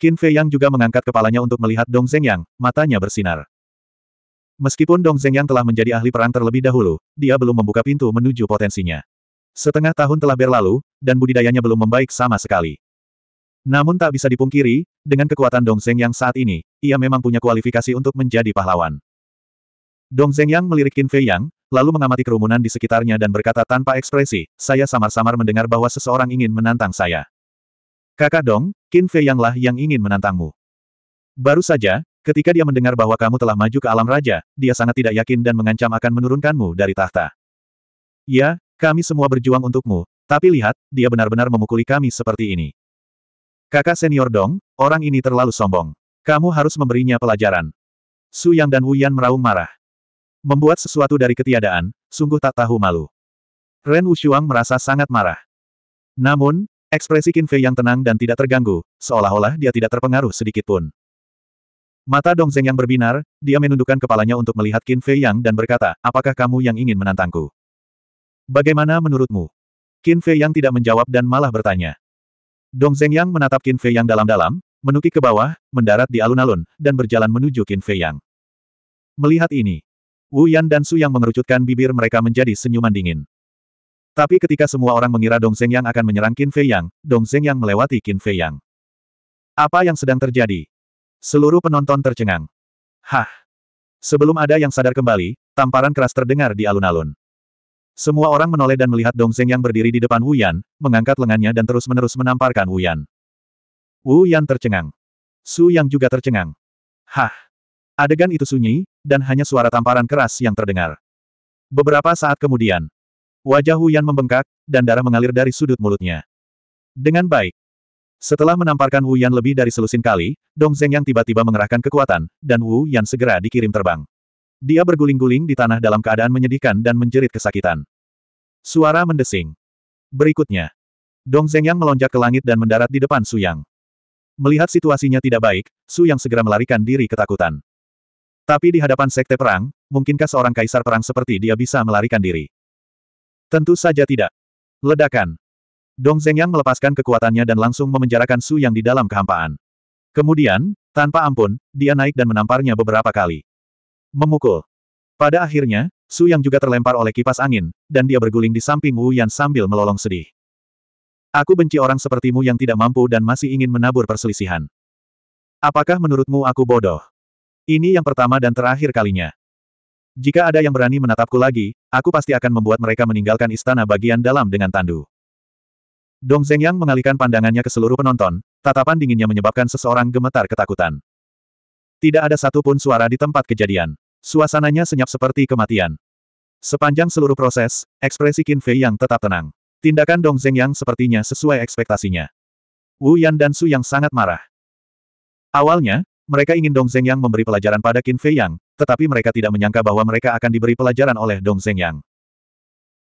Qin Fei Yang juga mengangkat kepalanya untuk melihat Dong Zeng Yang, matanya bersinar. Meskipun Dong Zeng Yang telah menjadi ahli perang terlebih dahulu, dia belum membuka pintu menuju potensinya. Setengah tahun telah berlalu, dan budidayanya belum membaik sama sekali. Namun tak bisa dipungkiri, dengan kekuatan Dong Zeng Yang saat ini, ia memang punya kualifikasi untuk menjadi pahlawan. Dong Zeng Yang melirik Qin Fei Yang, lalu mengamati kerumunan di sekitarnya dan berkata tanpa ekspresi, saya samar-samar mendengar bahwa seseorang ingin menantang saya. Kakak Dong, Qin Fei Yanglah yang ingin menantangmu. Baru saja, ketika dia mendengar bahwa kamu telah maju ke alam raja, dia sangat tidak yakin dan mengancam akan menurunkanmu dari tahta. Ya, kami semua berjuang untukmu, tapi lihat, dia benar-benar memukuli kami seperti ini. Kakak senior Dong, orang ini terlalu sombong. Kamu harus memberinya pelajaran. Su Yang dan Wu Yan meraung marah. Membuat sesuatu dari ketiadaan, sungguh tak tahu malu. Ren Wushuang merasa sangat marah. Namun, Ekspresi Qin Fei yang tenang dan tidak terganggu, seolah-olah dia tidak terpengaruh sedikit pun. Mata Dong Zeng yang berbinar, dia menundukkan kepalanya untuk melihat Qin Fei Yang dan berkata, apakah kamu yang ingin menantangku? Bagaimana menurutmu? Qin Fei Yang tidak menjawab dan malah bertanya. Dong Zeng Yang menatap Qin Fei Yang dalam-dalam, menukik ke bawah, mendarat di alun-alun, dan berjalan menuju Qin Fei Yang. Melihat ini, Wu Yan dan Su Yang mengerucutkan bibir mereka menjadi senyuman dingin. Tapi ketika semua orang mengira Dong Zeng yang akan menyerang Qin Fei Yang, Dong Zeng yang melewati Qin Fei Yang. Apa yang sedang terjadi? Seluruh penonton tercengang. Hah! Sebelum ada yang sadar kembali, tamparan keras terdengar di alun-alun. Semua orang menoleh dan melihat Dong Zeng yang berdiri di depan Wu Yan, mengangkat lengannya dan terus-menerus menamparkan Wu Yan. Wu Yan tercengang. Su Yang juga tercengang. Hah! Adegan itu sunyi, dan hanya suara tamparan keras yang terdengar. Beberapa saat kemudian, Wajah Huyan membengkak, dan darah mengalir dari sudut mulutnya. Dengan baik. Setelah menamparkan Wu Yan lebih dari selusin kali, Dong Zeng yang tiba-tiba mengerahkan kekuatan, dan Wu Yan segera dikirim terbang. Dia berguling-guling di tanah dalam keadaan menyedihkan dan menjerit kesakitan. Suara mendesing. Berikutnya. Dong Zeng yang melonjak ke langit dan mendarat di depan Su Yang. Melihat situasinya tidak baik, Su Yang segera melarikan diri ketakutan. Tapi di hadapan sekte perang, mungkinkah seorang kaisar perang seperti dia bisa melarikan diri? Tentu saja tidak. Ledakan. Dong Zhengyang melepaskan kekuatannya dan langsung memenjarakan Su Yang di dalam kehampaan. Kemudian, tanpa ampun, dia naik dan menamparnya beberapa kali. Memukul. Pada akhirnya, Su Yang juga terlempar oleh kipas angin, dan dia berguling di samping Wu Yan sambil melolong sedih. Aku benci orang sepertimu yang tidak mampu dan masih ingin menabur perselisihan. Apakah menurutmu aku bodoh? Ini yang pertama dan terakhir kalinya. Jika ada yang berani menatapku lagi, aku pasti akan membuat mereka meninggalkan istana bagian dalam dengan tandu. Dong Zhengyang mengalihkan pandangannya ke seluruh penonton, tatapan dinginnya menyebabkan seseorang gemetar ketakutan. Tidak ada satupun suara di tempat kejadian. Suasananya senyap seperti kematian. Sepanjang seluruh proses, ekspresi Qin Fei yang tetap tenang. Tindakan Dong Zhengyang sepertinya sesuai ekspektasinya. Wu Yan dan Su yang sangat marah. Awalnya, mereka ingin Dong Zhengyang memberi pelajaran pada Qin Fei Yang, tetapi mereka tidak menyangka bahwa mereka akan diberi pelajaran oleh Dong Zhengyang.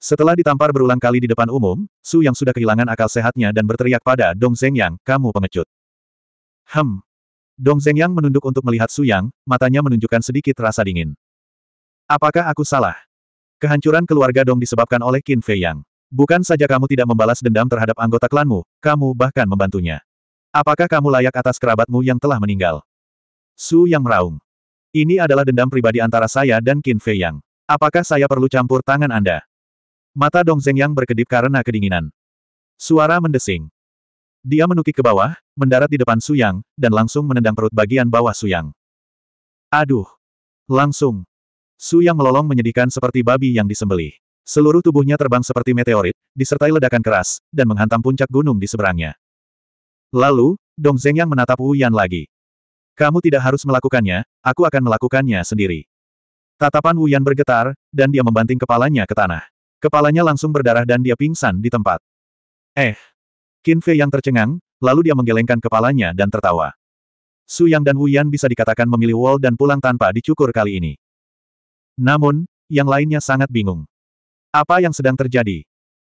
Setelah ditampar berulang kali di depan umum, Su yang sudah kehilangan akal sehatnya dan berteriak pada Dong Zhengyang, kamu pengecut. Hem. Dong Zhengyang menunduk untuk melihat Su Yang, matanya menunjukkan sedikit rasa dingin. Apakah aku salah? Kehancuran keluarga Dong disebabkan oleh Qin Fei Yang. Bukan saja kamu tidak membalas dendam terhadap anggota klanmu, kamu bahkan membantunya. Apakah kamu layak atas kerabatmu yang telah meninggal? Su Yang meraung. Ini adalah dendam pribadi antara saya dan Qin Fei Yang. Apakah saya perlu campur tangan Anda? Mata Dong Zeng Yang berkedip karena kedinginan. Suara mendesing. Dia menukik ke bawah, mendarat di depan Su Yang, dan langsung menendang perut bagian bawah Su Yang. Aduh! Langsung! Su Yang melolong menyedihkan seperti babi yang disembelih. Seluruh tubuhnya terbang seperti meteorit, disertai ledakan keras, dan menghantam puncak gunung di seberangnya. Lalu, Dong Zeng Yang menatap Wu Yan lagi. Kamu tidak harus melakukannya, aku akan melakukannya sendiri. Tatapan Wuyan bergetar, dan dia membanting kepalanya ke tanah. Kepalanya langsung berdarah dan dia pingsan di tempat. Eh. Qin Fei yang tercengang, lalu dia menggelengkan kepalanya dan tertawa. Su Yang dan Wuyan bisa dikatakan memilih Wall dan pulang tanpa dicukur kali ini. Namun, yang lainnya sangat bingung. Apa yang sedang terjadi?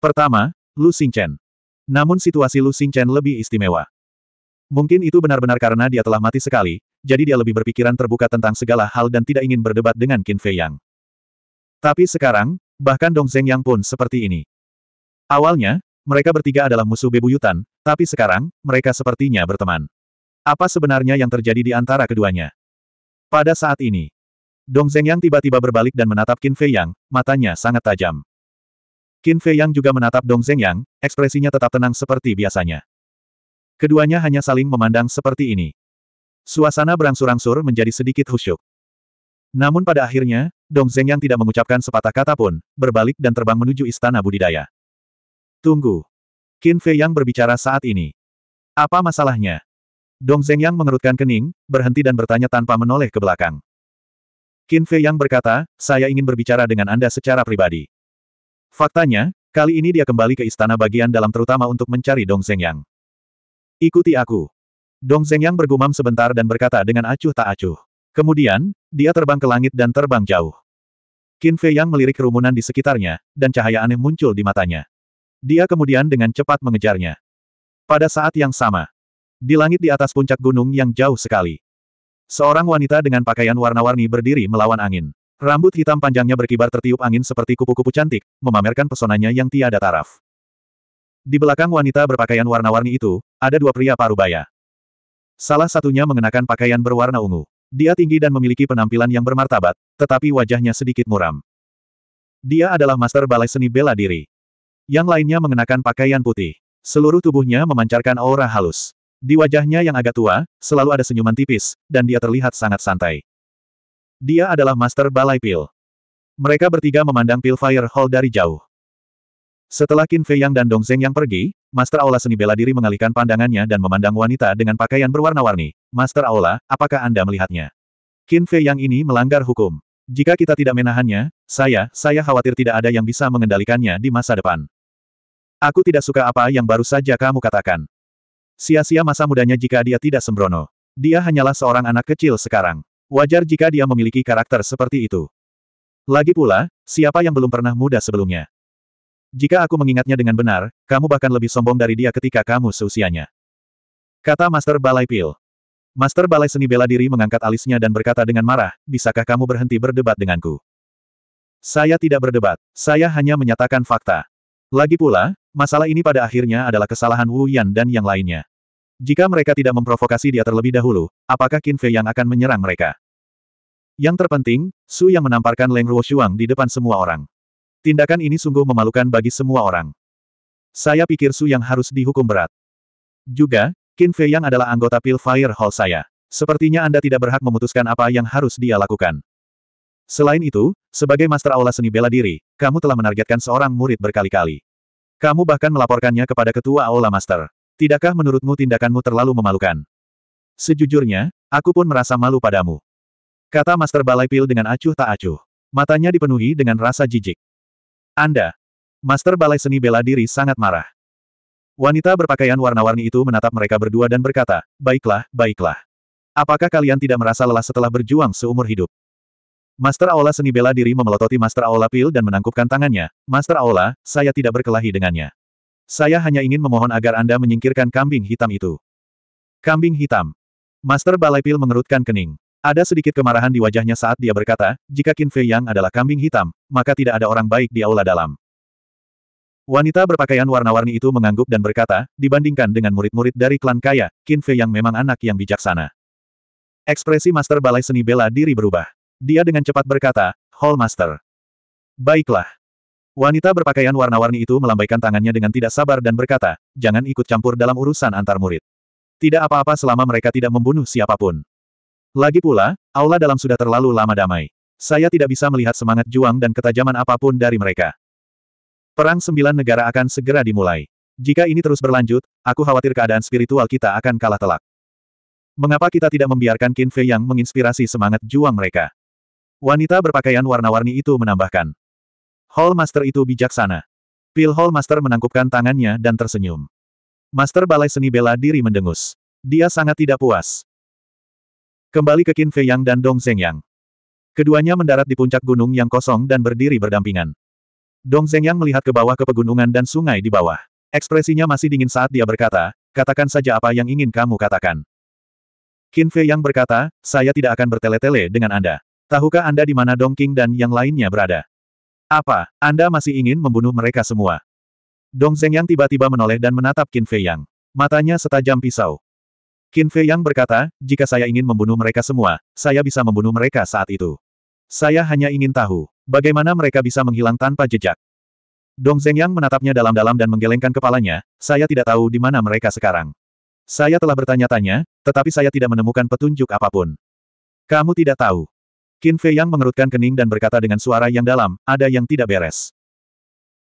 Pertama, Lu Xingchen. Namun situasi Lu Xingchen lebih istimewa. Mungkin itu benar-benar karena dia telah mati sekali, jadi dia lebih berpikiran terbuka tentang segala hal dan tidak ingin berdebat dengan Qin Fei Yang. Tapi sekarang, bahkan Dong Zeng Yang pun seperti ini. Awalnya, mereka bertiga adalah musuh bebuyutan, tapi sekarang, mereka sepertinya berteman. Apa sebenarnya yang terjadi di antara keduanya? Pada saat ini, Dong Zeng Yang tiba-tiba berbalik dan menatap Qin Fei Yang, matanya sangat tajam. Qin Fei Yang juga menatap Dong Zeng Yang, ekspresinya tetap tenang seperti biasanya. Keduanya hanya saling memandang seperti ini. Suasana berangsur-angsur menjadi sedikit khusyuk. Namun pada akhirnya, Dong Zeng yang tidak mengucapkan sepatah kata pun, berbalik dan terbang menuju istana budidaya. Tunggu. Qin Fei yang berbicara saat ini. Apa masalahnya? Dong Zeng yang mengerutkan kening, berhenti dan bertanya tanpa menoleh ke belakang. Qin Fei yang berkata, saya ingin berbicara dengan Anda secara pribadi. Faktanya, kali ini dia kembali ke istana bagian dalam terutama untuk mencari Dong Zeng yang. Ikuti aku. Dong Zhengyang bergumam sebentar dan berkata dengan acuh tak acuh. Kemudian, dia terbang ke langit dan terbang jauh. Qin Fei Yang melirik kerumunan di sekitarnya, dan cahaya aneh muncul di matanya. Dia kemudian dengan cepat mengejarnya. Pada saat yang sama, di langit di atas puncak gunung yang jauh sekali, seorang wanita dengan pakaian warna-warni berdiri melawan angin. Rambut hitam panjangnya berkibar tertiup angin seperti kupu-kupu cantik, memamerkan pesonanya yang tiada taraf. Di belakang wanita berpakaian warna-warni itu, ada dua pria parubaya. Salah satunya mengenakan pakaian berwarna ungu. Dia tinggi dan memiliki penampilan yang bermartabat, tetapi wajahnya sedikit muram. Dia adalah master balai seni bela diri. Yang lainnya mengenakan pakaian putih. Seluruh tubuhnya memancarkan aura halus. Di wajahnya yang agak tua, selalu ada senyuman tipis, dan dia terlihat sangat santai. Dia adalah master balai pil. Mereka bertiga memandang pil fire Hall dari jauh. Setelah Qin Fei Yang dan Dong Zeng Yang pergi, Master Aula seni bela diri mengalihkan pandangannya dan memandang wanita dengan pakaian berwarna-warni. Master Aula, apakah Anda melihatnya? Qin Fei Yang ini melanggar hukum. Jika kita tidak menahannya, saya, saya khawatir tidak ada yang bisa mengendalikannya di masa depan. Aku tidak suka apa yang baru saja kamu katakan. Sia-sia masa mudanya jika dia tidak sembrono. Dia hanyalah seorang anak kecil sekarang. Wajar jika dia memiliki karakter seperti itu. Lagi pula, siapa yang belum pernah muda sebelumnya? Jika aku mengingatnya dengan benar, kamu bahkan lebih sombong dari dia ketika kamu seusianya. Kata Master Balai Pil. Master Balai Seni Bela Diri mengangkat alisnya dan berkata dengan marah, bisakah kamu berhenti berdebat denganku? Saya tidak berdebat, saya hanya menyatakan fakta. Lagi pula, masalah ini pada akhirnya adalah kesalahan Wu Yan dan yang lainnya. Jika mereka tidak memprovokasi dia terlebih dahulu, apakah Qin Fei yang akan menyerang mereka? Yang terpenting, Su yang menamparkan Leng Ruo Shuang di depan semua orang. Tindakan ini sungguh memalukan bagi semua orang. Saya pikir Su yang harus dihukum berat. Juga, Qin Fei yang adalah anggota Pil Fire Hall saya. Sepertinya Anda tidak berhak memutuskan apa yang harus dia lakukan. Selain itu, sebagai master aula seni bela diri, kamu telah menargetkan seorang murid berkali-kali. Kamu bahkan melaporkannya kepada ketua aula master. Tidakkah menurutmu tindakanmu terlalu memalukan? Sejujurnya, aku pun merasa malu padamu. Kata Master Balai Pil dengan acuh tak acuh. Matanya dipenuhi dengan rasa jijik. Anda. Master Balai Seni Bela Diri sangat marah. Wanita berpakaian warna-warni itu menatap mereka berdua dan berkata, Baiklah, baiklah. Apakah kalian tidak merasa lelah setelah berjuang seumur hidup? Master Aula Seni Bela Diri memelototi Master Aula Pil dan menangkupkan tangannya. Master Aula, saya tidak berkelahi dengannya. Saya hanya ingin memohon agar Anda menyingkirkan kambing hitam itu. Kambing hitam. Master Balai Pil mengerutkan kening. Ada sedikit kemarahan di wajahnya saat dia berkata, jika Qin Fei Yang adalah kambing hitam, maka tidak ada orang baik di aula dalam. Wanita berpakaian warna-warni itu mengangguk dan berkata, dibandingkan dengan murid-murid dari klan kaya, Qin Fei Yang memang anak yang bijaksana. Ekspresi Master Balai Seni Bela Diri berubah. Dia dengan cepat berkata, Hall Master. Baiklah. Wanita berpakaian warna-warni itu melambaikan tangannya dengan tidak sabar dan berkata, jangan ikut campur dalam urusan antar murid. Tidak apa-apa selama mereka tidak membunuh siapapun. Lagi pula, aula dalam sudah terlalu lama damai. Saya tidak bisa melihat semangat juang dan ketajaman apapun dari mereka. Perang sembilan negara akan segera dimulai. Jika ini terus berlanjut, aku khawatir keadaan spiritual kita akan kalah telak. Mengapa kita tidak membiarkan Qin Fei yang menginspirasi semangat juang mereka? Wanita berpakaian warna-warni itu menambahkan. Hall Master itu bijaksana. Pil Hall Master menangkupkan tangannya dan tersenyum. Master Balai Seni Bela Diri mendengus. Dia sangat tidak puas. Kembali ke Qin Fei Yang dan Dong Yang. Keduanya mendarat di puncak gunung yang kosong dan berdiri berdampingan. Dong Yang melihat ke bawah ke pegunungan dan sungai di bawah. Ekspresinya masih dingin saat dia berkata, katakan saja apa yang ingin kamu katakan. Qin Fei Yang berkata, saya tidak akan bertele-tele dengan Anda. Tahukah Anda di mana Dong King dan yang lainnya berada? Apa, Anda masih ingin membunuh mereka semua? Dong Yang tiba-tiba menoleh dan menatap Qin Fei Yang. Matanya setajam pisau. Qin Fei Yang berkata, jika saya ingin membunuh mereka semua, saya bisa membunuh mereka saat itu. Saya hanya ingin tahu, bagaimana mereka bisa menghilang tanpa jejak. Dong Zeng Yang menatapnya dalam-dalam dan menggelengkan kepalanya, saya tidak tahu di mana mereka sekarang. Saya telah bertanya-tanya, tetapi saya tidak menemukan petunjuk apapun. Kamu tidak tahu. Qin Fei Yang mengerutkan kening dan berkata dengan suara yang dalam, ada yang tidak beres.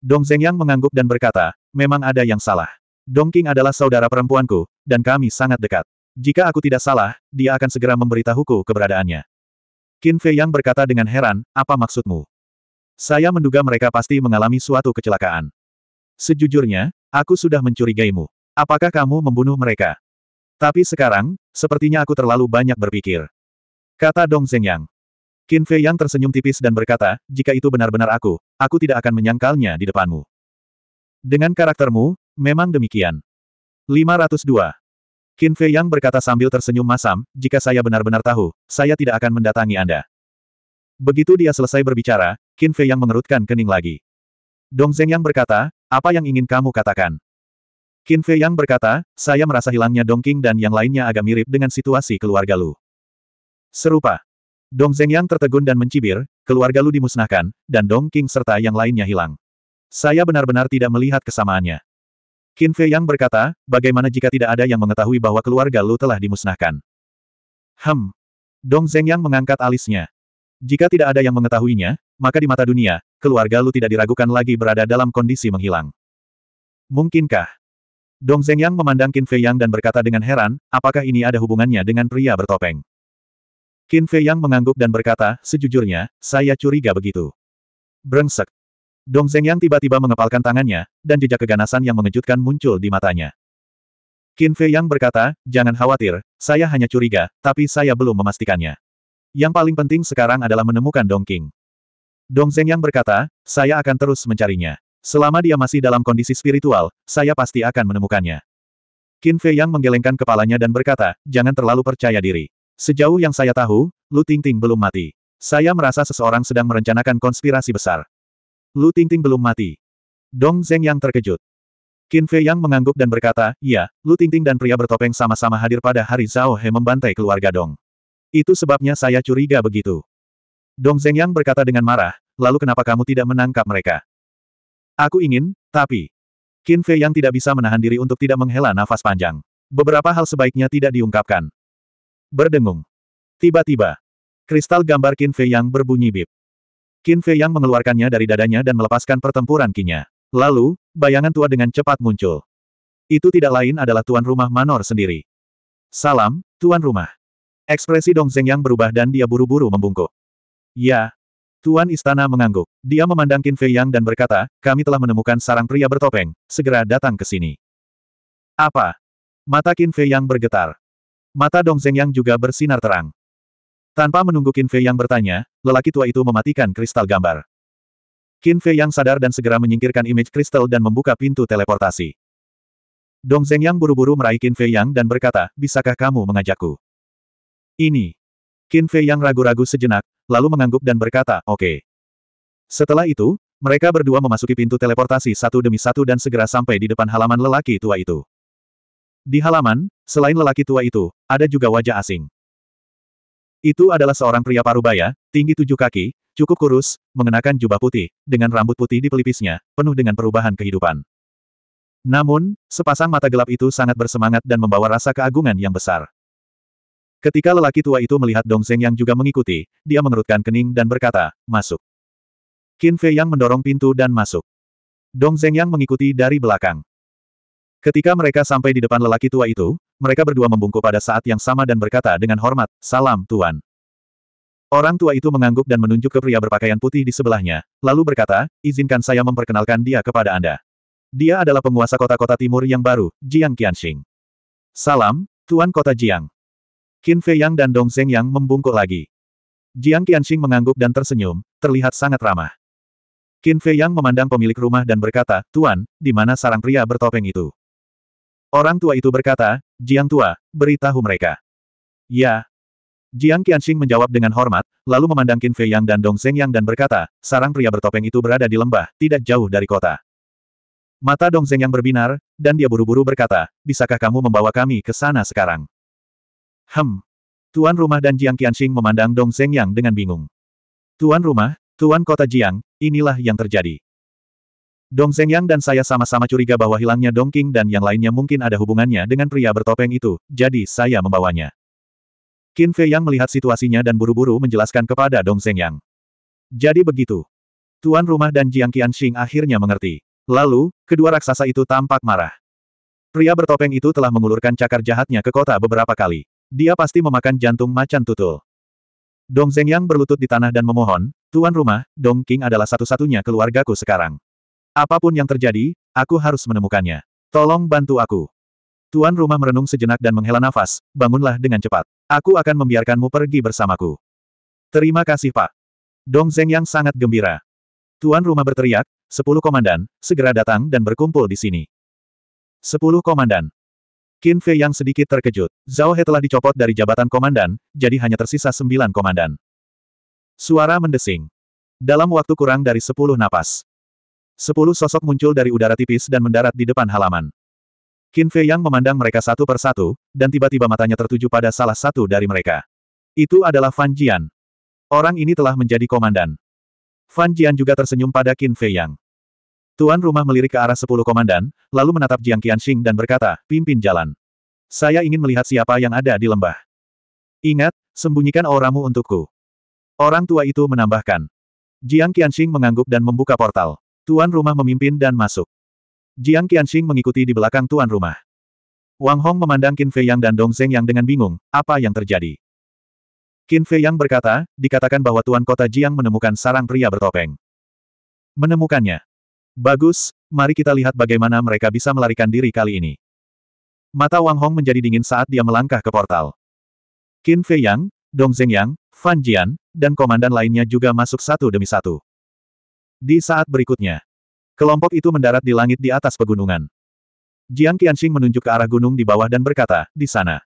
Dong Zeng Yang mengangguk dan berkata, memang ada yang salah. Dong King adalah saudara perempuanku, dan kami sangat dekat. Jika aku tidak salah, dia akan segera memberitahuku keberadaannya. Qin Fei Yang berkata dengan heran, apa maksudmu? Saya menduga mereka pasti mengalami suatu kecelakaan. Sejujurnya, aku sudah mencurigaimu. Apakah kamu membunuh mereka? Tapi sekarang, sepertinya aku terlalu banyak berpikir. Kata Dong Yang. Qin Fei Yang tersenyum tipis dan berkata, jika itu benar-benar aku, aku tidak akan menyangkalnya di depanmu. Dengan karaktermu, memang demikian. 502. Qin Fei Yang berkata sambil tersenyum masam, jika saya benar-benar tahu, saya tidak akan mendatangi Anda. Begitu dia selesai berbicara, Qin Fei Yang mengerutkan kening lagi. Dong Zeng Yang berkata, apa yang ingin kamu katakan? Qin Fei Yang berkata, saya merasa hilangnya Dong King dan yang lainnya agak mirip dengan situasi keluarga Lu. Serupa. Dong Zeng Yang tertegun dan mencibir, keluarga Lu dimusnahkan, dan Dong Qing serta yang lainnya hilang. Saya benar-benar tidak melihat kesamaannya. Qin Fei Yang berkata, bagaimana jika tidak ada yang mengetahui bahwa keluarga Lu telah dimusnahkan? Hem. Dong Zeng Yang mengangkat alisnya. Jika tidak ada yang mengetahuinya, maka di mata dunia, keluarga Lu tidak diragukan lagi berada dalam kondisi menghilang. Mungkinkah? Dong Zeng Yang memandang Qin Fei Yang dan berkata dengan heran, apakah ini ada hubungannya dengan pria bertopeng? Qin Fei Yang mengangguk dan berkata, sejujurnya, saya curiga begitu. Brengsek. Dong yang tiba-tiba mengepalkan tangannya, dan jejak keganasan yang mengejutkan muncul di matanya. Qin Fei Yang berkata, jangan khawatir, saya hanya curiga, tapi saya belum memastikannya. Yang paling penting sekarang adalah menemukan Dong King. Dong yang berkata, saya akan terus mencarinya. Selama dia masih dalam kondisi spiritual, saya pasti akan menemukannya. Qin Fei Yang menggelengkan kepalanya dan berkata, jangan terlalu percaya diri. Sejauh yang saya tahu, Lu Ting Ting belum mati. Saya merasa seseorang sedang merencanakan konspirasi besar. Lu Tingting belum mati. Dong Zeng yang terkejut. Qin Fei yang mengangguk dan berkata, ya, Lu Tingting dan pria bertopeng sama-sama hadir pada hari Zhao He membantai keluarga Dong. Itu sebabnya saya curiga begitu. Dong Zeng yang berkata dengan marah, lalu kenapa kamu tidak menangkap mereka? Aku ingin, tapi... Qin Fei yang tidak bisa menahan diri untuk tidak menghela nafas panjang. Beberapa hal sebaiknya tidak diungkapkan. Berdengung. Tiba-tiba, kristal gambar Qin Fei yang berbunyi bip. Qin Fei yang mengeluarkannya dari dadanya dan melepaskan pertempuran kinya. Lalu, bayangan tua dengan cepat muncul. Itu tidak lain adalah tuan rumah Manor sendiri. Salam, tuan rumah. Ekspresi Dong Zeng yang berubah dan dia buru-buru membungkuk. Ya. Tuan Istana mengangguk. Dia memandang Qin Fei Yang dan berkata, kami telah menemukan sarang pria bertopeng, segera datang ke sini. Apa? Mata Qin Fei Yang bergetar. Mata Dong Zeng Yang juga bersinar terang. Tanpa menunggu Qin Fei yang bertanya, lelaki tua itu mematikan kristal gambar. Qin Fei yang sadar dan segera menyingkirkan image kristal dan membuka pintu teleportasi. Dong Zeng yang buru-buru meraih Qin Fei yang dan berkata, bisakah kamu mengajakku? Ini. Qin Fei yang ragu-ragu sejenak, lalu mengangguk dan berkata, oke. Okay. Setelah itu, mereka berdua memasuki pintu teleportasi satu demi satu dan segera sampai di depan halaman lelaki tua itu. Di halaman, selain lelaki tua itu, ada juga wajah asing. Itu adalah seorang pria parubaya, tinggi tujuh kaki, cukup kurus, mengenakan jubah putih, dengan rambut putih di pelipisnya, penuh dengan perubahan kehidupan. Namun, sepasang mata gelap itu sangat bersemangat dan membawa rasa keagungan yang besar. Ketika lelaki tua itu melihat Dong Zeng yang juga mengikuti, dia mengerutkan kening dan berkata, masuk. Qin Fei yang mendorong pintu dan masuk. Dong Zeng yang mengikuti dari belakang. Ketika mereka sampai di depan lelaki tua itu, mereka berdua membungkuk pada saat yang sama dan berkata dengan hormat, Salam, Tuan. Orang tua itu mengangguk dan menunjuk ke pria berpakaian putih di sebelahnya, lalu berkata, izinkan saya memperkenalkan dia kepada Anda. Dia adalah penguasa kota-kota timur yang baru, Jiang Qianxing. Salam, Tuan Kota Jiang. Qin Fei Yang dan Dong Xiang Yang membungkuk lagi. Jiang Qianxing mengangguk dan tersenyum, terlihat sangat ramah. Qin Fei Yang memandang pemilik rumah dan berkata, Tuan, di mana sarang pria bertopeng itu? Orang tua itu berkata, Jiang tua, beritahu mereka. Ya. Jiang Qianxing menjawab dengan hormat, lalu memandang Qin Fei Yang dan Dong Zeng Yang dan berkata, sarang pria bertopeng itu berada di lembah, tidak jauh dari kota. Mata Dong Zeng Yang berbinar, dan dia buru-buru berkata, bisakah kamu membawa kami ke sana sekarang? Hem. Tuan rumah dan Jiang Qianxing memandang Dong Zeng Yang dengan bingung. Tuan rumah, Tuan kota Jiang, inilah yang terjadi. Dong Zhengyang dan saya sama-sama curiga bahwa hilangnya Dong King dan yang lainnya mungkin ada hubungannya dengan pria bertopeng itu, jadi saya membawanya. Qin Fei Yang melihat situasinya dan buru-buru menjelaskan kepada Dong Zhengyang. Jadi begitu. Tuan rumah dan Jiang Qianxing akhirnya mengerti. Lalu, kedua raksasa itu tampak marah. Pria bertopeng itu telah mengulurkan cakar jahatnya ke kota beberapa kali. Dia pasti memakan jantung macan tutul. Dong Zhengyang berlutut di tanah dan memohon, Tuan rumah, Dong King adalah satu-satunya keluargaku sekarang. Apapun yang terjadi, aku harus menemukannya. Tolong bantu aku. Tuan rumah merenung sejenak dan menghela nafas, bangunlah dengan cepat. Aku akan membiarkanmu pergi bersamaku. Terima kasih Pak. Dong Zeng yang sangat gembira. Tuan rumah berteriak, sepuluh komandan, segera datang dan berkumpul di sini. Sepuluh komandan. Qin Fei yang sedikit terkejut. Zhao He telah dicopot dari jabatan komandan, jadi hanya tersisa sembilan komandan. Suara mendesing. Dalam waktu kurang dari sepuluh napas, Sepuluh sosok muncul dari udara tipis dan mendarat di depan halaman. Qin Fei Yang memandang mereka satu per satu, dan tiba-tiba matanya tertuju pada salah satu dari mereka. Itu adalah Fan Jian. Orang ini telah menjadi komandan. Fan Jian juga tersenyum pada Qin Fei Yang. Tuan rumah melirik ke arah sepuluh komandan, lalu menatap Jiang Qianxing dan berkata, pimpin jalan. Saya ingin melihat siapa yang ada di lembah. Ingat, sembunyikan auramu untukku. Orang tua itu menambahkan. Jiang Qianxing mengangguk dan membuka portal. Tuan rumah memimpin dan masuk. Jiang Qianxing mengikuti di belakang tuan rumah. Wang Hong memandang Qin Fei Yang dan Dong Zeng Yang dengan bingung, apa yang terjadi. Qin Fei Yang berkata, dikatakan bahwa tuan kota Jiang menemukan sarang pria bertopeng. Menemukannya. Bagus, mari kita lihat bagaimana mereka bisa melarikan diri kali ini. Mata Wang Hong menjadi dingin saat dia melangkah ke portal. Qin Fei Yang, Dong Zeng Yang, Fan Jian, dan komandan lainnya juga masuk satu demi satu. Di saat berikutnya, kelompok itu mendarat di langit di atas pegunungan. Jiang Qianxing menunjuk ke arah gunung di bawah dan berkata, di sana.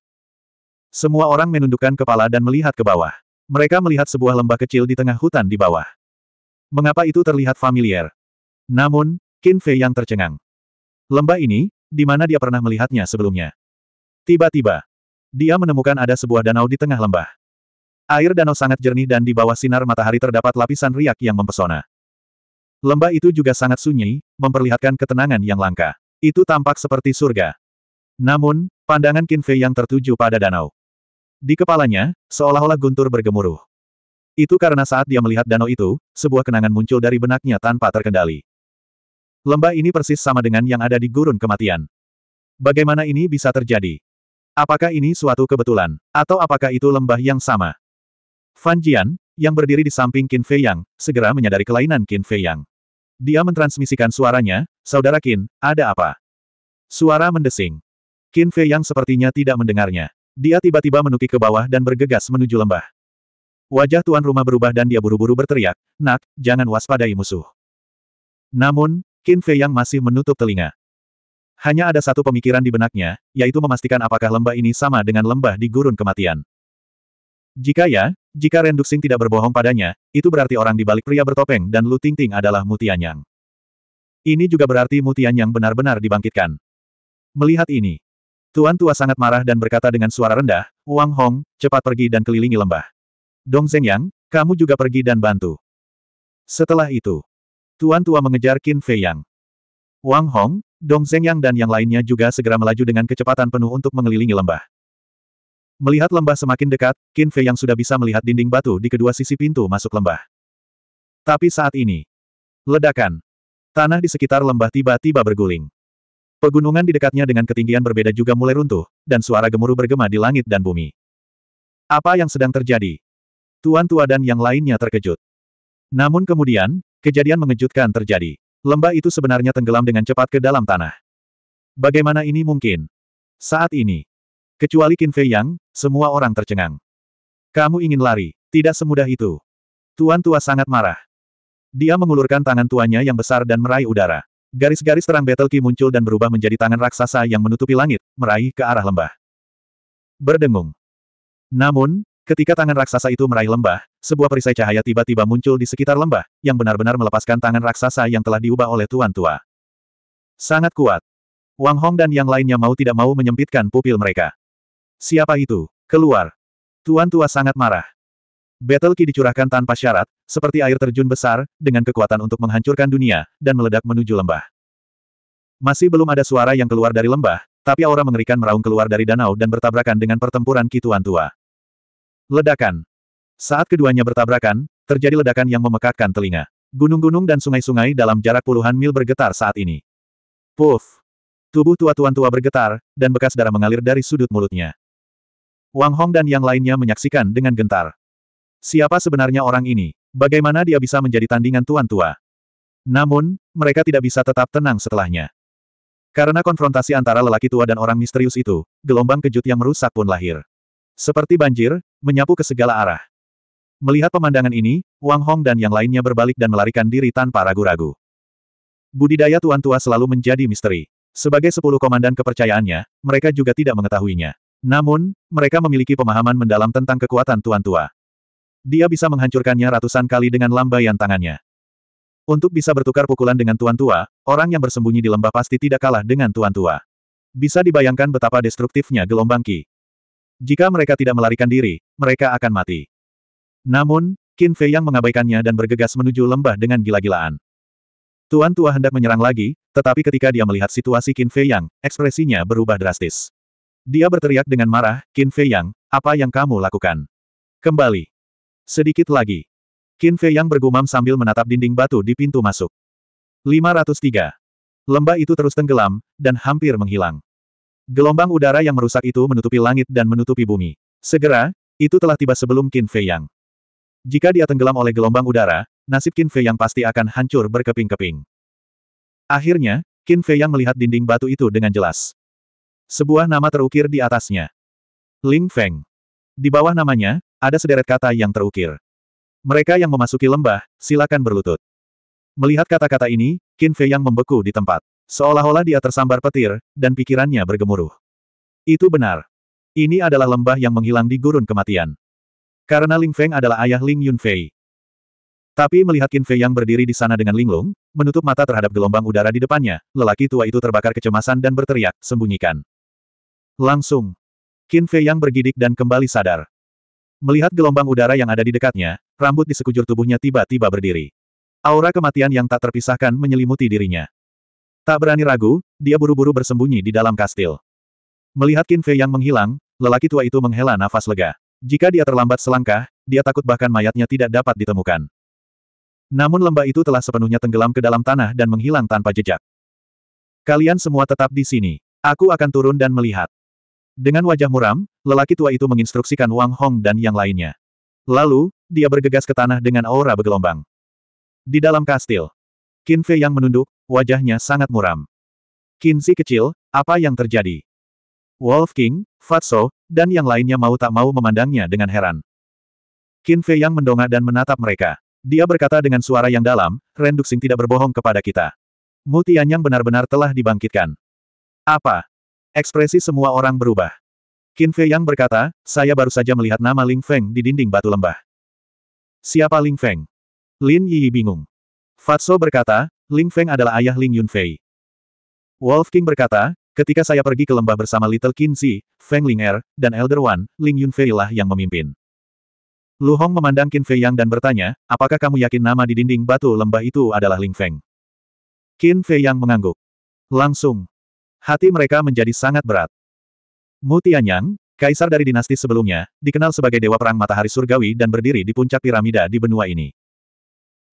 Semua orang menundukkan kepala dan melihat ke bawah. Mereka melihat sebuah lembah kecil di tengah hutan di bawah. Mengapa itu terlihat familiar? Namun, Qin Fei yang tercengang. Lembah ini, di mana dia pernah melihatnya sebelumnya. Tiba-tiba, dia menemukan ada sebuah danau di tengah lembah. Air danau sangat jernih dan di bawah sinar matahari terdapat lapisan riak yang mempesona. Lembah itu juga sangat sunyi, memperlihatkan ketenangan yang langka. Itu tampak seperti surga. Namun, pandangan Qin Fei yang tertuju pada danau. Di kepalanya, seolah-olah guntur bergemuruh. Itu karena saat dia melihat danau itu, sebuah kenangan muncul dari benaknya tanpa terkendali. Lembah ini persis sama dengan yang ada di gurun kematian. Bagaimana ini bisa terjadi? Apakah ini suatu kebetulan, atau apakah itu lembah yang sama? Fan Jian, yang berdiri di samping Qin Fei Yang, segera menyadari kelainan Qin Fei Yang. Dia mentransmisikan suaranya, Saudara Qin, ada apa? Suara mendesing. Qin Fei yang sepertinya tidak mendengarnya. Dia tiba-tiba menukik ke bawah dan bergegas menuju lembah. Wajah tuan rumah berubah dan dia buru-buru berteriak, Nak, jangan waspadai musuh. Namun, Qin Fei yang masih menutup telinga. Hanya ada satu pemikiran di benaknya, yaitu memastikan apakah lembah ini sama dengan lembah di gurun kematian. Jika ya, jika Renduxing tidak berbohong padanya, itu berarti orang di balik pria bertopeng dan Lu Ting Ting adalah Mutianyang. Ini juga berarti Mutianyang benar-benar dibangkitkan. Melihat ini, Tuan Tua sangat marah dan berkata dengan suara rendah, Wang Hong, cepat pergi dan kelilingi lembah. Dong Zhengyang, kamu juga pergi dan bantu. Setelah itu, Tuan Tua mengejar Qin Fei Yang. Wang Hong, Dong Zhengyang dan yang lainnya juga segera melaju dengan kecepatan penuh untuk mengelilingi lembah. Melihat lembah semakin dekat, Qin Fei yang sudah bisa melihat dinding batu di kedua sisi pintu masuk lembah. Tapi saat ini, ledakan. Tanah di sekitar lembah tiba-tiba berguling. Pegunungan di dekatnya dengan ketinggian berbeda juga mulai runtuh, dan suara gemuruh bergema di langit dan bumi. Apa yang sedang terjadi? Tuan tua dan yang lainnya terkejut. Namun kemudian, kejadian mengejutkan terjadi. Lembah itu sebenarnya tenggelam dengan cepat ke dalam tanah. Bagaimana ini mungkin? Saat ini, Kecuali Qin Fei Yang, semua orang tercengang. Kamu ingin lari, tidak semudah itu. Tuan tua sangat marah. Dia mengulurkan tangan tuanya yang besar dan meraih udara. Garis-garis terang Battle muncul dan berubah menjadi tangan raksasa yang menutupi langit, meraih ke arah lembah. Berdengung. Namun, ketika tangan raksasa itu meraih lembah, sebuah perisai cahaya tiba-tiba muncul di sekitar lembah, yang benar-benar melepaskan tangan raksasa yang telah diubah oleh Tuan Tua. Sangat kuat. Wang Hong dan yang lainnya mau tidak mau menyempitkan pupil mereka. Siapa itu? Keluar. Tuan tua sangat marah. Battle Ki dicurahkan tanpa syarat, seperti air terjun besar, dengan kekuatan untuk menghancurkan dunia, dan meledak menuju lembah. Masih belum ada suara yang keluar dari lembah, tapi aura mengerikan meraung keluar dari danau dan bertabrakan dengan pertempuran Ki Tuan Tua. Ledakan. Saat keduanya bertabrakan, terjadi ledakan yang memekakkan telinga. Gunung-gunung dan sungai-sungai dalam jarak puluhan mil bergetar saat ini. Puff! Tubuh tua tuan tua bergetar, dan bekas darah mengalir dari sudut mulutnya. Wang Hong dan yang lainnya menyaksikan dengan gentar. Siapa sebenarnya orang ini? Bagaimana dia bisa menjadi tandingan tuan tua? Namun, mereka tidak bisa tetap tenang setelahnya. Karena konfrontasi antara lelaki tua dan orang misterius itu, gelombang kejut yang merusak pun lahir. Seperti banjir, menyapu ke segala arah. Melihat pemandangan ini, Wang Hong dan yang lainnya berbalik dan melarikan diri tanpa ragu-ragu. Budidaya tuan tua selalu menjadi misteri. Sebagai sepuluh komandan kepercayaannya, mereka juga tidak mengetahuinya. Namun, mereka memiliki pemahaman mendalam tentang kekuatan Tuan Tua. Dia bisa menghancurkannya ratusan kali dengan lambaian tangannya. Untuk bisa bertukar pukulan dengan Tuan Tua, orang yang bersembunyi di lembah pasti tidak kalah dengan Tuan Tua. Bisa dibayangkan betapa destruktifnya gelombang ki. Jika mereka tidak melarikan diri, mereka akan mati. Namun, Qin Fei yang mengabaikannya dan bergegas menuju lembah dengan gila-gilaan. Tuan Tua hendak menyerang lagi, tetapi ketika dia melihat situasi Qin Fei yang, ekspresinya berubah drastis. Dia berteriak dengan marah, Qin Fei Yang, apa yang kamu lakukan? Kembali. Sedikit lagi. Qin Fei Yang bergumam sambil menatap dinding batu di pintu masuk. 503. Lembah itu terus tenggelam, dan hampir menghilang. Gelombang udara yang merusak itu menutupi langit dan menutupi bumi. Segera, itu telah tiba sebelum Qin Fei Yang. Jika dia tenggelam oleh gelombang udara, nasib Qin Fei Yang pasti akan hancur berkeping-keping. Akhirnya, Qin Fei Yang melihat dinding batu itu dengan jelas. Sebuah nama terukir di atasnya. Ling Feng. Di bawah namanya, ada sederet kata yang terukir. Mereka yang memasuki lembah, silakan berlutut. Melihat kata-kata ini, Qin Fei yang membeku di tempat. Seolah-olah dia tersambar petir, dan pikirannya bergemuruh. Itu benar. Ini adalah lembah yang menghilang di gurun kematian. Karena Ling Feng adalah ayah Ling Yun Fei. Tapi melihat Qin Fei yang berdiri di sana dengan linglung, menutup mata terhadap gelombang udara di depannya, lelaki tua itu terbakar kecemasan dan berteriak, sembunyikan. Langsung. Qin Fei yang bergidik dan kembali sadar. Melihat gelombang udara yang ada di dekatnya, rambut di sekujur tubuhnya tiba-tiba berdiri. Aura kematian yang tak terpisahkan menyelimuti dirinya. Tak berani ragu, dia buru-buru bersembunyi di dalam kastil. Melihat Qin Fei yang menghilang, lelaki tua itu menghela nafas lega. Jika dia terlambat selangkah, dia takut bahkan mayatnya tidak dapat ditemukan. Namun lembah itu telah sepenuhnya tenggelam ke dalam tanah dan menghilang tanpa jejak. Kalian semua tetap di sini. Aku akan turun dan melihat. Dengan wajah muram, lelaki tua itu menginstruksikan Wang Hong dan yang lainnya. Lalu, dia bergegas ke tanah dengan aura bergelombang. Di dalam kastil, Qin Fei yang menunduk, wajahnya sangat muram. Qin Si kecil, apa yang terjadi? Wolf King, Fatso, dan yang lainnya mau tak mau memandangnya dengan heran. Qin Fei yang mendongak dan menatap mereka. Dia berkata dengan suara yang dalam, Renduxing tidak berbohong kepada kita. Mutian yang benar-benar telah dibangkitkan. Apa? Ekspresi semua orang berubah. Qin Fei Yang berkata, saya baru saja melihat nama Ling Feng di dinding batu lembah. Siapa Ling Feng? Lin Yi bingung. Fatso berkata, Ling Feng adalah ayah Ling Yun Fei. Wolf King berkata, ketika saya pergi ke lembah bersama Little Zi, Feng Ling Er, dan Elder Wan, Ling Yun Fei lah yang memimpin. Lu Hong memandang Qin Fei Yang dan bertanya, apakah kamu yakin nama di dinding batu lembah itu adalah Ling Feng? Qin Fei Yang mengangguk. Langsung, Hati mereka menjadi sangat berat. Mu Tianyang, kaisar dari dinasti sebelumnya, dikenal sebagai Dewa Perang Matahari Surgawi dan berdiri di puncak piramida di benua ini.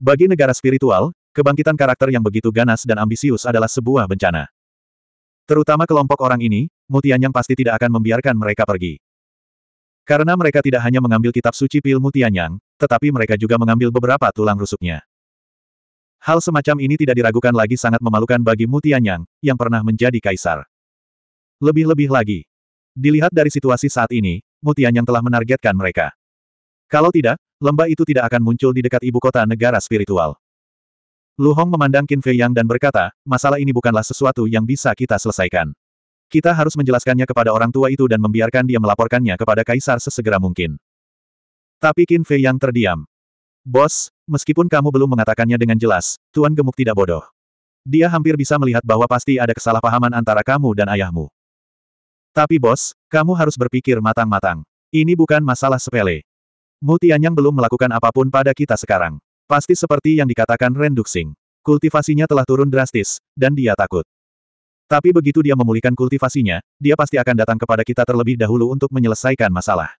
Bagi negara spiritual, kebangkitan karakter yang begitu ganas dan ambisius adalah sebuah bencana. Terutama kelompok orang ini, Mu Tianyang pasti tidak akan membiarkan mereka pergi. Karena mereka tidak hanya mengambil kitab suci pil Mu Tianyang, tetapi mereka juga mengambil beberapa tulang rusuknya. Hal semacam ini tidak diragukan lagi sangat memalukan bagi Mutianyang, yang pernah menjadi kaisar. Lebih-lebih lagi. Dilihat dari situasi saat ini, Mutianyang telah menargetkan mereka. Kalau tidak, lembah itu tidak akan muncul di dekat ibu kota negara spiritual. Lu Hong memandang Qin Fei Yang dan berkata, masalah ini bukanlah sesuatu yang bisa kita selesaikan. Kita harus menjelaskannya kepada orang tua itu dan membiarkan dia melaporkannya kepada kaisar sesegera mungkin. Tapi Qin Fei Yang terdiam. Bos, meskipun kamu belum mengatakannya dengan jelas, Tuan Gemuk tidak bodoh. Dia hampir bisa melihat bahwa pasti ada kesalahpahaman antara kamu dan ayahmu. Tapi bos, kamu harus berpikir matang-matang. Ini bukan masalah sepele. Mutianyang belum melakukan apapun pada kita sekarang. Pasti seperti yang dikatakan Renduxing. Kultivasinya telah turun drastis, dan dia takut. Tapi begitu dia memulihkan kultivasinya, dia pasti akan datang kepada kita terlebih dahulu untuk menyelesaikan masalah.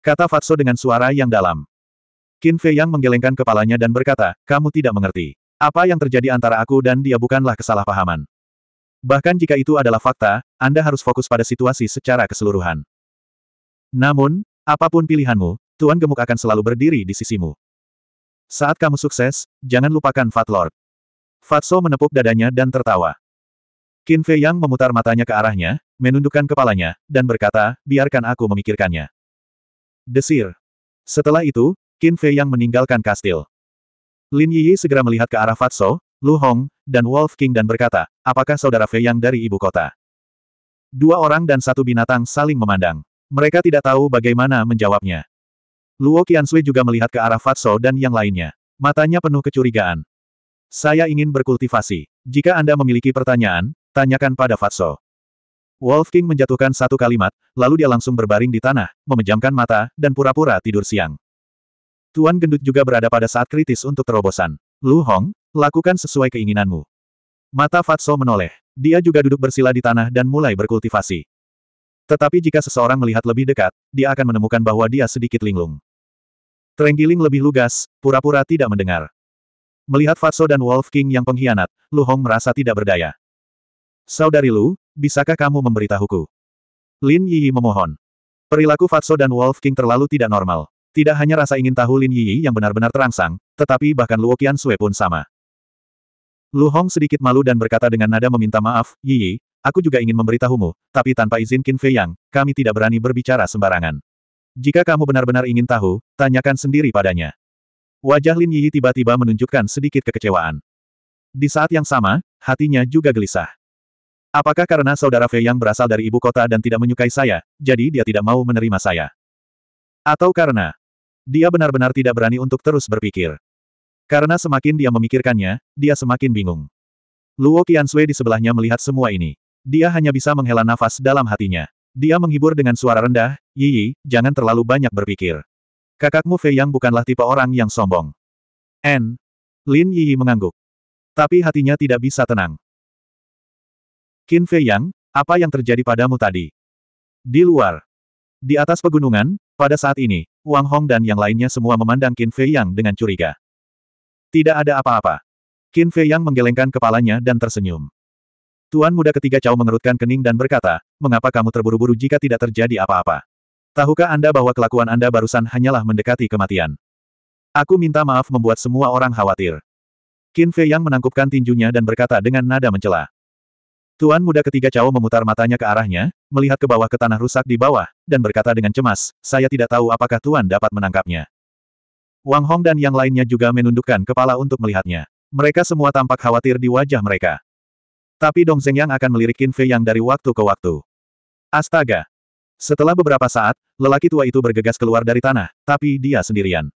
Kata Fatso dengan suara yang dalam. Qin Fei Yang menggelengkan kepalanya dan berkata, kamu tidak mengerti. Apa yang terjadi antara aku dan dia bukanlah kesalahpahaman. Bahkan jika itu adalah fakta, Anda harus fokus pada situasi secara keseluruhan. Namun, apapun pilihanmu, Tuan Gemuk akan selalu berdiri di sisimu. Saat kamu sukses, jangan lupakan Fat Lord. Fatso menepuk dadanya dan tertawa. Qin Fei Yang memutar matanya ke arahnya, menundukkan kepalanya, dan berkata, biarkan aku memikirkannya. Desir. Setelah itu, Qin Fei yang meninggalkan kastil. Lin Yi segera melihat ke arah Fatso, Lu Hong, dan Wolf King dan berkata, apakah saudara Fei yang dari ibu kota? Dua orang dan satu binatang saling memandang. Mereka tidak tahu bagaimana menjawabnya. Luo Qiansui juga melihat ke arah Fatso dan yang lainnya. Matanya penuh kecurigaan. Saya ingin berkultivasi. Jika Anda memiliki pertanyaan, tanyakan pada Fatso. Wolf King menjatuhkan satu kalimat, lalu dia langsung berbaring di tanah, memejamkan mata, dan pura-pura tidur siang. Tuan Gendut juga berada pada saat kritis untuk terobosan. Lu Hong, lakukan sesuai keinginanmu. Mata Fatso menoleh. Dia juga duduk bersila di tanah dan mulai berkultivasi. Tetapi jika seseorang melihat lebih dekat, dia akan menemukan bahwa dia sedikit linglung. Trenggiling lebih lugas, pura-pura tidak mendengar. Melihat Fatso dan Wolf King yang pengkhianat, Lu Hong merasa tidak berdaya. Saudari Lu, bisakah kamu memberitahuku? Lin Yi memohon. Perilaku Fatso dan Wolf King terlalu tidak normal. Tidak hanya rasa ingin tahu Lin Yi yang benar-benar terangsang, tetapi bahkan Luo Qian Sui pun sama. Lu Hong sedikit malu dan berkata dengan nada meminta maaf, Yi, aku juga ingin memberitahumu, tapi tanpa izin Qin Fei Yang, kami tidak berani berbicara sembarangan. Jika kamu benar-benar ingin tahu, tanyakan sendiri padanya. Wajah Lin Yi tiba-tiba menunjukkan sedikit kekecewaan. Di saat yang sama, hatinya juga gelisah. Apakah karena saudara Fei yang berasal dari ibu kota dan tidak menyukai saya, jadi dia tidak mau menerima saya? Atau karena dia benar-benar tidak berani untuk terus berpikir. Karena semakin dia memikirkannya, dia semakin bingung. Luo Qiansui di sebelahnya melihat semua ini. Dia hanya bisa menghela nafas dalam hatinya. Dia menghibur dengan suara rendah, Yi, jangan terlalu banyak berpikir. Kakakmu Fei Yang bukanlah tipe orang yang sombong. N. Lin Yi mengangguk. Tapi hatinya tidak bisa tenang. Qin Fei Yang, apa yang terjadi padamu tadi? Di luar, di atas pegunungan, pada saat ini, Wang Hong dan yang lainnya semua memandang Qin Fei Yang dengan curiga. Tidak ada apa-apa. Qin Fei Yang menggelengkan kepalanya dan tersenyum. Tuan muda ketiga Cao mengerutkan kening dan berkata, mengapa kamu terburu-buru jika tidak terjadi apa-apa? Tahukah Anda bahwa kelakuan Anda barusan hanyalah mendekati kematian? Aku minta maaf membuat semua orang khawatir. Qin Fei Yang menangkupkan tinjunya dan berkata dengan nada mencela. Tuan muda ketiga Cao memutar matanya ke arahnya, melihat ke bawah ke tanah rusak di bawah, dan berkata dengan cemas, saya tidak tahu apakah Tuan dapat menangkapnya. Wang Hong dan yang lainnya juga menundukkan kepala untuk melihatnya. Mereka semua tampak khawatir di wajah mereka. Tapi Dong Zeng yang akan melirik Qin Fei yang dari waktu ke waktu. Astaga! Setelah beberapa saat, lelaki tua itu bergegas keluar dari tanah, tapi dia sendirian.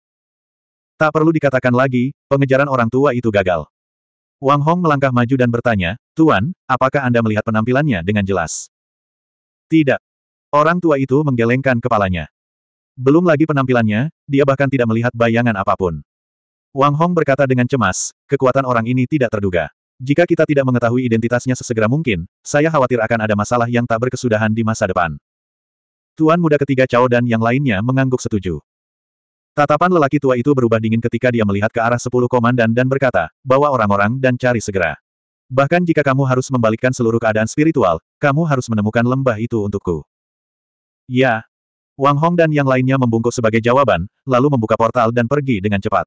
Tak perlu dikatakan lagi, pengejaran orang tua itu gagal. Wang Hong melangkah maju dan bertanya, Tuan, apakah Anda melihat penampilannya dengan jelas? Tidak. Orang tua itu menggelengkan kepalanya. Belum lagi penampilannya, dia bahkan tidak melihat bayangan apapun. Wang Hong berkata dengan cemas, kekuatan orang ini tidak terduga. Jika kita tidak mengetahui identitasnya sesegera mungkin, saya khawatir akan ada masalah yang tak berkesudahan di masa depan. Tuan muda ketiga Cao dan yang lainnya mengangguk setuju. Tatapan lelaki tua itu berubah dingin ketika dia melihat ke arah sepuluh komandan dan berkata, bawa orang-orang dan cari segera. Bahkan jika kamu harus membalikkan seluruh keadaan spiritual, kamu harus menemukan lembah itu untukku. Ya. Wang Hong dan yang lainnya membungkuk sebagai jawaban, lalu membuka portal dan pergi dengan cepat.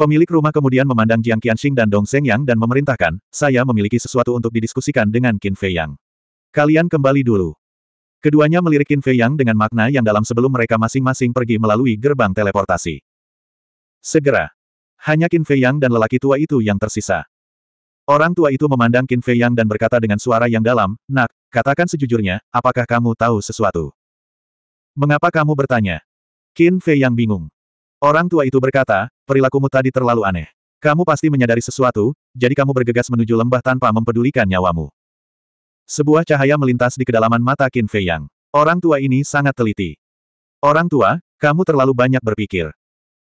Pemilik rumah kemudian memandang Jiang Qianxing dan Dong Yang dan memerintahkan, saya memiliki sesuatu untuk didiskusikan dengan Qin Fei Yang. Kalian kembali dulu. Keduanya melirik Qin Fei Yang dengan makna yang dalam sebelum mereka masing-masing pergi melalui gerbang teleportasi. Segera. Hanya Qin Fei Yang dan lelaki tua itu yang tersisa. Orang tua itu memandang Qin Fei Yang dan berkata dengan suara yang dalam, Nak, katakan sejujurnya, apakah kamu tahu sesuatu? Mengapa kamu bertanya? Qin Fei Yang bingung. Orang tua itu berkata, perilakumu tadi terlalu aneh. Kamu pasti menyadari sesuatu, jadi kamu bergegas menuju lembah tanpa mempedulikan nyawamu. Sebuah cahaya melintas di kedalaman mata Qin Fei Yang. Orang tua ini sangat teliti. Orang tua, kamu terlalu banyak berpikir.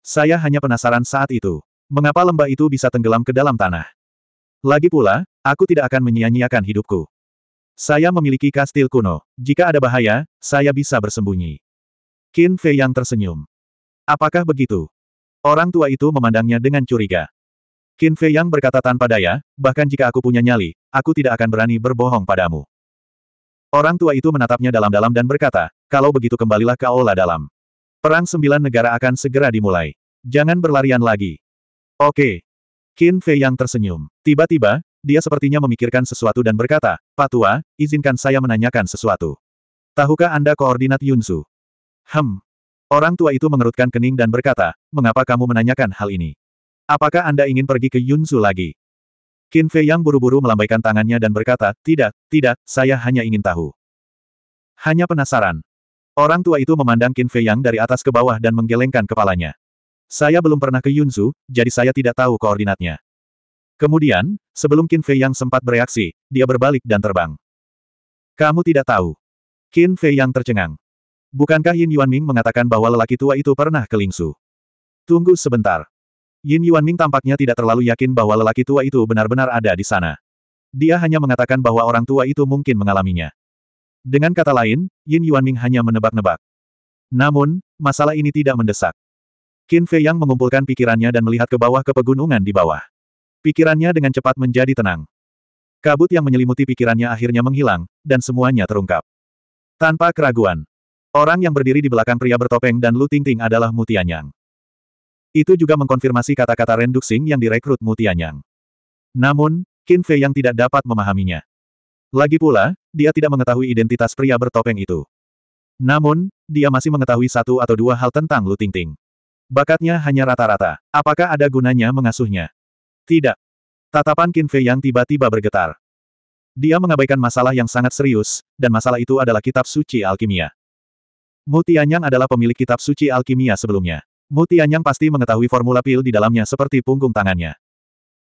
Saya hanya penasaran saat itu. Mengapa lembah itu bisa tenggelam ke dalam tanah? Lagi pula, aku tidak akan menyia-nyiakan hidupku. Saya memiliki kastil kuno. Jika ada bahaya, saya bisa bersembunyi. Qin Fei yang tersenyum. Apakah begitu? Orang tua itu memandangnya dengan curiga. Qin Fei yang berkata tanpa daya, bahkan jika aku punya nyali, aku tidak akan berani berbohong padamu. Orang tua itu menatapnya dalam-dalam dan berkata, kalau begitu kembalilah ke aula dalam. Perang sembilan negara akan segera dimulai. Jangan berlarian lagi. Oke, Qin Fei yang tersenyum. Tiba-tiba, dia sepertinya memikirkan sesuatu dan berkata, Pak Tua, izinkan saya menanyakan sesuatu. Tahukah Anda koordinat Yunsu? Hem. Orang tua itu mengerutkan kening dan berkata, mengapa kamu menanyakan hal ini? Apakah Anda ingin pergi ke Yunsu lagi? Qin Fei yang buru-buru melambaikan tangannya dan berkata, tidak, tidak, saya hanya ingin tahu. Hanya penasaran. Orang tua itu memandang Qin Fei yang dari atas ke bawah dan menggelengkan kepalanya. Saya belum pernah ke Yunzu, jadi saya tidak tahu koordinatnya. Kemudian, sebelum Qin Fei Yang sempat bereaksi, dia berbalik dan terbang. Kamu tidak tahu. Qin Fei Yang tercengang. Bukankah Yin Yuanming mengatakan bahwa lelaki tua itu pernah ke Lingsu? Tunggu sebentar. Yin Yuanming tampaknya tidak terlalu yakin bahwa lelaki tua itu benar-benar ada di sana. Dia hanya mengatakan bahwa orang tua itu mungkin mengalaminya. Dengan kata lain, Yin Yuanming hanya menebak-nebak. Namun, masalah ini tidak mendesak. Qin Fei Yang mengumpulkan pikirannya dan melihat ke bawah ke pegunungan di bawah. Pikirannya dengan cepat menjadi tenang. Kabut yang menyelimuti pikirannya akhirnya menghilang, dan semuanya terungkap. Tanpa keraguan. Orang yang berdiri di belakang pria bertopeng dan Lu Ting adalah Mutianyang. Itu juga mengkonfirmasi kata-kata Ren Duxing yang direkrut Mutianyang. Namun, Qin Fei Yang tidak dapat memahaminya. Lagi pula, dia tidak mengetahui identitas pria bertopeng itu. Namun, dia masih mengetahui satu atau dua hal tentang Lu Ting. Bakatnya hanya rata-rata. Apakah ada gunanya mengasuhnya? Tidak. Tatapan Qin Fei yang tiba-tiba bergetar. Dia mengabaikan masalah yang sangat serius, dan masalah itu adalah kitab suci alkimia. Mu Tianyang adalah pemilik kitab suci alkimia sebelumnya. Mu Tianyang pasti mengetahui formula pil di dalamnya seperti punggung tangannya.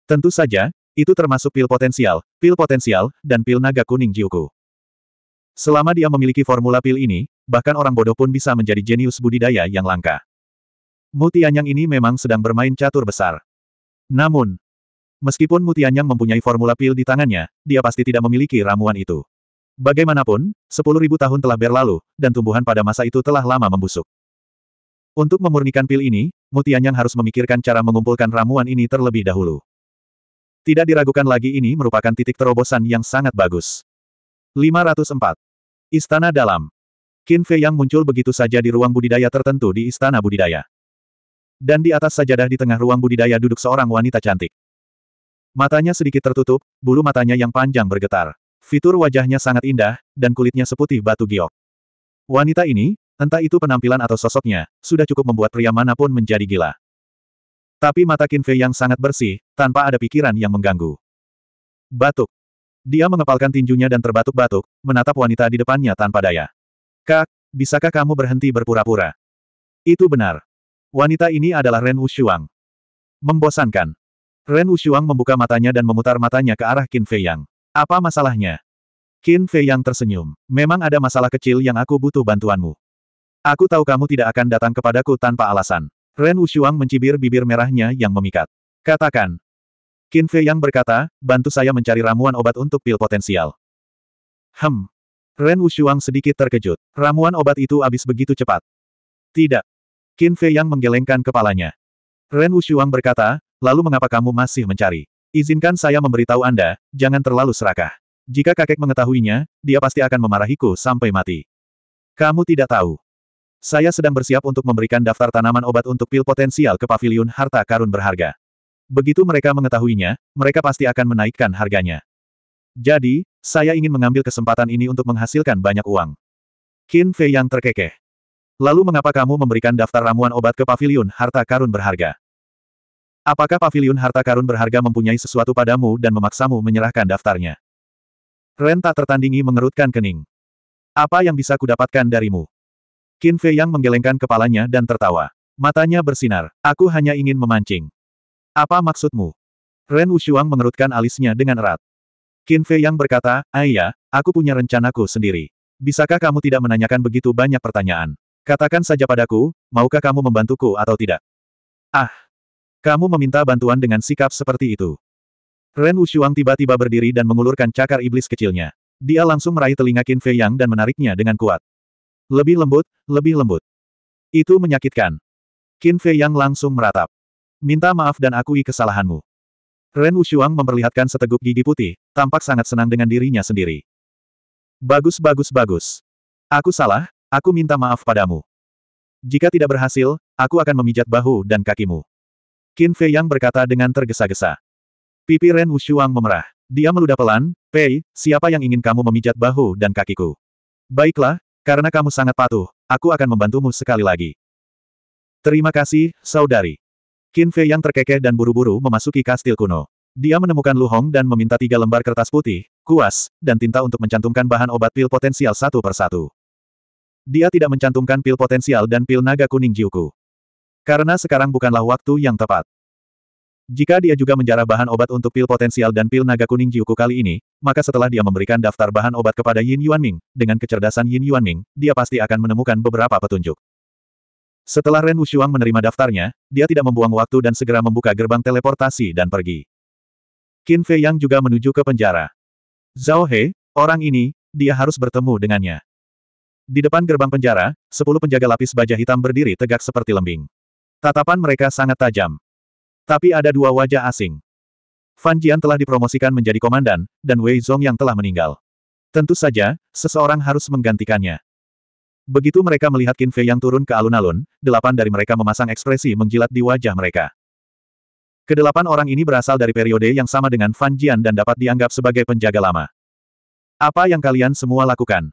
Tentu saja, itu termasuk pil potensial, pil potensial, dan pil naga kuning Jiuku. Selama dia memiliki formula pil ini, bahkan orang bodoh pun bisa menjadi jenius budidaya yang langka. Mutianyang ini memang sedang bermain catur besar. Namun, meskipun Mutianyang mempunyai formula pil di tangannya, dia pasti tidak memiliki ramuan itu. Bagaimanapun, 10.000 tahun telah berlalu, dan tumbuhan pada masa itu telah lama membusuk. Untuk memurnikan pil ini, Mutianyang harus memikirkan cara mengumpulkan ramuan ini terlebih dahulu. Tidak diragukan lagi ini merupakan titik terobosan yang sangat bagus. 504. Istana Dalam Qin Fei yang muncul begitu saja di ruang budidaya tertentu di Istana Budidaya. Dan di atas sajadah di tengah ruang budidaya duduk seorang wanita cantik. Matanya sedikit tertutup, bulu matanya yang panjang bergetar. Fitur wajahnya sangat indah, dan kulitnya seputih batu giok. Wanita ini, entah itu penampilan atau sosoknya, sudah cukup membuat pria manapun menjadi gila. Tapi mata Kinfei yang sangat bersih, tanpa ada pikiran yang mengganggu. Batuk. Dia mengepalkan tinjunya dan terbatuk-batuk, menatap wanita di depannya tanpa daya. Kak, bisakah kamu berhenti berpura-pura? Itu benar. Wanita ini adalah Ren Wushuang. Membosankan. Ren Wushuang membuka matanya dan memutar matanya ke arah Qin Fei Yang. Apa masalahnya? Qin Fei Yang tersenyum. Memang ada masalah kecil yang aku butuh bantuanmu. Aku tahu kamu tidak akan datang kepadaku tanpa alasan. Ren Wushuang mencibir bibir merahnya yang memikat. Katakan. Qin Fei Yang berkata, bantu saya mencari ramuan obat untuk pil potensial. Hem. Ren Wushuang sedikit terkejut. Ramuan obat itu habis begitu cepat. Tidak. Qin Fei Yang menggelengkan kepalanya. Ren Wushuang berkata, lalu mengapa kamu masih mencari? Izinkan saya memberitahu Anda, jangan terlalu serakah. Jika kakek mengetahuinya, dia pasti akan memarahiku sampai mati. Kamu tidak tahu. Saya sedang bersiap untuk memberikan daftar tanaman obat untuk pil potensial ke Pavilion harta karun berharga. Begitu mereka mengetahuinya, mereka pasti akan menaikkan harganya. Jadi, saya ingin mengambil kesempatan ini untuk menghasilkan banyak uang. Qin Fei yang terkekeh. Lalu mengapa kamu memberikan daftar ramuan obat ke Pavilion harta karun berharga? Apakah Pavilion harta karun berharga mempunyai sesuatu padamu dan memaksamu menyerahkan daftarnya? Ren tak tertandingi mengerutkan kening. Apa yang bisa kudapatkan darimu? Qin Fei yang menggelengkan kepalanya dan tertawa. Matanya bersinar. Aku hanya ingin memancing. Apa maksudmu? Ren Wushuang mengerutkan alisnya dengan erat. Qin Fei yang berkata, Ayah, iya, aku punya rencanaku sendiri. Bisakah kamu tidak menanyakan begitu banyak pertanyaan? Katakan saja padaku, maukah kamu membantuku atau tidak? Ah! Kamu meminta bantuan dengan sikap seperti itu. Ren Wushuang tiba-tiba berdiri dan mengulurkan cakar iblis kecilnya. Dia langsung meraih telinga Qin Fei Yang dan menariknya dengan kuat. Lebih lembut, lebih lembut. Itu menyakitkan. Qin Fei Yang langsung meratap. Minta maaf dan akui kesalahanmu. Ren Wushuang memperlihatkan seteguk gigi putih, tampak sangat senang dengan dirinya sendiri. Bagus bagus bagus. Aku salah, Aku minta maaf padamu. Jika tidak berhasil, aku akan memijat bahu dan kakimu. Qin Fei Yang berkata dengan tergesa-gesa. Pipi Ren Wushuang memerah. Dia meludah pelan, Pei, siapa yang ingin kamu memijat bahu dan kakiku? Baiklah, karena kamu sangat patuh, aku akan membantumu sekali lagi. Terima kasih, saudari. Qin Fei Yang terkekeh dan buru-buru memasuki kastil kuno. Dia menemukan Lu Hong dan meminta tiga lembar kertas putih, kuas, dan tinta untuk mencantumkan bahan obat pil potensial satu persatu. Dia tidak mencantumkan pil potensial dan pil naga kuning Jiuku. Karena sekarang bukanlah waktu yang tepat. Jika dia juga menjarah bahan obat untuk pil potensial dan pil naga kuning Jiuku kali ini, maka setelah dia memberikan daftar bahan obat kepada Yin Yuanming, dengan kecerdasan Yin Yuanming, dia pasti akan menemukan beberapa petunjuk. Setelah Ren Wushuang menerima daftarnya, dia tidak membuang waktu dan segera membuka gerbang teleportasi dan pergi. Qin Fei Yang juga menuju ke penjara. Zhao He, orang ini, dia harus bertemu dengannya. Di depan gerbang penjara, sepuluh penjaga lapis baja hitam berdiri tegak seperti lembing. Tatapan mereka sangat tajam. Tapi ada dua wajah asing. Fan Jian telah dipromosikan menjadi komandan, dan Wei Zong yang telah meninggal. Tentu saja, seseorang harus menggantikannya. Begitu mereka melihat Qin Fei yang turun ke alun-alun, delapan dari mereka memasang ekspresi menjilat di wajah mereka. Kedelapan orang ini berasal dari periode yang sama dengan Fan Jian dan dapat dianggap sebagai penjaga lama. Apa yang kalian semua lakukan?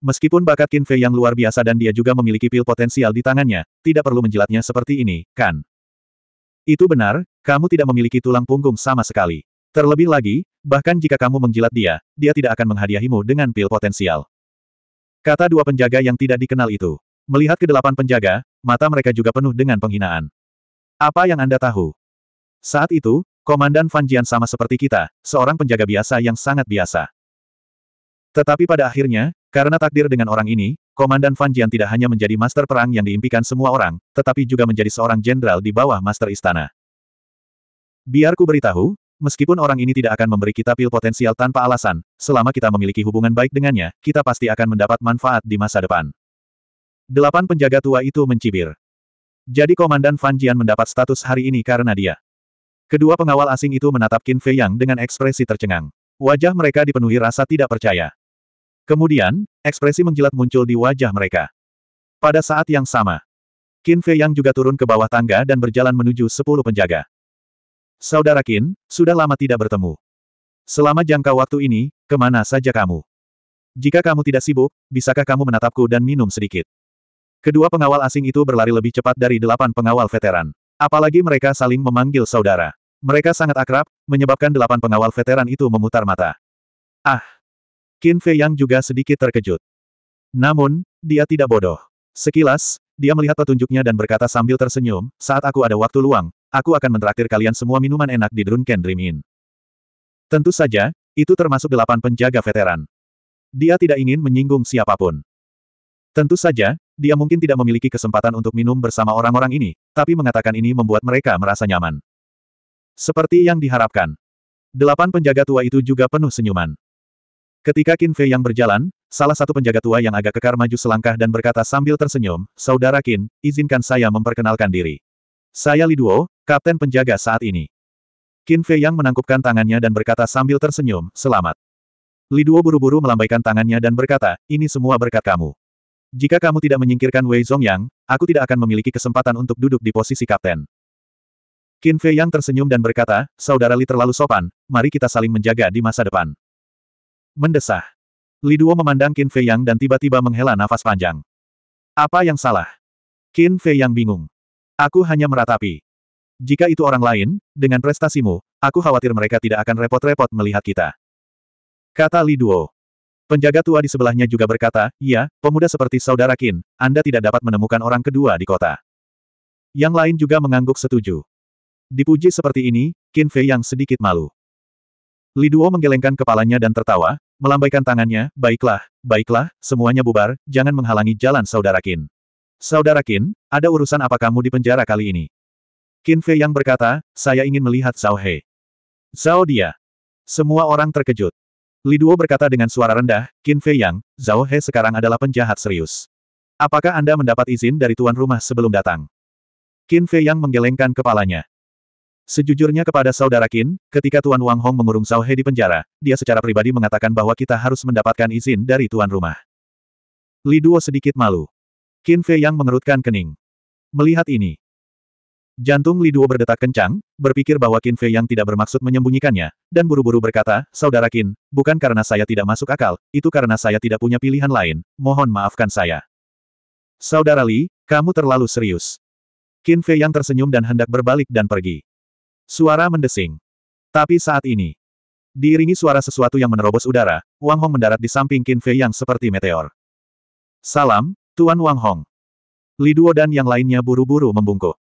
Meskipun bakat Qin Fei yang luar biasa dan dia juga memiliki pil potensial di tangannya, tidak perlu menjilatnya seperti ini, kan? Itu benar, kamu tidak memiliki tulang punggung sama sekali. Terlebih lagi, bahkan jika kamu menjilat dia, dia tidak akan menghadiahimu dengan pil potensial. Kata dua penjaga yang tidak dikenal itu. Melihat ke delapan penjaga, mata mereka juga penuh dengan penghinaan. Apa yang Anda tahu? Saat itu, Komandan Fan Jian sama seperti kita, seorang penjaga biasa yang sangat biasa. Tetapi pada akhirnya, karena takdir dengan orang ini, Komandan Fan Jian tidak hanya menjadi master perang yang diimpikan semua orang, tetapi juga menjadi seorang jenderal di bawah master istana. Biarku beritahu, meskipun orang ini tidak akan memberi kita pil potensial tanpa alasan, selama kita memiliki hubungan baik dengannya, kita pasti akan mendapat manfaat di masa depan. Delapan penjaga tua itu mencibir. Jadi Komandan Fan Jian mendapat status hari ini karena dia. Kedua pengawal asing itu menatap Qin Fei Yang dengan ekspresi tercengang. Wajah mereka dipenuhi rasa tidak percaya. Kemudian, ekspresi menjilat muncul di wajah mereka. Pada saat yang sama, Qin Fei Yang juga turun ke bawah tangga dan berjalan menuju sepuluh penjaga. Saudara Qin, sudah lama tidak bertemu. Selama jangka waktu ini, kemana saja kamu? Jika kamu tidak sibuk, bisakah kamu menatapku dan minum sedikit? Kedua pengawal asing itu berlari lebih cepat dari delapan pengawal veteran. Apalagi mereka saling memanggil saudara. Mereka sangat akrab, menyebabkan delapan pengawal veteran itu memutar mata. Ah, Qin Fei Yang juga sedikit terkejut. Namun, dia tidak bodoh. Sekilas, dia melihat petunjuknya dan berkata sambil tersenyum, saat aku ada waktu luang, aku akan mentraktir kalian semua minuman enak di Drunken Dream Inn. Tentu saja, itu termasuk delapan penjaga veteran. Dia tidak ingin menyinggung siapapun. Tentu saja, dia mungkin tidak memiliki kesempatan untuk minum bersama orang-orang ini, tapi mengatakan ini membuat mereka merasa nyaman. Seperti yang diharapkan. Delapan penjaga tua itu juga penuh senyuman. Ketika Qin Fei yang berjalan, salah satu penjaga tua yang agak kekar maju selangkah dan berkata sambil tersenyum, Saudara Qin, izinkan saya memperkenalkan diri. Saya Li Duo, kapten penjaga saat ini. Qin Fei yang menangkupkan tangannya dan berkata sambil tersenyum, selamat. Li Duo buru-buru melambaikan tangannya dan berkata, ini semua berkat kamu. Jika kamu tidak menyingkirkan Wei Zongyang, aku tidak akan memiliki kesempatan untuk duduk di posisi kapten. Qin Fei yang tersenyum dan berkata, Saudara Li terlalu sopan, mari kita saling menjaga di masa depan. Mendesah. Li Duo memandang Qin Fei Yang dan tiba-tiba menghela nafas panjang. Apa yang salah? Qin Fei Yang bingung. Aku hanya meratapi. Jika itu orang lain, dengan prestasimu, aku khawatir mereka tidak akan repot-repot melihat kita. Kata Li Duo. Penjaga tua di sebelahnya juga berkata, ya, pemuda seperti saudara Qin, Anda tidak dapat menemukan orang kedua di kota. Yang lain juga mengangguk setuju. Dipuji seperti ini, Qin Fei yang sedikit malu. Li Duo menggelengkan kepalanya dan tertawa, Melambaikan tangannya, baiklah, baiklah, semuanya bubar, jangan menghalangi jalan Saudara Qin. Saudara Qin, ada urusan apa kamu di penjara kali ini? Qin Fei yang berkata, saya ingin melihat Zhao He. Zhao dia. Semua orang terkejut. Liduo berkata dengan suara rendah, Qin Fei yang, Zhao He sekarang adalah penjahat serius. Apakah Anda mendapat izin dari tuan rumah sebelum datang? Qin Fei yang menggelengkan kepalanya. Sejujurnya kepada saudara Qin, ketika Tuan Wang Hong mengurung Zhao He di penjara, dia secara pribadi mengatakan bahwa kita harus mendapatkan izin dari tuan rumah. Li Duo sedikit malu. Qin Fei yang mengerutkan kening. Melihat ini, jantung Li Duo berdetak kencang, berpikir bahwa Qin Fei yang tidak bermaksud menyembunyikannya, dan buru-buru berkata, Saudara Qin, bukan karena saya tidak masuk akal, itu karena saya tidak punya pilihan lain, mohon maafkan saya. Saudara Li, kamu terlalu serius. Qin Fei yang tersenyum dan hendak berbalik dan pergi. Suara mendesing. Tapi saat ini, diiringi suara sesuatu yang menerobos udara, Wang Hong mendarat di samping Qin Fei yang seperti meteor. Salam, Tuan Wang Hong. Li Duo dan yang lainnya buru-buru membungkuk.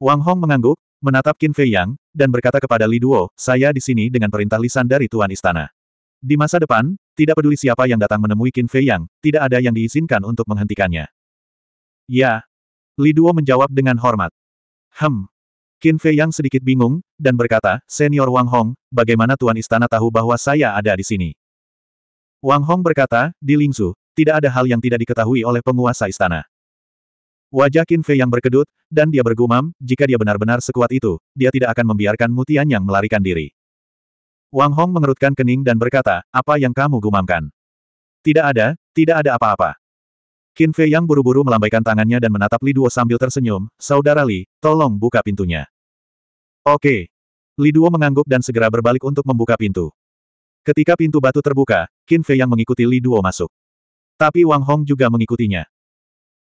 Wang Hong mengangguk, menatap Qin Fei Yang, dan berkata kepada Li Duo, saya di sini dengan perintah lisan dari Tuan Istana. Di masa depan, tidak peduli siapa yang datang menemui Qin Fei Yang, tidak ada yang diizinkan untuk menghentikannya. Ya. Li Duo menjawab dengan hormat. Hem. Qin Fei yang sedikit bingung, dan berkata, Senior Wang Hong, bagaimana Tuan Istana tahu bahwa saya ada di sini? Wang Hong berkata, di Lingsu, tidak ada hal yang tidak diketahui oleh penguasa istana. Wajah Qin Fei yang berkedut, dan dia bergumam, jika dia benar-benar sekuat itu, dia tidak akan membiarkan Mutian yang melarikan diri. Wang Hong mengerutkan kening dan berkata, apa yang kamu gumamkan? Tidak ada, tidak ada apa-apa. Qin Fei yang buru-buru melambaikan tangannya dan menatap Li Duo sambil tersenyum, Saudara Li, tolong buka pintunya. Oke. Li Duo mengangguk dan segera berbalik untuk membuka pintu. Ketika pintu batu terbuka, Qin Fei yang mengikuti Li Duo masuk. Tapi Wang Hong juga mengikutinya.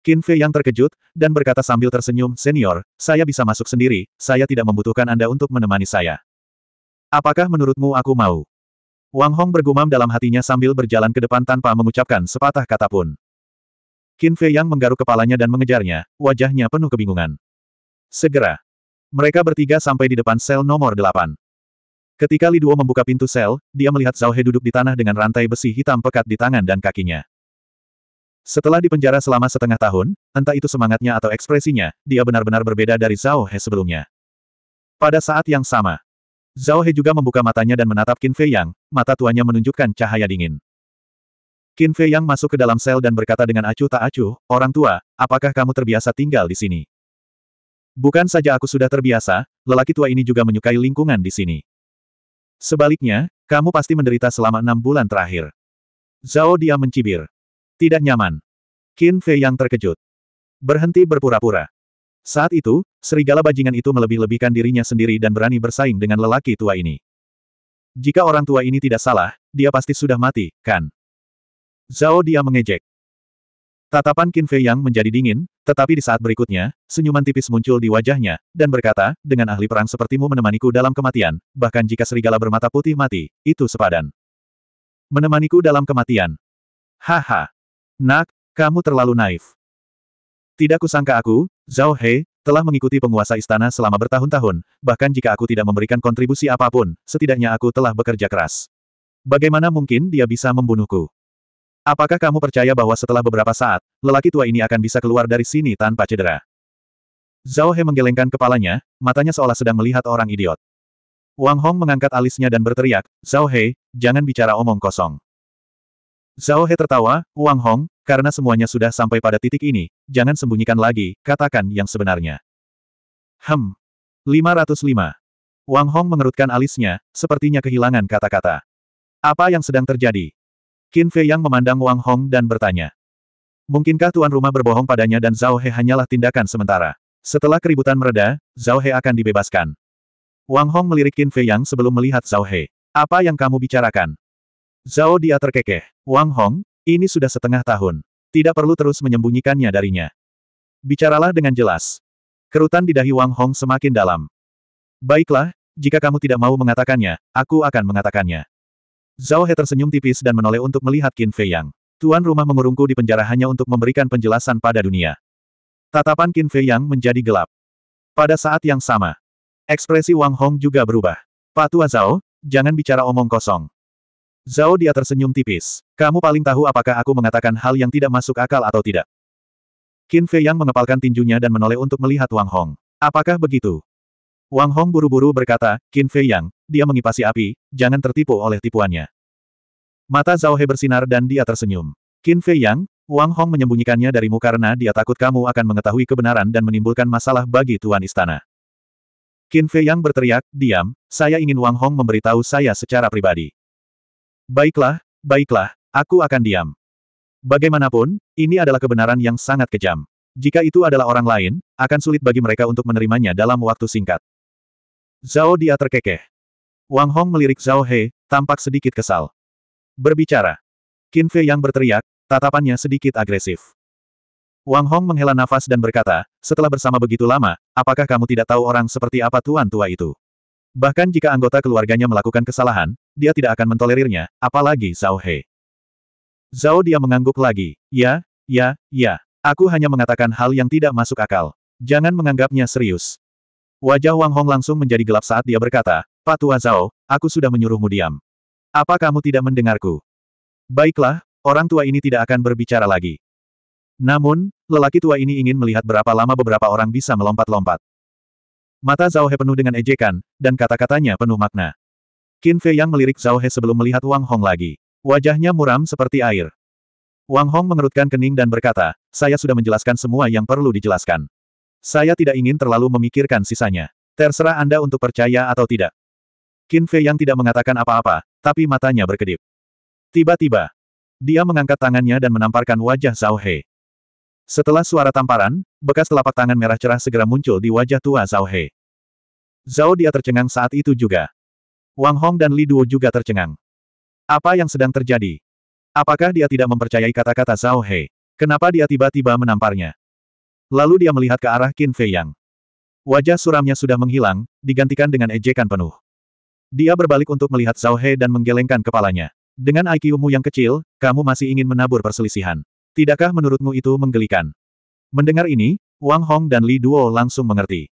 Qin Fei yang terkejut, dan berkata sambil tersenyum, Senior, saya bisa masuk sendiri, saya tidak membutuhkan Anda untuk menemani saya. Apakah menurutmu aku mau? Wang Hong bergumam dalam hatinya sambil berjalan ke depan tanpa mengucapkan sepatah kata pun. Qin Fei Yang menggaruk kepalanya dan mengejarnya, wajahnya penuh kebingungan. Segera. Mereka bertiga sampai di depan sel nomor delapan. Ketika Li Duo membuka pintu sel, dia melihat Zhao He duduk di tanah dengan rantai besi hitam pekat di tangan dan kakinya. Setelah dipenjara selama setengah tahun, entah itu semangatnya atau ekspresinya, dia benar-benar berbeda dari Zhao He sebelumnya. Pada saat yang sama, Zhao He juga membuka matanya dan menatap Qin Fei Yang, mata tuanya menunjukkan cahaya dingin. Qin Fei Yang masuk ke dalam sel dan berkata dengan acuh tak acuh, Orang tua, apakah kamu terbiasa tinggal di sini? Bukan saja aku sudah terbiasa, lelaki tua ini juga menyukai lingkungan di sini. Sebaliknya, kamu pasti menderita selama enam bulan terakhir. Zhao dia mencibir. Tidak nyaman. Qin Fei Yang terkejut. Berhenti berpura-pura. Saat itu, serigala bajingan itu melebih-lebihkan dirinya sendiri dan berani bersaing dengan lelaki tua ini. Jika orang tua ini tidak salah, dia pasti sudah mati, kan? Zhao dia mengejek. Tatapan Qin Fei yang menjadi dingin, tetapi di saat berikutnya, senyuman tipis muncul di wajahnya, dan berkata, dengan ahli perang sepertimu menemaniku dalam kematian, bahkan jika serigala bermata putih mati, itu sepadan. Menemaniku dalam kematian. Haha. Nak, kamu terlalu naif. Tidak kusangka aku, Zhao He, telah mengikuti penguasa istana selama bertahun-tahun, bahkan jika aku tidak memberikan kontribusi apapun, setidaknya aku telah bekerja keras. Bagaimana mungkin dia bisa membunuhku? Apakah kamu percaya bahwa setelah beberapa saat, lelaki tua ini akan bisa keluar dari sini tanpa cedera? Zhao He menggelengkan kepalanya, matanya seolah sedang melihat orang idiot. Wang Hong mengangkat alisnya dan berteriak, Zhao He, jangan bicara omong kosong. Zhao He tertawa, Wang Hong, karena semuanya sudah sampai pada titik ini, jangan sembunyikan lagi, katakan yang sebenarnya. Hem. 505. Wang Hong mengerutkan alisnya, sepertinya kehilangan kata-kata. Apa yang sedang terjadi? Qin Fei yang memandang Wang Hong dan bertanya. Mungkinkah tuan rumah berbohong padanya dan Zhao He hanyalah tindakan sementara? Setelah keributan mereda, Zhao He akan dibebaskan. Wang Hong melirik Qin Fei yang sebelum melihat Zhao He. Apa yang kamu bicarakan? Zhao dia terkekeh. Wang Hong, ini sudah setengah tahun. Tidak perlu terus menyembunyikannya darinya. Bicaralah dengan jelas. Kerutan di dahi Wang Hong semakin dalam. Baiklah, jika kamu tidak mau mengatakannya, aku akan mengatakannya. Zhao He tersenyum tipis dan menoleh untuk melihat Qin Fei Yang. Tuan rumah mengurungku di penjara hanya untuk memberikan penjelasan pada dunia. Tatapan Qin Fei Yang menjadi gelap. Pada saat yang sama, ekspresi Wang Hong juga berubah. Pak Tua Zhao, jangan bicara omong kosong. Zhao dia tersenyum tipis. Kamu paling tahu apakah aku mengatakan hal yang tidak masuk akal atau tidak. Qin Fei Yang mengepalkan tinjunya dan menoleh untuk melihat Wang Hong. Apakah begitu? Wang Hong buru-buru berkata, Qin Fei Yang, dia mengipasi api, jangan tertipu oleh tipuannya. Mata Zhao He bersinar dan dia tersenyum. Qin Fei Yang, Wang Hong menyembunyikannya darimu karena dia takut kamu akan mengetahui kebenaran dan menimbulkan masalah bagi Tuan Istana. Qin Fei Yang berteriak, diam, saya ingin Wang Hong memberitahu saya secara pribadi. Baiklah, baiklah, aku akan diam. Bagaimanapun, ini adalah kebenaran yang sangat kejam. Jika itu adalah orang lain, akan sulit bagi mereka untuk menerimanya dalam waktu singkat. Zhao dia terkekeh. Wang Hong melirik Zhao He, tampak sedikit kesal. Berbicara. Qin Fei yang berteriak, tatapannya sedikit agresif. Wang Hong menghela nafas dan berkata, setelah bersama begitu lama, apakah kamu tidak tahu orang seperti apa tuan tua itu? Bahkan jika anggota keluarganya melakukan kesalahan, dia tidak akan mentolerirnya, apalagi Zhao He. Zhao dia mengangguk lagi, ya, ya, ya, aku hanya mengatakan hal yang tidak masuk akal. Jangan menganggapnya serius. Wajah Wang Hong langsung menjadi gelap saat dia berkata, Pak tua Zhao, aku sudah menyuruhmu diam. Apa kamu tidak mendengarku? Baiklah, orang tua ini tidak akan berbicara lagi. Namun, lelaki tua ini ingin melihat berapa lama beberapa orang bisa melompat-lompat. Mata Zhao He penuh dengan ejekan, dan kata-katanya penuh makna. Qin Fei yang melirik Zhao He sebelum melihat Wang Hong lagi. Wajahnya muram seperti air. Wang Hong mengerutkan kening dan berkata, saya sudah menjelaskan semua yang perlu dijelaskan. Saya tidak ingin terlalu memikirkan sisanya. Terserah Anda untuk percaya atau tidak. Qin Fei yang tidak mengatakan apa-apa, tapi matanya berkedip. Tiba-tiba, dia mengangkat tangannya dan menamparkan wajah Zhao He. Setelah suara tamparan, bekas telapak tangan merah cerah segera muncul di wajah tua Zhao He. Zhao dia tercengang saat itu juga. Wang Hong dan Li Duo juga tercengang. Apa yang sedang terjadi? Apakah dia tidak mempercayai kata-kata Zhao He? Kenapa dia tiba-tiba menamparnya? Lalu dia melihat ke arah Qin Fei Yang. Wajah suramnya sudah menghilang, digantikan dengan ejekan penuh. Dia berbalik untuk melihat Zhao He dan menggelengkan kepalanya. Dengan IQ-mu yang kecil, kamu masih ingin menabur perselisihan. Tidakkah menurutmu itu menggelikan? Mendengar ini, Wang Hong dan Li Duo langsung mengerti.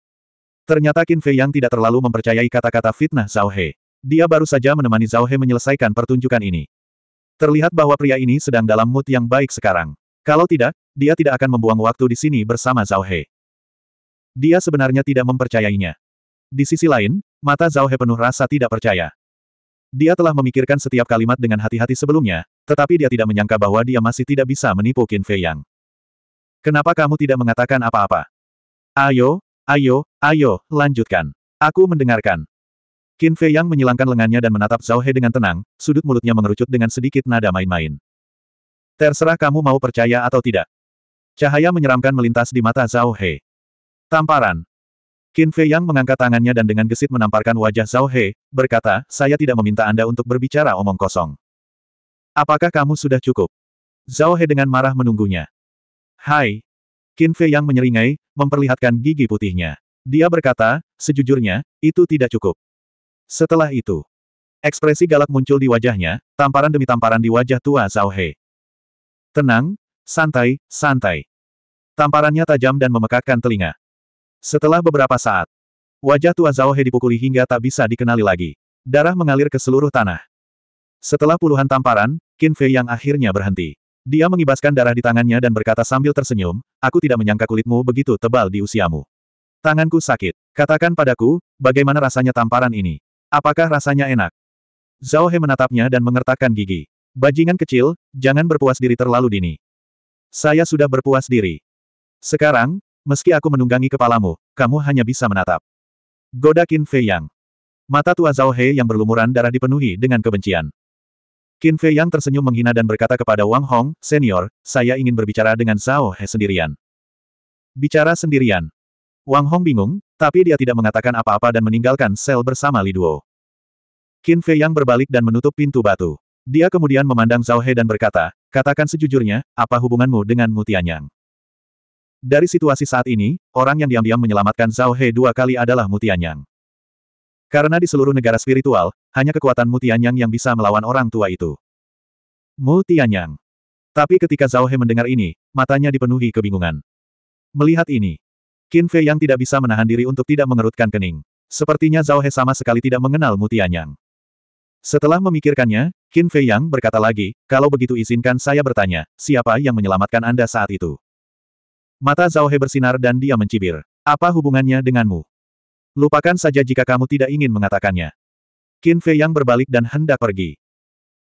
Ternyata Qin Fei yang tidak terlalu mempercayai kata-kata fitnah Zhao He. Dia baru saja menemani Zhao He menyelesaikan pertunjukan ini. Terlihat bahwa pria ini sedang dalam mood yang baik sekarang. Kalau tidak, dia tidak akan membuang waktu di sini bersama Zhao He. Dia sebenarnya tidak mempercayainya. Di sisi lain, Mata Zhao He penuh rasa tidak percaya. Dia telah memikirkan setiap kalimat dengan hati-hati sebelumnya, tetapi dia tidak menyangka bahwa dia masih tidak bisa menipu Qin Fei Yang. Kenapa kamu tidak mengatakan apa-apa? Ayo, ayo, ayo, lanjutkan. Aku mendengarkan. Qin Fei Yang menyilangkan lengannya dan menatap Zhao He dengan tenang, sudut mulutnya mengerucut dengan sedikit nada main-main. Terserah kamu mau percaya atau tidak. Cahaya menyeramkan melintas di mata Zhao He. Tamparan. Qin Fei Yang mengangkat tangannya dan dengan gesit menamparkan wajah Zhao He, berkata, saya tidak meminta Anda untuk berbicara omong kosong. Apakah kamu sudah cukup? Zhao He dengan marah menunggunya. Hai. Qin Fei Yang menyeringai, memperlihatkan gigi putihnya. Dia berkata, sejujurnya, itu tidak cukup. Setelah itu, ekspresi galak muncul di wajahnya, tamparan demi tamparan di wajah tua Zhao He. Tenang, santai, santai. Tamparannya tajam dan memekakkan telinga. Setelah beberapa saat, wajah tua Zhao He dipukuli hingga tak bisa dikenali lagi. Darah mengalir ke seluruh tanah. Setelah puluhan tamparan, Qin Fei yang akhirnya berhenti. Dia mengibaskan darah di tangannya dan berkata sambil tersenyum, aku tidak menyangka kulitmu begitu tebal di usiamu. Tanganku sakit. Katakan padaku, bagaimana rasanya tamparan ini? Apakah rasanya enak? Zhao He menatapnya dan mengertakkan gigi. Bajingan kecil, jangan berpuas diri terlalu dini. Saya sudah berpuas diri. Sekarang, Meski aku menunggangi kepalamu, kamu hanya bisa menatap. Goda Qin Fei Yang. Mata tua Zhao He yang berlumuran darah dipenuhi dengan kebencian. Qin Fei Yang tersenyum menghina dan berkata kepada Wang Hong, Senior, saya ingin berbicara dengan Zhao He sendirian. Bicara sendirian. Wang Hong bingung, tapi dia tidak mengatakan apa-apa dan meninggalkan sel bersama Li Duo. Qin Fei Yang berbalik dan menutup pintu batu. Dia kemudian memandang Zhao He dan berkata, katakan sejujurnya, apa hubunganmu dengan Mutianyang? Dari situasi saat ini, orang yang diam-diam menyelamatkan Zhao He dua kali adalah Mutianyang. Karena di seluruh negara spiritual, hanya kekuatan Mutianyang yang bisa melawan orang tua itu. Mutianyang. Tapi ketika Zhao He mendengar ini, matanya dipenuhi kebingungan. Melihat ini, Qin Fei yang tidak bisa menahan diri untuk tidak mengerutkan kening. Sepertinya Zhao He sama sekali tidak mengenal Mutianyang. Setelah memikirkannya, Qin Fei yang berkata lagi, kalau begitu izinkan saya bertanya, siapa yang menyelamatkan Anda saat itu? Mata Zhao He bersinar dan dia mencibir. Apa hubungannya denganmu? Lupakan saja jika kamu tidak ingin mengatakannya. Qin Fei yang berbalik dan hendak pergi.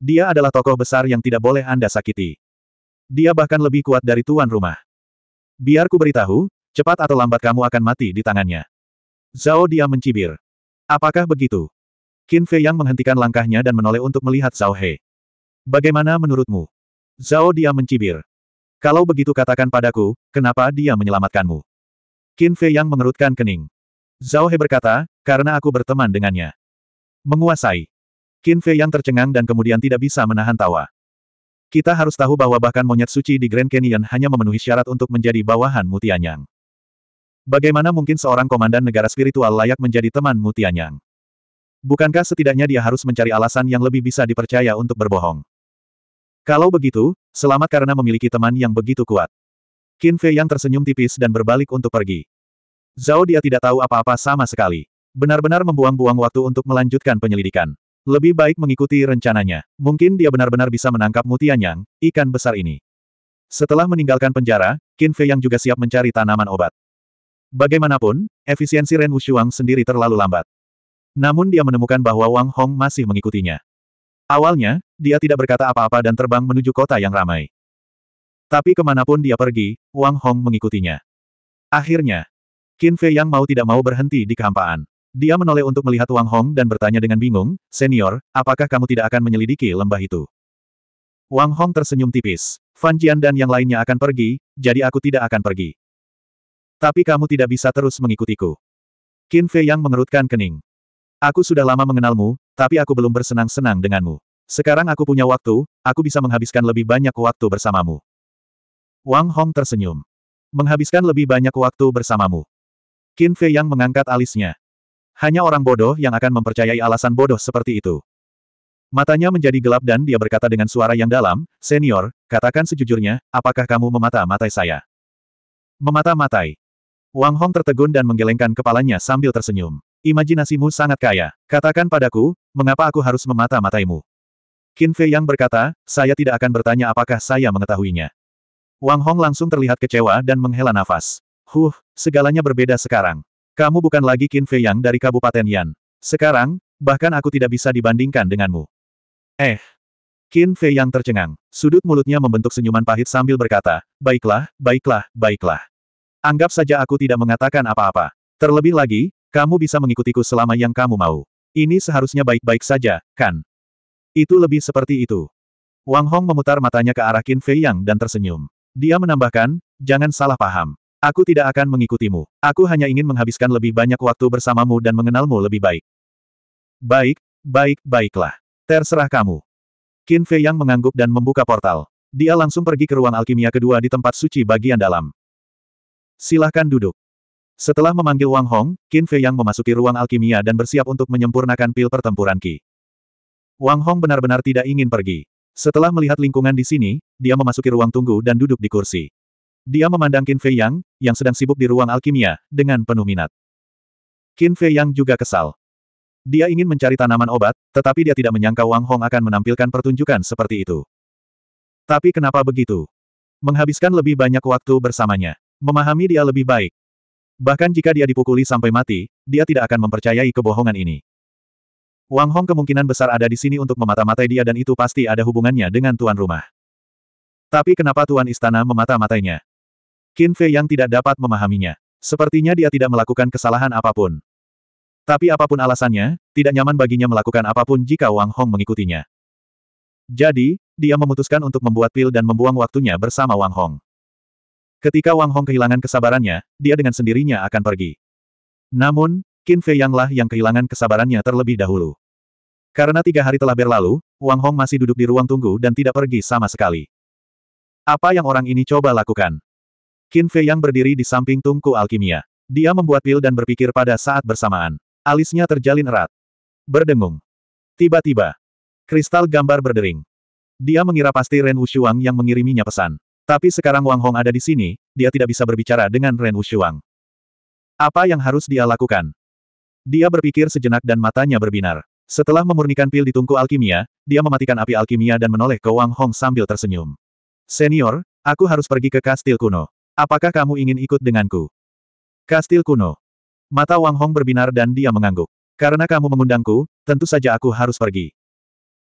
Dia adalah tokoh besar yang tidak boleh Anda sakiti. Dia bahkan lebih kuat dari tuan rumah. Biar ku beritahu, cepat atau lambat kamu akan mati di tangannya. Zhao dia mencibir. Apakah begitu? Qin Fei yang menghentikan langkahnya dan menoleh untuk melihat Zhao He. Bagaimana menurutmu? Zhao dia mencibir. Kalau begitu katakan padaku, kenapa dia menyelamatkanmu? Qin Fei yang mengerutkan kening. Zhao He berkata, karena aku berteman dengannya. Menguasai. Qin Fei yang tercengang dan kemudian tidak bisa menahan tawa. Kita harus tahu bahwa bahkan monyet suci di Grand Canyon hanya memenuhi syarat untuk menjadi bawahan Mutianyang. Bagaimana mungkin seorang komandan negara spiritual layak menjadi teman Mutianyang? Bukankah setidaknya dia harus mencari alasan yang lebih bisa dipercaya untuk berbohong? Kalau begitu, selamat karena memiliki teman yang begitu kuat. Qin Fei yang tersenyum tipis dan berbalik untuk pergi. Zhao dia tidak tahu apa-apa sama sekali. Benar-benar membuang-buang waktu untuk melanjutkan penyelidikan. Lebih baik mengikuti rencananya. Mungkin dia benar-benar bisa menangkap mutianyang, ikan besar ini. Setelah meninggalkan penjara, Qin Fei yang juga siap mencari tanaman obat. Bagaimanapun, efisiensi Ren Wushuang sendiri terlalu lambat. Namun dia menemukan bahwa Wang Hong masih mengikutinya. Awalnya, dia tidak berkata apa-apa dan terbang menuju kota yang ramai. Tapi kemanapun dia pergi, Wang Hong mengikutinya. Akhirnya, Qin Fei yang mau tidak mau berhenti di kehampaan. Dia menoleh untuk melihat Wang Hong dan bertanya dengan bingung, Senior, apakah kamu tidak akan menyelidiki lembah itu? Wang Hong tersenyum tipis. Fan Jian dan yang lainnya akan pergi, jadi aku tidak akan pergi. Tapi kamu tidak bisa terus mengikutiku. Qin Fei yang mengerutkan kening. Aku sudah lama mengenalmu, tapi aku belum bersenang-senang denganmu. Sekarang aku punya waktu, aku bisa menghabiskan lebih banyak waktu bersamamu. Wang Hong tersenyum. Menghabiskan lebih banyak waktu bersamamu. Qin Fei yang mengangkat alisnya. Hanya orang bodoh yang akan mempercayai alasan bodoh seperti itu. Matanya menjadi gelap dan dia berkata dengan suara yang dalam, Senior, katakan sejujurnya, apakah kamu memata-matai saya? Memata-matai. Wang Hong tertegun dan menggelengkan kepalanya sambil tersenyum. Imajinasimu sangat kaya. Katakan padaku, mengapa aku harus memata-mataimu? Qin Fei Yang berkata, saya tidak akan bertanya apakah saya mengetahuinya. Wang Hong langsung terlihat kecewa dan menghela nafas. Huh, segalanya berbeda sekarang. Kamu bukan lagi Qin Fei Yang dari Kabupaten Yan. Sekarang, bahkan aku tidak bisa dibandingkan denganmu. Eh. Qin Fei Yang tercengang. Sudut mulutnya membentuk senyuman pahit sambil berkata, baiklah, baiklah, baiklah. Anggap saja aku tidak mengatakan apa-apa. Terlebih lagi, kamu bisa mengikutiku selama yang kamu mau. Ini seharusnya baik-baik saja, kan? Itu lebih seperti itu. Wang Hong memutar matanya ke arah Qin Fei Yang dan tersenyum. Dia menambahkan, jangan salah paham. Aku tidak akan mengikutimu. Aku hanya ingin menghabiskan lebih banyak waktu bersamamu dan mengenalmu lebih baik. Baik, baik, baiklah. Terserah kamu. Qin Fei Yang mengangguk dan membuka portal. Dia langsung pergi ke ruang alkimia kedua di tempat suci bagian dalam. Silahkan duduk. Setelah memanggil Wang Hong, Qin Fei Yang memasuki ruang alkimia dan bersiap untuk menyempurnakan pil pertempuran Qi. Wang Hong benar-benar tidak ingin pergi. Setelah melihat lingkungan di sini, dia memasuki ruang tunggu dan duduk di kursi. Dia memandang Qin Fei Yang, yang sedang sibuk di ruang alkimia, dengan penuh minat. Qin Fei Yang juga kesal. Dia ingin mencari tanaman obat, tetapi dia tidak menyangka Wang Hong akan menampilkan pertunjukan seperti itu. Tapi kenapa begitu? Menghabiskan lebih banyak waktu bersamanya. Memahami dia lebih baik. Bahkan jika dia dipukuli sampai mati, dia tidak akan mempercayai kebohongan ini. Wang Hong kemungkinan besar ada di sini untuk memata-matai dia dan itu pasti ada hubungannya dengan tuan rumah. Tapi kenapa tuan istana memata-matainya? Qin Fei yang tidak dapat memahaminya. Sepertinya dia tidak melakukan kesalahan apapun. Tapi apapun alasannya, tidak nyaman baginya melakukan apapun jika Wang Hong mengikutinya. Jadi, dia memutuskan untuk membuat pil dan membuang waktunya bersama Wang Hong. Ketika Wang Hong kehilangan kesabarannya, dia dengan sendirinya akan pergi. Namun, Qin Fei lah yang kehilangan kesabarannya terlebih dahulu. Karena tiga hari telah berlalu, Wang Hong masih duduk di ruang tunggu dan tidak pergi sama sekali. Apa yang orang ini coba lakukan? Qin Fei Yang berdiri di samping tungku alkimia. Dia membuat pil dan berpikir pada saat bersamaan. Alisnya terjalin erat. Berdengung. Tiba-tiba, kristal gambar berdering. Dia mengira pasti Ren Wushuang yang mengiriminya pesan. Tapi sekarang Wang Hong ada di sini, dia tidak bisa berbicara dengan Ren Wushuang. Apa yang harus dia lakukan? Dia berpikir sejenak dan matanya berbinar. Setelah memurnikan pil di tungku alkimia, dia mematikan api alkimia dan menoleh ke Wang Hong sambil tersenyum. Senior, aku harus pergi ke kastil kuno. Apakah kamu ingin ikut denganku? Kastil kuno. Mata Wang Hong berbinar dan dia mengangguk. Karena kamu mengundangku, tentu saja aku harus pergi.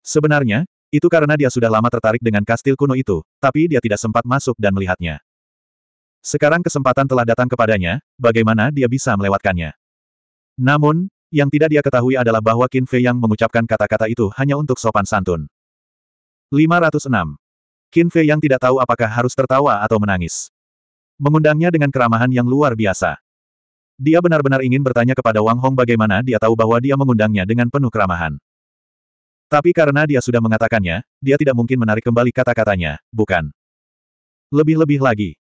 Sebenarnya, itu karena dia sudah lama tertarik dengan kastil kuno itu, tapi dia tidak sempat masuk dan melihatnya. Sekarang kesempatan telah datang kepadanya, bagaimana dia bisa melewatkannya. Namun, yang tidak dia ketahui adalah bahwa Qin Fei yang mengucapkan kata-kata itu hanya untuk sopan santun. 506. Qin Fei yang tidak tahu apakah harus tertawa atau menangis. Mengundangnya dengan keramahan yang luar biasa. Dia benar-benar ingin bertanya kepada Wang Hong bagaimana dia tahu bahwa dia mengundangnya dengan penuh keramahan. Tapi karena dia sudah mengatakannya, dia tidak mungkin menarik kembali kata-katanya, bukan? Lebih-lebih lagi.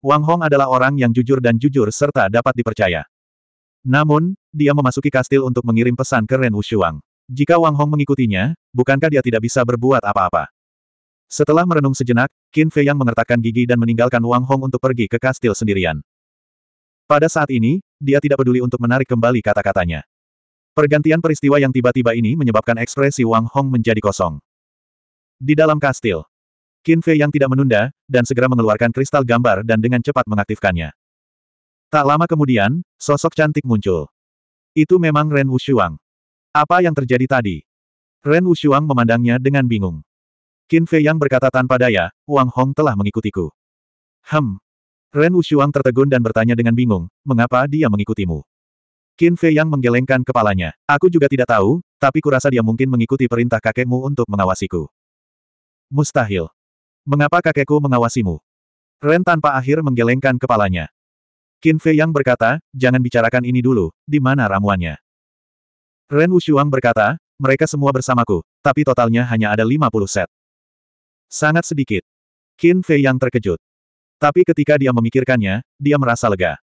Wang Hong adalah orang yang jujur dan jujur serta dapat dipercaya. Namun, dia memasuki kastil untuk mengirim pesan ke Ren Wushuang. Jika Wang Hong mengikutinya, bukankah dia tidak bisa berbuat apa-apa? Setelah merenung sejenak, Qin Fei yang mengertakkan gigi dan meninggalkan Wang Hong untuk pergi ke kastil sendirian. Pada saat ini, dia tidak peduli untuk menarik kembali kata-katanya. Pergantian peristiwa yang tiba-tiba ini menyebabkan ekspresi Wang Hong menjadi kosong. Di dalam kastil, Qin Fei yang tidak menunda, dan segera mengeluarkan kristal gambar dan dengan cepat mengaktifkannya. Tak lama kemudian, sosok cantik muncul. Itu memang Ren Wushuang. Apa yang terjadi tadi? Ren Wushuang memandangnya dengan bingung. Qin Fei yang berkata tanpa daya, Wang Hong telah mengikutiku. Hem. Ren Wushuang tertegun dan bertanya dengan bingung, mengapa dia mengikutimu? Qin Fei yang menggelengkan kepalanya. Aku juga tidak tahu, tapi kurasa dia mungkin mengikuti perintah kakekmu untuk mengawasiku. Mustahil. Mengapa kakekku mengawasimu? Ren tanpa akhir menggelengkan kepalanya. Qin Fei yang berkata, jangan bicarakan ini dulu, di mana ramuannya? Ren Wushuang berkata, mereka semua bersamaku, tapi totalnya hanya ada 50 set. Sangat sedikit. Qin Fei yang terkejut. Tapi ketika dia memikirkannya, dia merasa lega.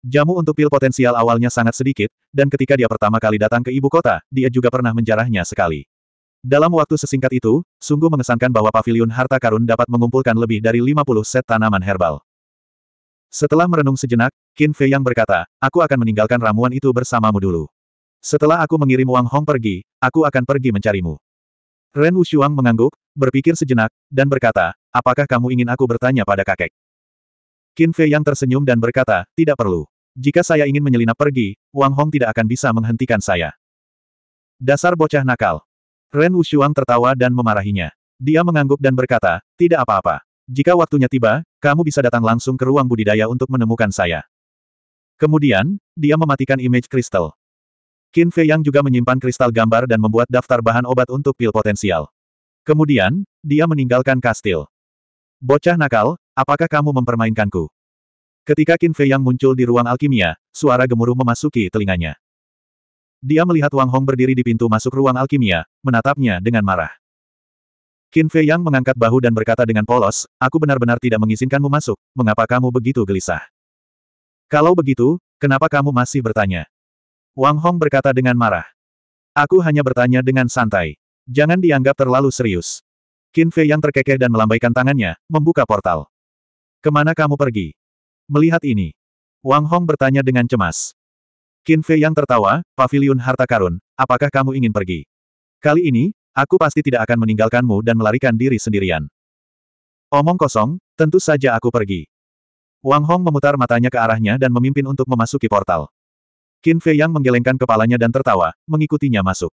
Jamu untuk pil potensial awalnya sangat sedikit, dan ketika dia pertama kali datang ke ibu kota, dia juga pernah menjarahnya sekali. Dalam waktu sesingkat itu, sungguh mengesankan bahwa pavilion harta karun dapat mengumpulkan lebih dari 50 set tanaman herbal. Setelah merenung sejenak, Qin Fei yang berkata, aku akan meninggalkan ramuan itu bersamamu dulu. Setelah aku mengirim Wang Hong pergi, aku akan pergi mencarimu. Ren Wushuang mengangguk, berpikir sejenak, dan berkata, apakah kamu ingin aku bertanya pada kakek? Qin Fei yang tersenyum dan berkata, tidak perlu. Jika saya ingin menyelinap pergi, Wang Hong tidak akan bisa menghentikan saya. Dasar bocah nakal. Ren Wushuang tertawa dan memarahinya. Dia mengangguk dan berkata, tidak apa-apa. Jika waktunya tiba, kamu bisa datang langsung ke ruang budidaya untuk menemukan saya. Kemudian, dia mematikan image kristal. Qin Fei Yang juga menyimpan kristal gambar dan membuat daftar bahan obat untuk pil potensial. Kemudian, dia meninggalkan kastil. Bocah nakal, Apakah kamu mempermainkanku? Ketika Qin Fei Yang muncul di ruang alkimia, suara gemuruh memasuki telinganya. Dia melihat Wang Hong berdiri di pintu masuk ruang alkimia, menatapnya dengan marah. Qin Fei Yang mengangkat bahu dan berkata dengan polos, aku benar-benar tidak mengizinkanmu masuk, mengapa kamu begitu gelisah? Kalau begitu, kenapa kamu masih bertanya? Wang Hong berkata dengan marah. Aku hanya bertanya dengan santai. Jangan dianggap terlalu serius. Qin Fei Yang terkekeh dan melambaikan tangannya, membuka portal. Kemana kamu pergi? Melihat ini. Wang Hong bertanya dengan cemas. Qin Fei yang tertawa, pavilion harta karun, apakah kamu ingin pergi? Kali ini, aku pasti tidak akan meninggalkanmu dan melarikan diri sendirian. Omong kosong, tentu saja aku pergi. Wang Hong memutar matanya ke arahnya dan memimpin untuk memasuki portal. Qin Fei yang menggelengkan kepalanya dan tertawa, mengikutinya masuk.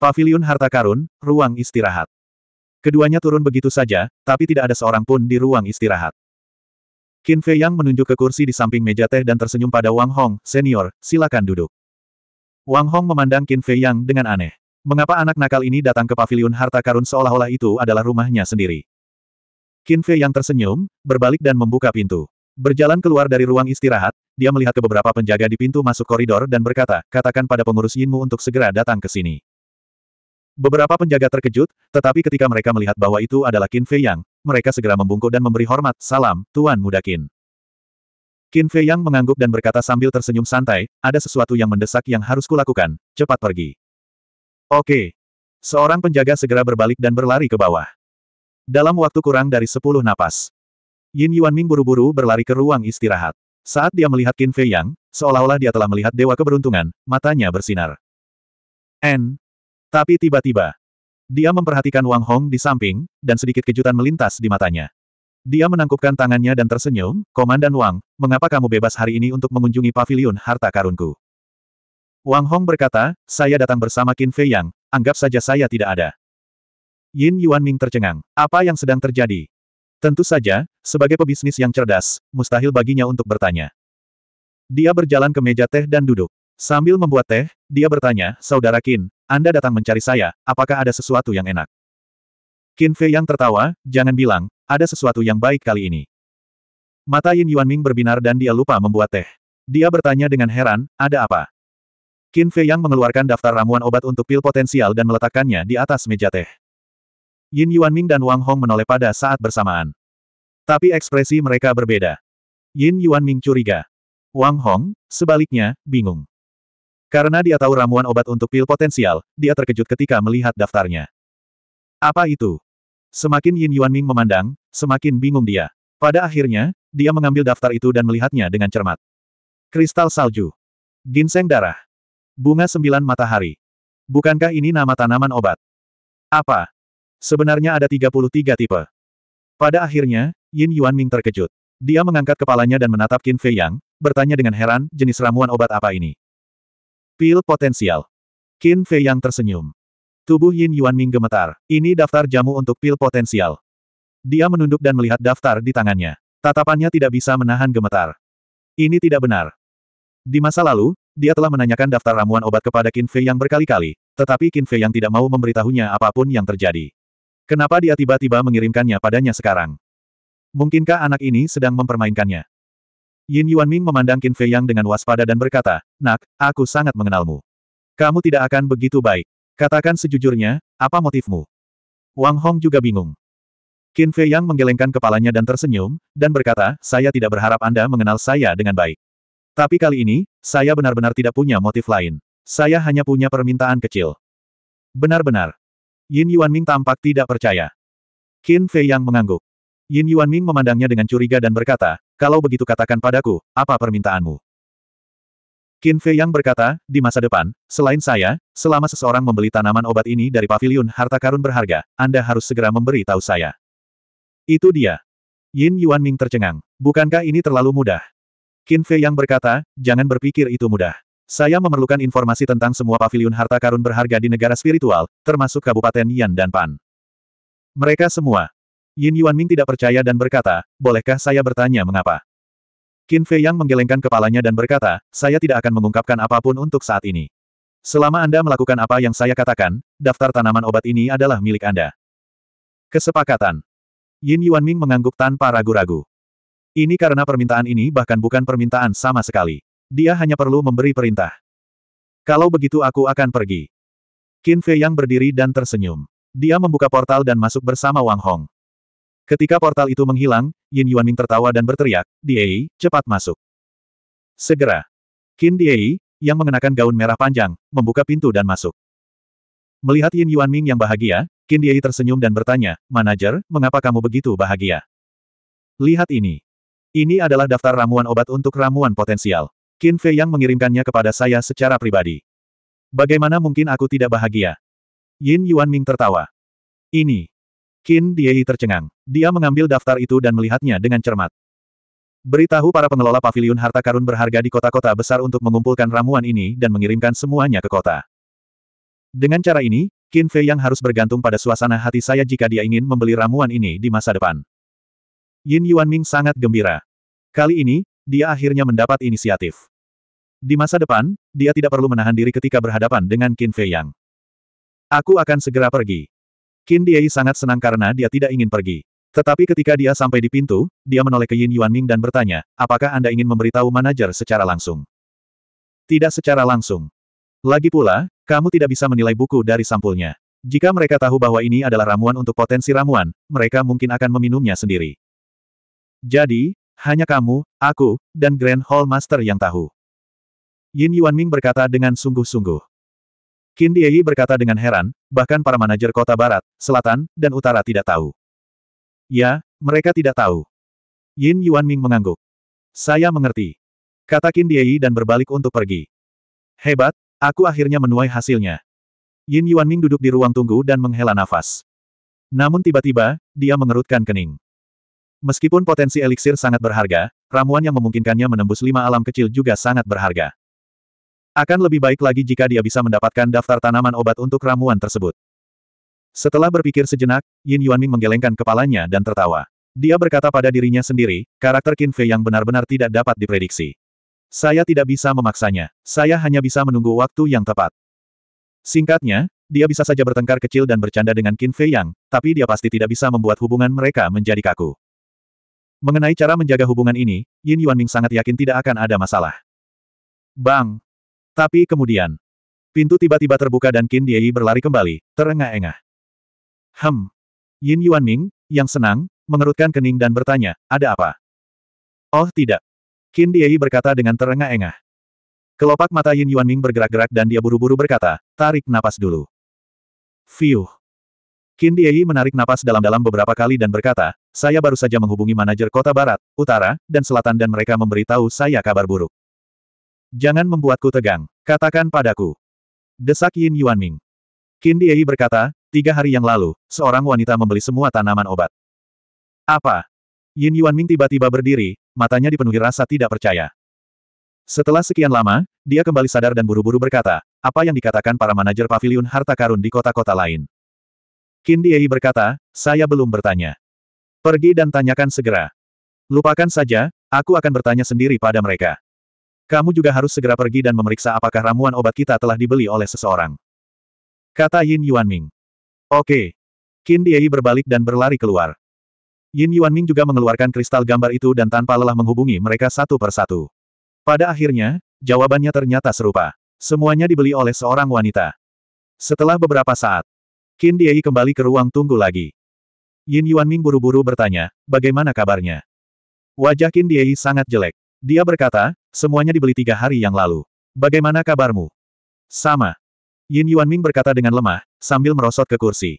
Pavilion harta karun, ruang istirahat. Keduanya turun begitu saja, tapi tidak ada seorang pun di ruang istirahat. Qin Fei Yang menunjuk ke kursi di samping meja teh dan tersenyum pada Wang Hong, senior, silakan duduk. Wang Hong memandang Qin Fei Yang dengan aneh. Mengapa anak nakal ini datang ke paviliun harta karun seolah-olah itu adalah rumahnya sendiri? Qin Fei Yang tersenyum, berbalik dan membuka pintu. Berjalan keluar dari ruang istirahat, dia melihat ke beberapa penjaga di pintu masuk koridor dan berkata, katakan pada pengurus Yinmu untuk segera datang ke sini. Beberapa penjaga terkejut, tetapi ketika mereka melihat bahwa itu adalah Qin Fei Yang, mereka segera membungkuk dan memberi hormat, salam, Tuan Muda Qin. Qin Fei Yang mengangguk dan berkata sambil tersenyum santai, ada sesuatu yang mendesak yang harus kulakukan, cepat pergi. Oke. Seorang penjaga segera berbalik dan berlari ke bawah. Dalam waktu kurang dari sepuluh napas, Yin Yuan Ming buru-buru berlari ke ruang istirahat. Saat dia melihat Qin Fei Yang, seolah-olah dia telah melihat dewa keberuntungan, matanya bersinar. N. Tapi tiba-tiba, dia memperhatikan Wang Hong di samping, dan sedikit kejutan melintas di matanya. Dia menangkupkan tangannya dan tersenyum, Komandan Wang, mengapa kamu bebas hari ini untuk mengunjungi paviliun harta karunku? Wang Hong berkata, saya datang bersama Qin Fei Yang, anggap saja saya tidak ada. Yin Yuan Ming tercengang. Apa yang sedang terjadi? Tentu saja, sebagai pebisnis yang cerdas, mustahil baginya untuk bertanya. Dia berjalan ke meja teh dan duduk. Sambil membuat teh, dia bertanya, Saudara Qin, Anda datang mencari saya, apakah ada sesuatu yang enak? Qin Fei yang tertawa, jangan bilang, ada sesuatu yang baik kali ini. Mata Yin Yuan Ming berbinar dan dia lupa membuat teh. Dia bertanya dengan heran, ada apa? Qin Fei yang mengeluarkan daftar ramuan obat untuk pil potensial dan meletakkannya di atas meja teh. Yin Yuan Ming dan Wang Hong menoleh pada saat bersamaan. Tapi ekspresi mereka berbeda. Yin Yuan Ming curiga. Wang Hong, sebaliknya, bingung. Karena dia tahu ramuan obat untuk pil potensial, dia terkejut ketika melihat daftarnya. Apa itu? Semakin Yin Yuanming memandang, semakin bingung dia. Pada akhirnya, dia mengambil daftar itu dan melihatnya dengan cermat. Kristal salju. Ginseng darah. Bunga sembilan matahari. Bukankah ini nama tanaman obat? Apa? Sebenarnya ada 33 tipe. Pada akhirnya, Yin Yuanming terkejut. Dia mengangkat kepalanya dan menatap Qin Fei Yang, bertanya dengan heran, jenis ramuan obat apa ini? Pil potensial. Qin Fei yang tersenyum. Tubuh Yin Yuan Ming gemetar. Ini daftar jamu untuk pil potensial. Dia menunduk dan melihat daftar di tangannya. Tatapannya tidak bisa menahan gemetar. Ini tidak benar. Di masa lalu, dia telah menanyakan daftar ramuan obat kepada Qin Fei yang berkali-kali, tetapi Qin Fei yang tidak mau memberitahunya apapun yang terjadi. Kenapa dia tiba-tiba mengirimkannya padanya sekarang? Mungkinkah anak ini sedang mempermainkannya? Yin Yuanming memandang Qin Fei Yang dengan waspada dan berkata, Nak, aku sangat mengenalmu. Kamu tidak akan begitu baik. Katakan sejujurnya, apa motifmu? Wang Hong juga bingung. Qin Fei Yang menggelengkan kepalanya dan tersenyum, dan berkata, saya tidak berharap Anda mengenal saya dengan baik. Tapi kali ini, saya benar-benar tidak punya motif lain. Saya hanya punya permintaan kecil. Benar-benar. Yin Yuanming tampak tidak percaya. Qin Fei Yang mengangguk. Yin Yuanming memandangnya dengan curiga dan berkata, kalau begitu katakan padaku, apa permintaanmu? Qin Fei Yang berkata, di masa depan, selain saya, selama seseorang membeli tanaman obat ini dari pavilion harta karun berharga, Anda harus segera memberi tahu saya. Itu dia. Yin Yuan Ming tercengang. Bukankah ini terlalu mudah? Qin Fei Yang berkata, jangan berpikir itu mudah. Saya memerlukan informasi tentang semua pavilion harta karun berharga di negara spiritual, termasuk Kabupaten Yan dan Pan. Mereka semua, Yin Yuanming tidak percaya dan berkata, bolehkah saya bertanya mengapa? Qin Fei Yang menggelengkan kepalanya dan berkata, saya tidak akan mengungkapkan apapun untuk saat ini. Selama Anda melakukan apa yang saya katakan, daftar tanaman obat ini adalah milik Anda. Kesepakatan. Yin Yuanming mengangguk tanpa ragu-ragu. Ini karena permintaan ini bahkan bukan permintaan sama sekali. Dia hanya perlu memberi perintah. Kalau begitu aku akan pergi. Qin Fei Yang berdiri dan tersenyum. Dia membuka portal dan masuk bersama Wang Hong. Ketika portal itu menghilang, Yin Yuanming tertawa dan berteriak, Diei, cepat masuk. Segera. Qin Diei, yang mengenakan gaun merah panjang, membuka pintu dan masuk. Melihat Yin Yuanming yang bahagia, Qin Diei tersenyum dan bertanya, Manajer, mengapa kamu begitu bahagia? Lihat ini. Ini adalah daftar ramuan obat untuk ramuan potensial. Qin Fei yang mengirimkannya kepada saya secara pribadi. Bagaimana mungkin aku tidak bahagia? Yin Yuanming tertawa. Ini. Qin Diei tercengang. Dia mengambil daftar itu dan melihatnya dengan cermat. Beritahu para pengelola paviliun harta karun berharga di kota-kota besar untuk mengumpulkan ramuan ini dan mengirimkan semuanya ke kota. Dengan cara ini, Qin Fei yang harus bergantung pada suasana hati saya jika dia ingin membeli ramuan ini di masa depan. Yin Yuanming sangat gembira. Kali ini, dia akhirnya mendapat inisiatif. Di masa depan, dia tidak perlu menahan diri ketika berhadapan dengan Qin Fei Yang. Aku akan segera pergi. Qin Diei sangat senang karena dia tidak ingin pergi. Tetapi ketika dia sampai di pintu, dia menoleh ke Yin Yuan Ming dan bertanya, apakah Anda ingin memberitahu manajer secara langsung? Tidak secara langsung. Lagi pula, kamu tidak bisa menilai buku dari sampulnya. Jika mereka tahu bahwa ini adalah ramuan untuk potensi ramuan, mereka mungkin akan meminumnya sendiri. Jadi, hanya kamu, aku, dan Grand Hall Master yang tahu. Yin Yuan Ming berkata dengan sungguh-sungguh. Qin Diei berkata dengan heran, bahkan para manajer kota barat, selatan, dan utara tidak tahu. Ya, mereka tidak tahu. Yin Yuanming mengangguk. Saya mengerti. Kata Qin Diei dan berbalik untuk pergi. Hebat, aku akhirnya menuai hasilnya. Yin Yuanming duduk di ruang tunggu dan menghela nafas. Namun tiba-tiba, dia mengerutkan kening. Meskipun potensi eliksir sangat berharga, ramuan yang memungkinkannya menembus lima alam kecil juga sangat berharga. Akan lebih baik lagi jika dia bisa mendapatkan daftar tanaman obat untuk ramuan tersebut. Setelah berpikir sejenak, Yin Yuanming menggelengkan kepalanya dan tertawa. Dia berkata pada dirinya sendiri, karakter Qin Fei yang benar-benar tidak dapat diprediksi. Saya tidak bisa memaksanya. Saya hanya bisa menunggu waktu yang tepat. Singkatnya, dia bisa saja bertengkar kecil dan bercanda dengan Qin Fei Yang, tapi dia pasti tidak bisa membuat hubungan mereka menjadi kaku. Mengenai cara menjaga hubungan ini, Yin Yuanming sangat yakin tidak akan ada masalah. Bang! Tapi kemudian, pintu tiba-tiba terbuka dan Qin Diei berlari kembali, terengah-engah. Hem. Yin Ming, yang senang, mengerutkan kening dan bertanya, ada apa? Oh tidak. Qin Diei berkata dengan terengah-engah. Kelopak mata Yin Yuan Ming bergerak-gerak dan dia buru-buru berkata, tarik napas dulu. Fiuh. Qin Diei menarik napas dalam-dalam beberapa kali dan berkata, saya baru saja menghubungi manajer kota barat, utara, dan selatan dan mereka memberitahu saya kabar buruk. Jangan membuatku tegang, katakan padaku. Desak Yin Yuan Ming. Qin Diei berkata, Tiga hari yang lalu, seorang wanita membeli semua tanaman obat. Apa? Yin Yuan Ming tiba-tiba berdiri, matanya dipenuhi rasa tidak percaya. Setelah sekian lama, dia kembali sadar dan buru-buru berkata, apa yang dikatakan para manajer pavilion harta karun di kota-kota lain. Qin Diei berkata, saya belum bertanya. Pergi dan tanyakan segera. Lupakan saja, aku akan bertanya sendiri pada mereka. Kamu juga harus segera pergi dan memeriksa apakah ramuan obat kita telah dibeli oleh seseorang. Kata Yin Yuan Ming. Oke. Qin Diei berbalik dan berlari keluar. Yin Yuan Ming juga mengeluarkan kristal gambar itu dan tanpa lelah menghubungi mereka satu persatu. Pada akhirnya, jawabannya ternyata serupa. Semuanya dibeli oleh seorang wanita. Setelah beberapa saat, Qin Diei kembali ke ruang tunggu lagi. Yin Yuan Ming buru-buru bertanya, bagaimana kabarnya? Wajah Qin Diei sangat jelek. Dia berkata, semuanya dibeli tiga hari yang lalu. Bagaimana kabarmu? Sama. Yin Yuanming berkata dengan lemah, sambil merosot ke kursi.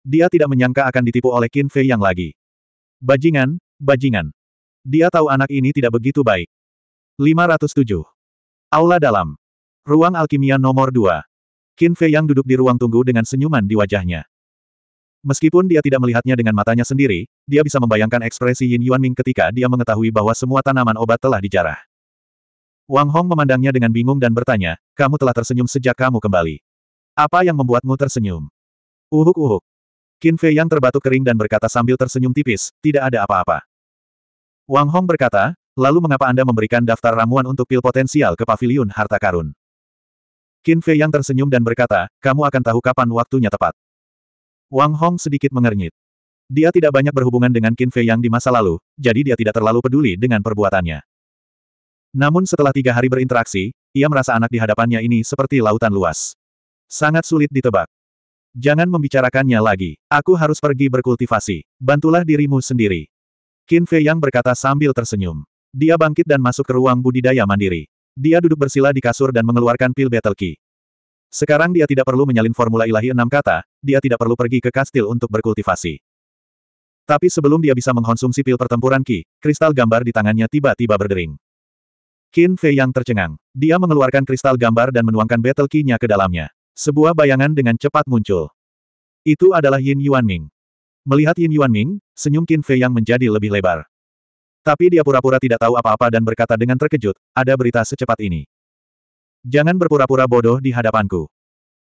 Dia tidak menyangka akan ditipu oleh Qin Fei yang lagi. Bajingan, bajingan. Dia tahu anak ini tidak begitu baik. 507. Aula dalam. Ruang alkimia nomor 2. Qin Fei yang duduk di ruang tunggu dengan senyuman di wajahnya. Meskipun dia tidak melihatnya dengan matanya sendiri, dia bisa membayangkan ekspresi Yin Yuanming ketika dia mengetahui bahwa semua tanaman obat telah dijarah. Wang Hong memandangnya dengan bingung dan bertanya, kamu telah tersenyum sejak kamu kembali. Apa yang membuatmu tersenyum? Uhuk-uhuk. Qin Fei yang terbatuk kering dan berkata sambil tersenyum tipis, tidak ada apa-apa. Wang Hong berkata, lalu mengapa Anda memberikan daftar ramuan untuk pil potensial ke Pavilion harta karun? Qin Fei yang tersenyum dan berkata, kamu akan tahu kapan waktunya tepat. Wang Hong sedikit mengernyit. Dia tidak banyak berhubungan dengan Qin Fei yang di masa lalu, jadi dia tidak terlalu peduli dengan perbuatannya. Namun setelah tiga hari berinteraksi, ia merasa anak di hadapannya ini seperti lautan luas. Sangat sulit ditebak. Jangan membicarakannya lagi. Aku harus pergi berkultivasi. Bantulah dirimu sendiri. Qin Fei Yang berkata sambil tersenyum. Dia bangkit dan masuk ke ruang budidaya mandiri. Dia duduk bersila di kasur dan mengeluarkan pil battle key. Sekarang dia tidak perlu menyalin formula ilahi enam kata, dia tidak perlu pergi ke kastil untuk berkultivasi. Tapi sebelum dia bisa mengkonsumsi pil pertempuran Ki, kristal gambar di tangannya tiba-tiba berdering. Qin Fei yang tercengang. Dia mengeluarkan kristal gambar dan menuangkan battle key-nya ke dalamnya. Sebuah bayangan dengan cepat muncul. Itu adalah Yin Yuan Ming. Melihat Yin Yuan Ming, senyum Qin Fei yang menjadi lebih lebar. Tapi dia pura-pura tidak tahu apa-apa dan berkata dengan terkejut, ada berita secepat ini. Jangan berpura-pura bodoh di hadapanku.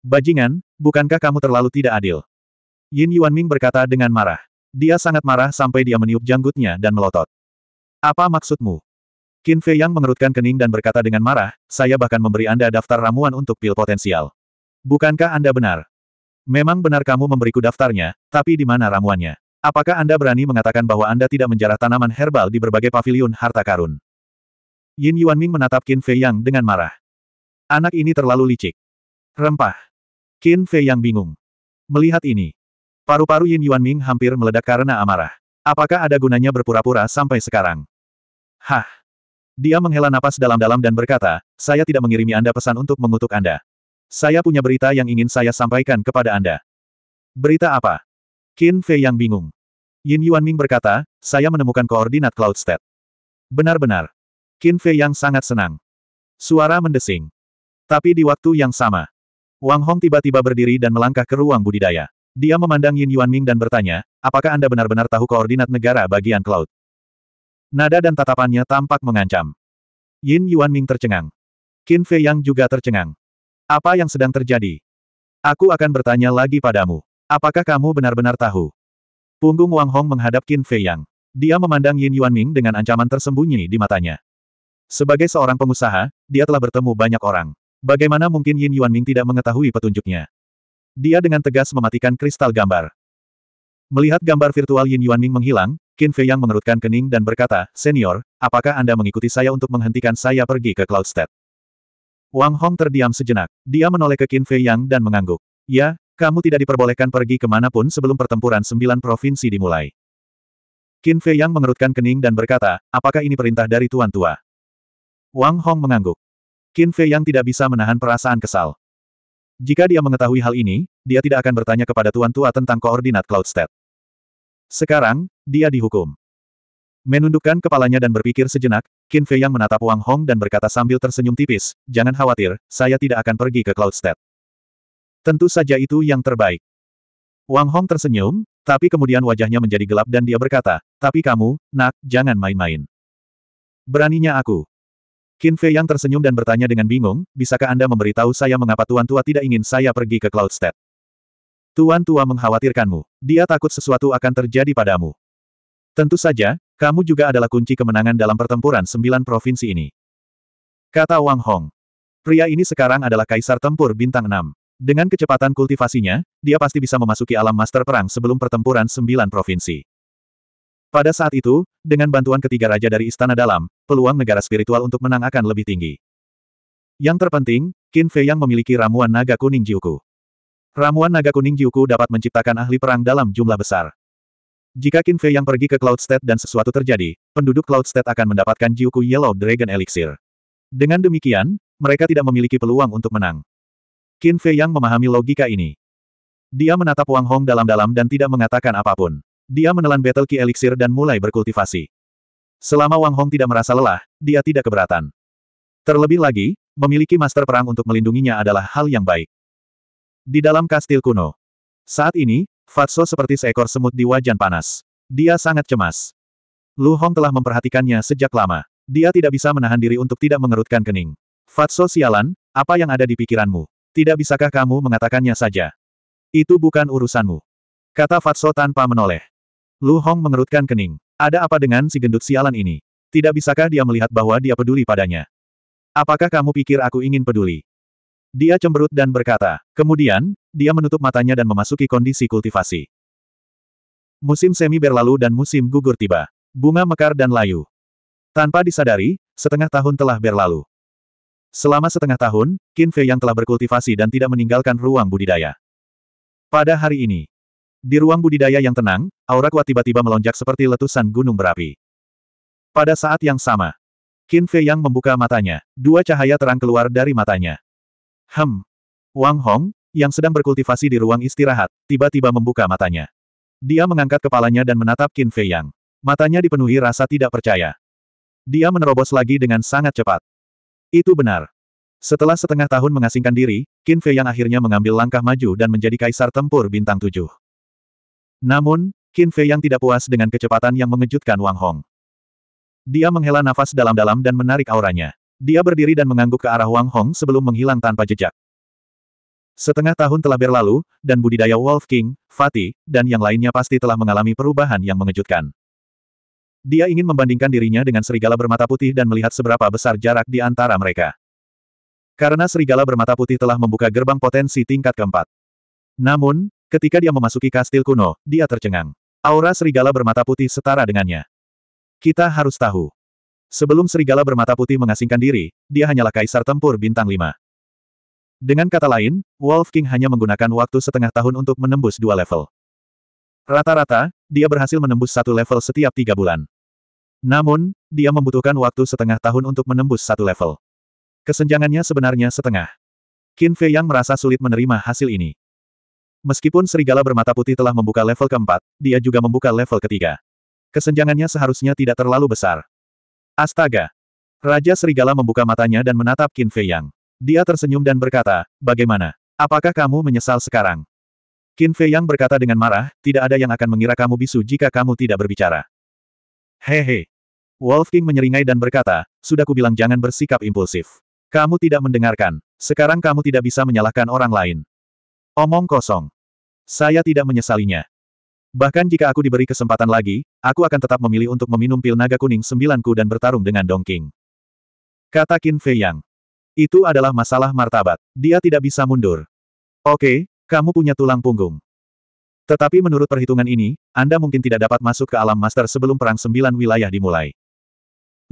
Bajingan, bukankah kamu terlalu tidak adil? Yin Yuan Ming berkata dengan marah. Dia sangat marah sampai dia meniup janggutnya dan melotot. Apa maksudmu? Qin Fei Yang mengerutkan kening dan berkata dengan marah, saya bahkan memberi Anda daftar ramuan untuk pil potensial. Bukankah Anda benar? Memang benar kamu memberiku daftarnya, tapi di mana ramuannya? Apakah Anda berani mengatakan bahwa Anda tidak menjarah tanaman herbal di berbagai paviliun harta karun? Yin Yuan Ming menatap Qin Fei Yang dengan marah. Anak ini terlalu licik. Rempah. Qin Fei Yang bingung. Melihat ini, paru-paru Yin Yuan Ming hampir meledak karena amarah. Apakah ada gunanya berpura-pura sampai sekarang? Hah. Dia menghela napas dalam-dalam dan berkata, saya tidak mengirimi Anda pesan untuk mengutuk Anda. Saya punya berita yang ingin saya sampaikan kepada Anda. Berita apa? Qin Fei yang bingung. Yin Yuanming berkata, saya menemukan koordinat Cloud State. Benar-benar. Qin Fei yang sangat senang. Suara mendesing. Tapi di waktu yang sama, Wang Hong tiba-tiba berdiri dan melangkah ke ruang budidaya. Dia memandang Yin Yuanming dan bertanya, apakah Anda benar-benar tahu koordinat negara bagian Cloud? Nada dan tatapannya tampak mengancam. Yin Yuan Ming tercengang. Qin Fei Yang juga tercengang. Apa yang sedang terjadi? Aku akan bertanya lagi padamu. Apakah kamu benar-benar tahu? Punggung Wang Hong menghadap Qin Fei Yang. Dia memandang Yin Yuan Ming dengan ancaman tersembunyi di matanya. Sebagai seorang pengusaha, dia telah bertemu banyak orang. Bagaimana mungkin Yin Yuan Ming tidak mengetahui petunjuknya? Dia dengan tegas mematikan kristal gambar. Melihat gambar virtual Yin Yuan Ming menghilang, Qin Fei Yang mengerutkan kening dan berkata, Senior, apakah Anda mengikuti saya untuk menghentikan saya pergi ke Cloud State? Wang Hong terdiam sejenak. Dia menoleh ke Qin Fei Yang dan mengangguk. Ya, kamu tidak diperbolehkan pergi kemanapun sebelum pertempuran sembilan provinsi dimulai. Qin Fei Yang mengerutkan kening dan berkata, apakah ini perintah dari Tuan Tua? Wang Hong mengangguk. Qin Fei Yang tidak bisa menahan perasaan kesal. Jika dia mengetahui hal ini, dia tidak akan bertanya kepada Tuan Tua tentang koordinat Cloud State. Sekarang, dia dihukum. Menundukkan kepalanya dan berpikir sejenak, Qin Fei yang menatap Wang Hong dan berkata sambil tersenyum tipis, jangan khawatir, saya tidak akan pergi ke Cloudstead. Tentu saja itu yang terbaik. Wang Hong tersenyum, tapi kemudian wajahnya menjadi gelap dan dia berkata, tapi kamu, nak, jangan main-main. Beraninya aku. Qin Fei yang tersenyum dan bertanya dengan bingung, bisakah Anda memberitahu saya mengapa Tuan Tua tidak ingin saya pergi ke Cloudstead? Tuan tua mengkhawatirkanmu. Dia takut sesuatu akan terjadi padamu. Tentu saja, kamu juga adalah kunci kemenangan dalam pertempuran sembilan provinsi ini. Kata Wang Hong. Pria ini sekarang adalah kaisar tempur bintang Enam. Dengan kecepatan kultivasinya, dia pasti bisa memasuki alam master perang sebelum pertempuran sembilan provinsi. Pada saat itu, dengan bantuan ketiga raja dari istana dalam, peluang negara spiritual untuk menang akan lebih tinggi. Yang terpenting, Qin Fei yang memiliki ramuan naga kuning Jiuku. Ramuan naga kuning Jiuku dapat menciptakan ahli perang dalam jumlah besar. Jika Qin Fei yang pergi ke Cloud State dan sesuatu terjadi, penduduk Cloud State akan mendapatkan Jiuku Yellow Dragon Elixir. Dengan demikian, mereka tidak memiliki peluang untuk menang. Qin Fei yang memahami logika ini. Dia menatap Wang Hong dalam-dalam dan tidak mengatakan apapun. Dia menelan Battle Ki Elixir dan mulai berkultivasi. Selama Wang Hong tidak merasa lelah, dia tidak keberatan. Terlebih lagi, memiliki master perang untuk melindunginya adalah hal yang baik. Di dalam kastil kuno. Saat ini, Fatso seperti seekor semut di wajan panas. Dia sangat cemas. Lu Hong telah memperhatikannya sejak lama. Dia tidak bisa menahan diri untuk tidak mengerutkan kening. Fatso sialan, apa yang ada di pikiranmu? Tidak bisakah kamu mengatakannya saja? Itu bukan urusanmu. Kata Fatso tanpa menoleh. Lu Hong mengerutkan kening. Ada apa dengan si gendut sialan ini? Tidak bisakah dia melihat bahwa dia peduli padanya? Apakah kamu pikir aku ingin peduli? Dia cemberut dan berkata. Kemudian, dia menutup matanya dan memasuki kondisi kultivasi. Musim semi berlalu dan musim gugur tiba. Bunga mekar dan layu. Tanpa disadari, setengah tahun telah berlalu. Selama setengah tahun, Qin Fei yang telah berkultivasi dan tidak meninggalkan ruang budidaya. Pada hari ini, di ruang budidaya yang tenang, aura kuat tiba-tiba melonjak seperti letusan gunung berapi. Pada saat yang sama, Qin Fei Yang membuka matanya, dua cahaya terang keluar dari matanya. Hem. Wang Hong, yang sedang berkultivasi di ruang istirahat, tiba-tiba membuka matanya. Dia mengangkat kepalanya dan menatap Qin Fei Yang. Matanya dipenuhi rasa tidak percaya. Dia menerobos lagi dengan sangat cepat. Itu benar. Setelah setengah tahun mengasingkan diri, Qin Fei Yang akhirnya mengambil langkah maju dan menjadi kaisar tempur bintang tujuh. Namun, Qin Fei Yang tidak puas dengan kecepatan yang mengejutkan Wang Hong. Dia menghela nafas dalam-dalam dan menarik auranya. Dia berdiri dan mengangguk ke arah Wang Hong sebelum menghilang tanpa jejak. Setengah tahun telah berlalu, dan budidaya Wolf King, Fatih, dan yang lainnya pasti telah mengalami perubahan yang mengejutkan. Dia ingin membandingkan dirinya dengan serigala bermata putih dan melihat seberapa besar jarak di antara mereka. Karena serigala bermata putih telah membuka gerbang potensi tingkat keempat. Namun, ketika dia memasuki kastil kuno, dia tercengang. Aura serigala bermata putih setara dengannya. Kita harus tahu. Sebelum serigala bermata putih mengasingkan diri, dia hanyalah kaisar tempur bintang 5. Dengan kata lain, Wolf King hanya menggunakan waktu setengah tahun untuk menembus dua level. Rata-rata, dia berhasil menembus satu level setiap tiga bulan. Namun, dia membutuhkan waktu setengah tahun untuk menembus satu level. Kesenjangannya sebenarnya setengah. Qin Fei Yang merasa sulit menerima hasil ini. Meskipun serigala bermata putih telah membuka level keempat, dia juga membuka level ketiga. Kesenjangannya seharusnya tidak terlalu besar. Astaga! Raja Serigala membuka matanya dan menatap Qin Fei Yang. Dia tersenyum dan berkata, bagaimana? Apakah kamu menyesal sekarang? Qin Fei Yang berkata dengan marah, tidak ada yang akan mengira kamu bisu jika kamu tidak berbicara. Hehe. Wolf King menyeringai dan berkata, sudah kubilang jangan bersikap impulsif. Kamu tidak mendengarkan. Sekarang kamu tidak bisa menyalahkan orang lain. Omong kosong. Saya tidak menyesalinya. Bahkan jika aku diberi kesempatan lagi, aku akan tetap memilih untuk meminum pil naga kuning sembilanku dan bertarung dengan Dong King. Kata Qin Fei Yang. Itu adalah masalah martabat. Dia tidak bisa mundur. Oke, kamu punya tulang punggung. Tetapi menurut perhitungan ini, Anda mungkin tidak dapat masuk ke alam master sebelum perang sembilan wilayah dimulai.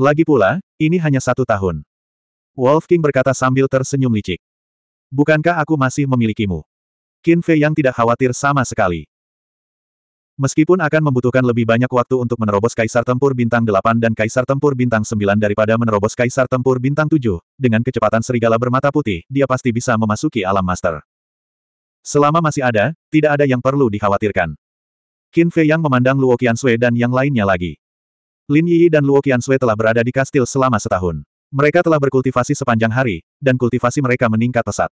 Lagi pula, ini hanya satu tahun. Wolf King berkata sambil tersenyum licik. Bukankah aku masih memilikimu? Qin Fei yang tidak khawatir sama sekali. Meskipun akan membutuhkan lebih banyak waktu untuk menerobos Kaisar Tempur Bintang 8 dan Kaisar Tempur Bintang 9 daripada menerobos Kaisar Tempur Bintang 7, dengan kecepatan serigala bermata putih, dia pasti bisa memasuki alam master. Selama masih ada, tidak ada yang perlu dikhawatirkan. Qin Fei yang memandang Luo Qiansui dan yang lainnya lagi. Lin Yi dan Luo Qiansui telah berada di kastil selama setahun. Mereka telah berkultivasi sepanjang hari, dan kultivasi mereka meningkat pesat.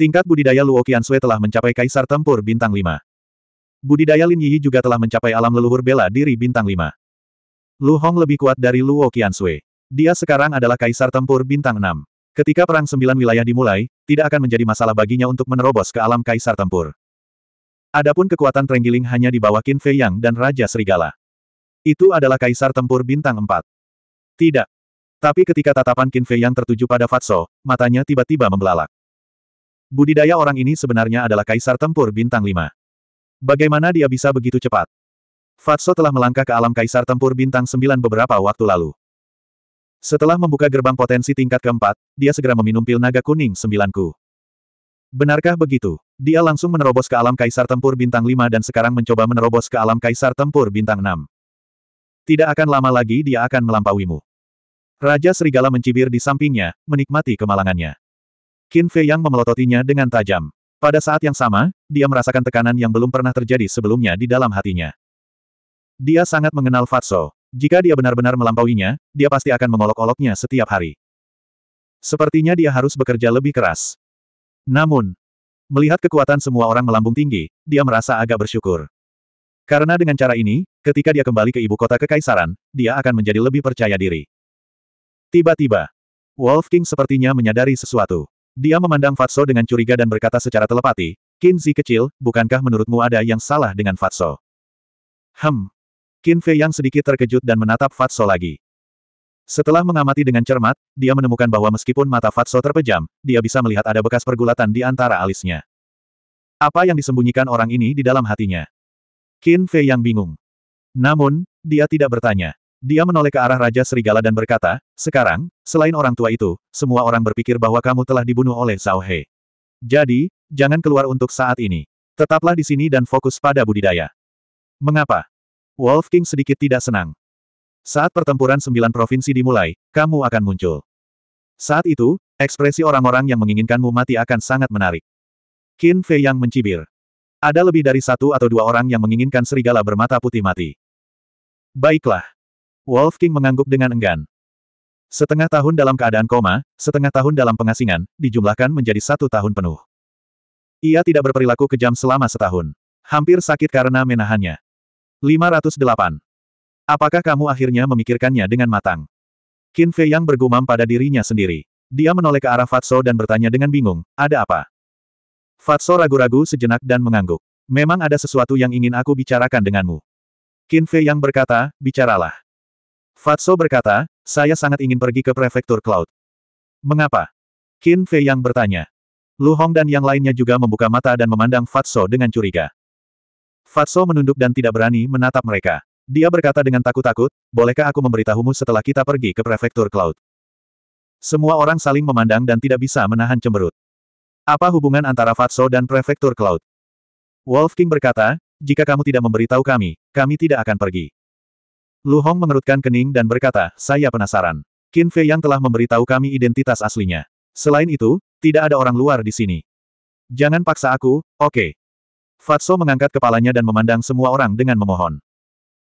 Tingkat budidaya Luo Qiansui telah mencapai Kaisar Tempur Bintang 5. Budidaya Lin Yi juga telah mencapai alam leluhur bela diri bintang 5. Lu Hong lebih kuat dari Luo Qiansui. Dia sekarang adalah kaisar tempur bintang 6. Ketika Perang Sembilan Wilayah dimulai, tidak akan menjadi masalah baginya untuk menerobos ke alam kaisar tempur. Adapun kekuatan Trenggiling hanya di bawah Qin Fei Yang dan Raja Serigala. Itu adalah kaisar tempur bintang 4. Tidak. Tapi ketika tatapan Qin Fei Yang tertuju pada Fatso, matanya tiba-tiba membelalak. Budidaya orang ini sebenarnya adalah kaisar tempur bintang 5. Bagaimana dia bisa begitu cepat? Fatso telah melangkah ke alam kaisar tempur bintang 9 beberapa waktu lalu. Setelah membuka gerbang potensi tingkat keempat, dia segera meminum pil naga kuning sembilanku. Benarkah begitu? Dia langsung menerobos ke alam kaisar tempur bintang 5 dan sekarang mencoba menerobos ke alam kaisar tempur bintang 6. Tidak akan lama lagi dia akan melampauimu. Raja Serigala mencibir di sampingnya, menikmati kemalangannya. Qin Fei yang memelototinya dengan tajam. Pada saat yang sama, dia merasakan tekanan yang belum pernah terjadi sebelumnya di dalam hatinya. Dia sangat mengenal Fatso. Jika dia benar-benar melampauinya, dia pasti akan mengolok-oloknya setiap hari. Sepertinya dia harus bekerja lebih keras. Namun, melihat kekuatan semua orang melambung tinggi, dia merasa agak bersyukur. Karena dengan cara ini, ketika dia kembali ke ibu kota kekaisaran, dia akan menjadi lebih percaya diri. Tiba-tiba, Wolf King sepertinya menyadari sesuatu. Dia memandang Fatso dengan curiga dan berkata secara telepati, Qin kecil, bukankah menurutmu ada yang salah dengan Fatso? Hmm. Qin Fei yang sedikit terkejut dan menatap Fatso lagi. Setelah mengamati dengan cermat, dia menemukan bahwa meskipun mata Fatso terpejam, dia bisa melihat ada bekas pergulatan di antara alisnya. Apa yang disembunyikan orang ini di dalam hatinya? Qin Fei yang bingung. Namun, dia tidak bertanya. Dia menoleh ke arah Raja Serigala dan berkata, sekarang, selain orang tua itu, semua orang berpikir bahwa kamu telah dibunuh oleh Zhao He. Jadi, jangan keluar untuk saat ini. Tetaplah di sini dan fokus pada budidaya. Mengapa? Wolf King sedikit tidak senang. Saat pertempuran sembilan provinsi dimulai, kamu akan muncul. Saat itu, ekspresi orang-orang yang menginginkanmu mati akan sangat menarik. Qin Fei yang mencibir. Ada lebih dari satu atau dua orang yang menginginkan serigala bermata putih mati. Baiklah. Wolf King mengangguk dengan enggan. Setengah tahun dalam keadaan koma, setengah tahun dalam pengasingan, dijumlahkan menjadi satu tahun penuh. Ia tidak berperilaku kejam selama setahun. Hampir sakit karena menahannya. 508. Apakah kamu akhirnya memikirkannya dengan matang? Qin Fei yang bergumam pada dirinya sendiri. Dia menoleh ke arah Fatso dan bertanya dengan bingung, ada apa? Fatso ragu-ragu sejenak dan mengangguk. Memang ada sesuatu yang ingin aku bicarakan denganmu. Qin Fei yang berkata, bicaralah. Fatso berkata, saya sangat ingin pergi ke prefektur Cloud. Mengapa? Qin Fei yang bertanya. Lu Hong dan yang lainnya juga membuka mata dan memandang Fatso dengan curiga. Fatso menunduk dan tidak berani menatap mereka. Dia berkata dengan takut-takut, bolehkah aku memberitahumu setelah kita pergi ke prefektur Cloud? Semua orang saling memandang dan tidak bisa menahan cemberut. Apa hubungan antara Fatso dan prefektur Cloud? Wolf King berkata, jika kamu tidak memberitahu kami, kami tidak akan pergi. Lu Hong mengerutkan kening dan berkata, saya penasaran. Qin Fei yang telah memberitahu kami identitas aslinya. Selain itu, tidak ada orang luar di sini. Jangan paksa aku, oke. Okay. Fatso mengangkat kepalanya dan memandang semua orang dengan memohon.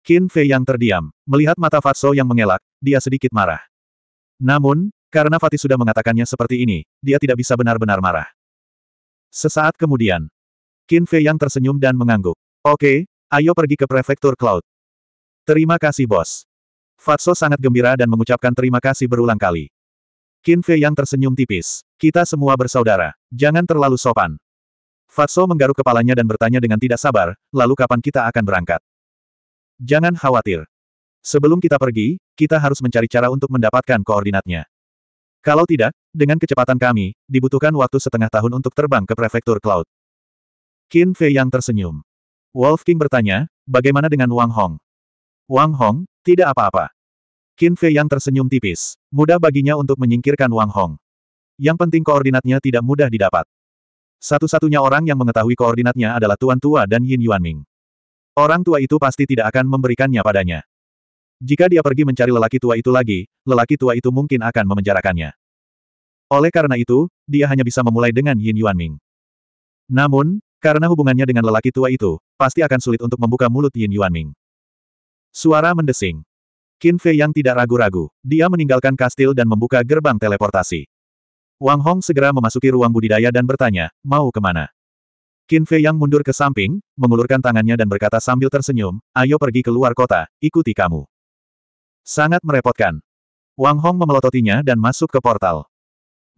Qin Fei yang terdiam, melihat mata Fatso yang mengelak, dia sedikit marah. Namun, karena Fatih sudah mengatakannya seperti ini, dia tidak bisa benar-benar marah. Sesaat kemudian, Qin Fei yang tersenyum dan mengangguk. Oke, okay, ayo pergi ke prefektur Cloud. Terima kasih bos. Fatso sangat gembira dan mengucapkan terima kasih berulang kali. Qin Fei yang tersenyum tipis. Kita semua bersaudara. Jangan terlalu sopan. Fatso menggaruk kepalanya dan bertanya dengan tidak sabar, lalu kapan kita akan berangkat? Jangan khawatir. Sebelum kita pergi, kita harus mencari cara untuk mendapatkan koordinatnya. Kalau tidak, dengan kecepatan kami, dibutuhkan waktu setengah tahun untuk terbang ke prefektur Cloud. Qin Fei yang tersenyum. Wolf King bertanya, bagaimana dengan Wang Hong? Wang Hong, tidak apa-apa. Qin Fei yang tersenyum tipis. Mudah baginya untuk menyingkirkan Wang Hong. Yang penting koordinatnya tidak mudah didapat. Satu-satunya orang yang mengetahui koordinatnya adalah Tuan Tua dan Yin Yuanming. Orang tua itu pasti tidak akan memberikannya padanya. Jika dia pergi mencari lelaki tua itu lagi, lelaki tua itu mungkin akan memenjarakannya. Oleh karena itu, dia hanya bisa memulai dengan Yin Yuanming. Namun, karena hubungannya dengan lelaki tua itu, pasti akan sulit untuk membuka mulut Yin Yuanming. Suara mendesing. Qin Fei yang tidak ragu-ragu, dia meninggalkan kastil dan membuka gerbang teleportasi. Wang Hong segera memasuki ruang budidaya dan bertanya, mau kemana? Qin Fei yang mundur ke samping, mengulurkan tangannya dan berkata sambil tersenyum, ayo pergi ke luar kota, ikuti kamu. Sangat merepotkan. Wang Hong memelototinya dan masuk ke portal.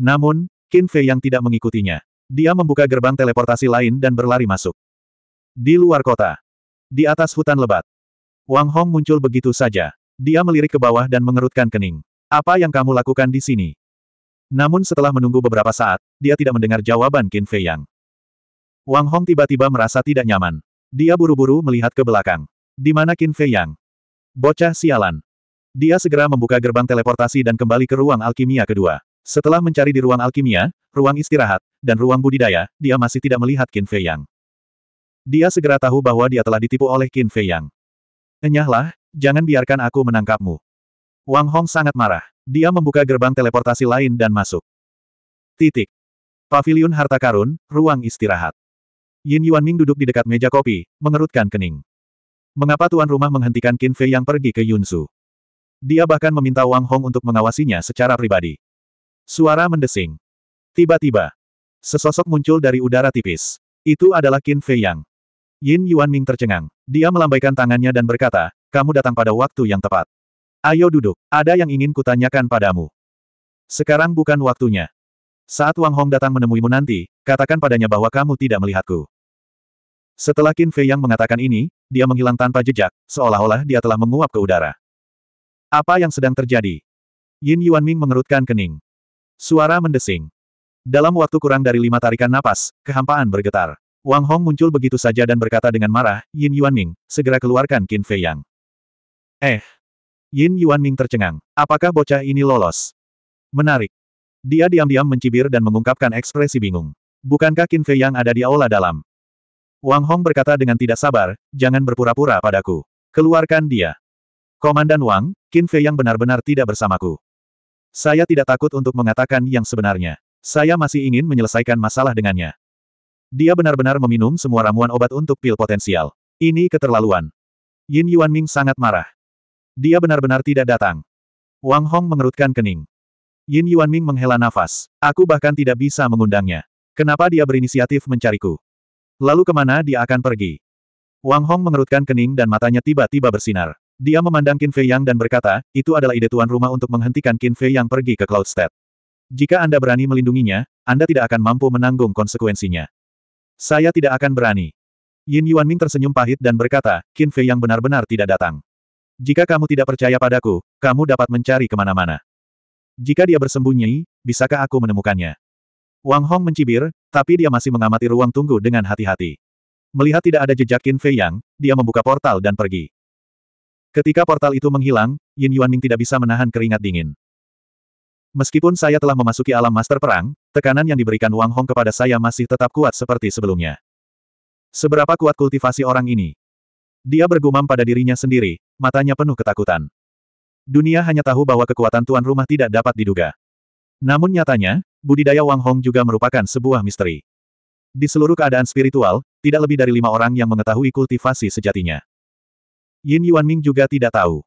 Namun, Qin Fei yang tidak mengikutinya. Dia membuka gerbang teleportasi lain dan berlari masuk. Di luar kota. Di atas hutan lebat. Wang Hong muncul begitu saja. Dia melirik ke bawah dan mengerutkan kening. Apa yang kamu lakukan di sini? Namun setelah menunggu beberapa saat, dia tidak mendengar jawaban Qin Fei Yang. Wang Hong tiba-tiba merasa tidak nyaman. Dia buru-buru melihat ke belakang. Di mana Qin Fei Yang? Bocah sialan. Dia segera membuka gerbang teleportasi dan kembali ke ruang alkimia kedua. Setelah mencari di ruang alkimia, ruang istirahat, dan ruang budidaya, dia masih tidak melihat Qin Fei Yang. Dia segera tahu bahwa dia telah ditipu oleh Qin Fei Yang. Enyahlah, jangan biarkan aku menangkapmu. Wang Hong sangat marah. Dia membuka gerbang teleportasi lain dan masuk. Titik. Paviliun Harta Karun, ruang istirahat. Yin Yuan Ming duduk di dekat meja kopi, mengerutkan kening. Mengapa tuan rumah menghentikan Qin Fei yang pergi ke Yun Su? Dia bahkan meminta Wang Hong untuk mengawasinya secara pribadi. Suara mendesing. Tiba-tiba, sesosok muncul dari udara tipis. Itu adalah Qin Fei Yang. Yin Yuan Ming tercengang. Dia melambaikan tangannya dan berkata, kamu datang pada waktu yang tepat. Ayo duduk, ada yang ingin kutanyakan padamu. Sekarang bukan waktunya. Saat Wang Hong datang menemuimu nanti, katakan padanya bahwa kamu tidak melihatku. Setelah Qin Fei yang mengatakan ini, dia menghilang tanpa jejak, seolah-olah dia telah menguap ke udara. Apa yang sedang terjadi? Yin Yuan Ming mengerutkan kening. Suara mendesing. Dalam waktu kurang dari lima tarikan napas, kehampaan bergetar. Wang Hong muncul begitu saja dan berkata dengan marah, Yin Yuan Ming, segera keluarkan Qin Fei Yang. Eh! Yin Yuan Ming tercengang. Apakah bocah ini lolos? Menarik. Dia diam-diam mencibir dan mengungkapkan ekspresi bingung. Bukankah Qin Fei Yang ada di aula dalam? Wang Hong berkata dengan tidak sabar, jangan berpura-pura padaku. Keluarkan dia. Komandan Wang, Qin Fei Yang benar-benar tidak bersamaku. Saya tidak takut untuk mengatakan yang sebenarnya. Saya masih ingin menyelesaikan masalah dengannya. Dia benar-benar meminum semua ramuan obat untuk pil potensial. Ini keterlaluan. Yin Yuan Ming sangat marah. Dia benar-benar tidak datang. Wang Hong mengerutkan kening. Yin Yuan Ming menghela nafas. Aku bahkan tidak bisa mengundangnya. Kenapa dia berinisiatif mencariku? Lalu kemana dia akan pergi? Wang Hong mengerutkan kening dan matanya tiba-tiba bersinar. Dia memandang Qin Fei Yang dan berkata, itu adalah ide tuan rumah untuk menghentikan Qin Fei Yang pergi ke Cloud State. Jika Anda berani melindunginya, Anda tidak akan mampu menanggung konsekuensinya. Saya tidak akan berani. Yin Yuanming tersenyum pahit dan berkata, Qin Fei yang benar-benar tidak datang. Jika kamu tidak percaya padaku, kamu dapat mencari kemana-mana. Jika dia bersembunyi, bisakah aku menemukannya? Wang Hong mencibir, tapi dia masih mengamati ruang tunggu dengan hati-hati. Melihat tidak ada jejak Qin Fei Yang, dia membuka portal dan pergi. Ketika portal itu menghilang, Yin Yuanming tidak bisa menahan keringat dingin. Meskipun saya telah memasuki alam master perang, Tekanan yang diberikan Wang Hong kepada saya masih tetap kuat seperti sebelumnya. Seberapa kuat kultivasi orang ini? Dia bergumam pada dirinya sendiri, matanya penuh ketakutan. Dunia hanya tahu bahwa kekuatan tuan rumah tidak dapat diduga. Namun nyatanya, budidaya Wang Hong juga merupakan sebuah misteri. Di seluruh keadaan spiritual, tidak lebih dari lima orang yang mengetahui kultivasi sejatinya. Yin Yuanming juga tidak tahu.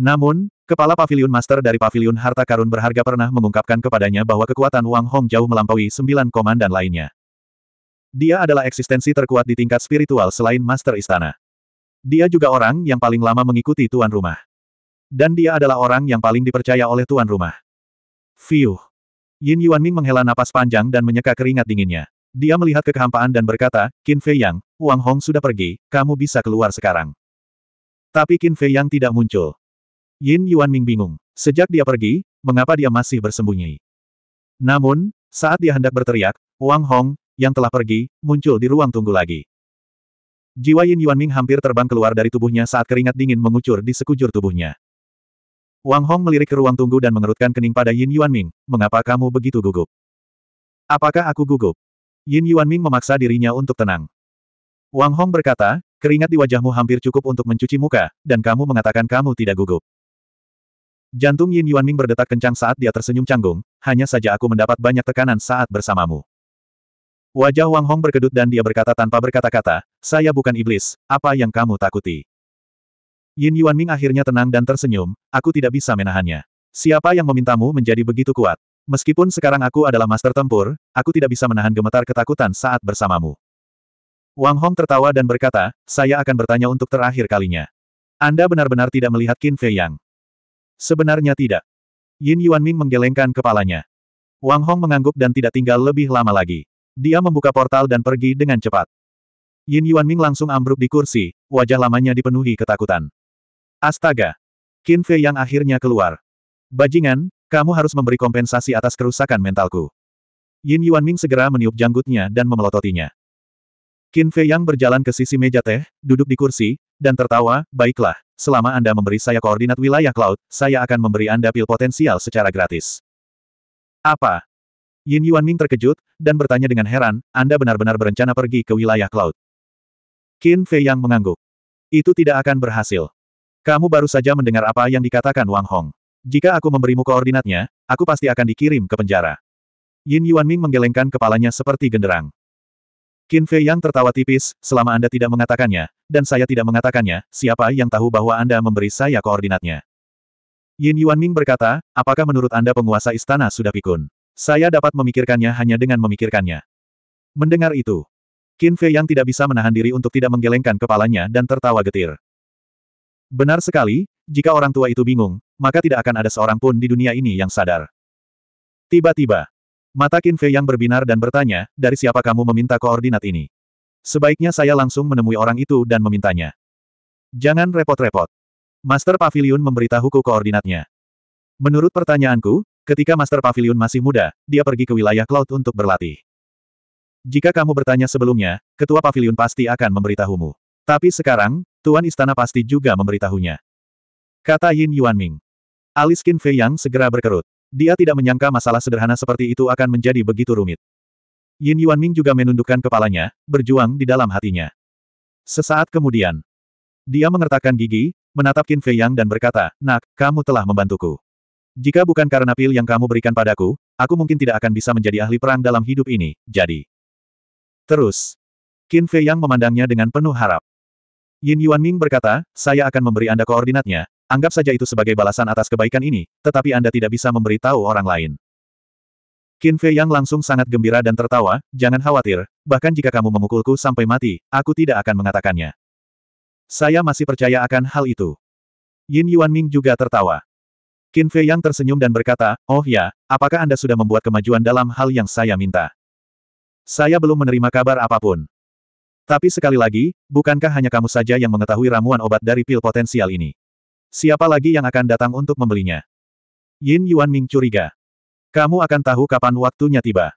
Namun, Kepala Pavilion Master dari Pavilion Harta Karun berharga pernah mengungkapkan kepadanya bahwa kekuatan Wang Hong jauh melampaui sembilan komandan lainnya. Dia adalah eksistensi terkuat di tingkat spiritual selain Master Istana. Dia juga orang yang paling lama mengikuti tuan rumah. Dan dia adalah orang yang paling dipercaya oleh tuan rumah. Fiuh. Yin Yuanming menghela napas panjang dan menyeka keringat dinginnya. Dia melihat kekehampaan dan berkata, Qin Fei Yang, Wang Hong sudah pergi, kamu bisa keluar sekarang. Tapi Qin Fei Yang tidak muncul. Yin Yuan Ming bingung. Sejak dia pergi, mengapa dia masih bersembunyi? Namun, saat dia hendak berteriak, Wang Hong, yang telah pergi, muncul di ruang tunggu lagi. Jiwa Yin Yuan Ming hampir terbang keluar dari tubuhnya saat keringat dingin mengucur di sekujur tubuhnya. Wang Hong melirik ke ruang tunggu dan mengerutkan kening pada Yin Yuan Ming, mengapa kamu begitu gugup? Apakah aku gugup? Yin Yuan Ming memaksa dirinya untuk tenang. Wang Hong berkata, keringat di wajahmu hampir cukup untuk mencuci muka, dan kamu mengatakan kamu tidak gugup. Jantung Yin Yuanming berdetak kencang saat dia tersenyum canggung, hanya saja aku mendapat banyak tekanan saat bersamamu. Wajah Wang Hong berkedut dan dia berkata tanpa berkata-kata, saya bukan iblis, apa yang kamu takuti? Yin Yuanming akhirnya tenang dan tersenyum, aku tidak bisa menahannya. Siapa yang memintamu menjadi begitu kuat? Meskipun sekarang aku adalah master tempur, aku tidak bisa menahan gemetar ketakutan saat bersamamu. Wang Hong tertawa dan berkata, saya akan bertanya untuk terakhir kalinya. Anda benar-benar tidak melihat Qin Fei Yang. Sebenarnya tidak. Yin Yuanming menggelengkan kepalanya. Wang Hong mengangguk dan tidak tinggal lebih lama lagi. Dia membuka portal dan pergi dengan cepat. Yin Yuanming langsung ambruk di kursi, wajah lamanya dipenuhi ketakutan. Astaga! Qin Fei yang akhirnya keluar. Bajingan, kamu harus memberi kompensasi atas kerusakan mentalku. Yin Yuanming segera meniup janggutnya dan memelototinya. Qin Fei yang berjalan ke sisi meja teh, duduk di kursi, dan tertawa, baiklah, selama Anda memberi saya koordinat wilayah cloud, saya akan memberi Anda pil potensial secara gratis. Apa? Yin Yuan Ming terkejut, dan bertanya dengan heran, Anda benar-benar berencana pergi ke wilayah cloud. Qin Fei Yang mengangguk. Itu tidak akan berhasil. Kamu baru saja mendengar apa yang dikatakan Wang Hong. Jika aku memberimu koordinatnya, aku pasti akan dikirim ke penjara. Yin Yuan Ming menggelengkan kepalanya seperti genderang. Qin Fei Yang tertawa tipis, selama Anda tidak mengatakannya, dan saya tidak mengatakannya, siapa yang tahu bahwa Anda memberi saya koordinatnya? Yin Yuan Ming berkata, apakah menurut Anda penguasa istana sudah pikun? Saya dapat memikirkannya hanya dengan memikirkannya. Mendengar itu, Qin Fei Yang tidak bisa menahan diri untuk tidak menggelengkan kepalanya dan tertawa getir. Benar sekali, jika orang tua itu bingung, maka tidak akan ada seorang pun di dunia ini yang sadar. Tiba-tiba, Mata Qin Fei yang berbinar dan bertanya, dari siapa kamu meminta koordinat ini? Sebaiknya saya langsung menemui orang itu dan memintanya. Jangan repot-repot. Master Pavilion memberitahuku koordinatnya. Menurut pertanyaanku, ketika Master Pavilion masih muda, dia pergi ke wilayah Cloud untuk berlatih. Jika kamu bertanya sebelumnya, Ketua Pavilion pasti akan memberitahumu. Tapi sekarang, Tuan Istana pasti juga memberitahunya. Kata Yin Yuanming. Alis Qin Fei Yang segera berkerut. Dia tidak menyangka masalah sederhana seperti itu akan menjadi begitu rumit. Yin Yuan Ming juga menundukkan kepalanya, berjuang di dalam hatinya. Sesaat kemudian, dia mengertakkan gigi, menatap Qin Fei Yang dan berkata, Nak, kamu telah membantuku. Jika bukan karena pil yang kamu berikan padaku, aku mungkin tidak akan bisa menjadi ahli perang dalam hidup ini, jadi. Terus. Qin Fei Yang memandangnya dengan penuh harap. Yin Yuan Ming berkata, saya akan memberi Anda koordinatnya, Anggap saja itu sebagai balasan atas kebaikan ini, tetapi Anda tidak bisa memberitahu orang lain. Qin Fei Yang langsung sangat gembira dan tertawa, jangan khawatir, bahkan jika kamu memukulku sampai mati, aku tidak akan mengatakannya. Saya masih percaya akan hal itu. Yin Yuan Ming juga tertawa. Qin Fei Yang tersenyum dan berkata, Oh ya, apakah Anda sudah membuat kemajuan dalam hal yang saya minta? Saya belum menerima kabar apapun. Tapi sekali lagi, bukankah hanya kamu saja yang mengetahui ramuan obat dari pil potensial ini? Siapa lagi yang akan datang untuk membelinya? Yin Yuan Ming curiga. Kamu akan tahu kapan waktunya tiba.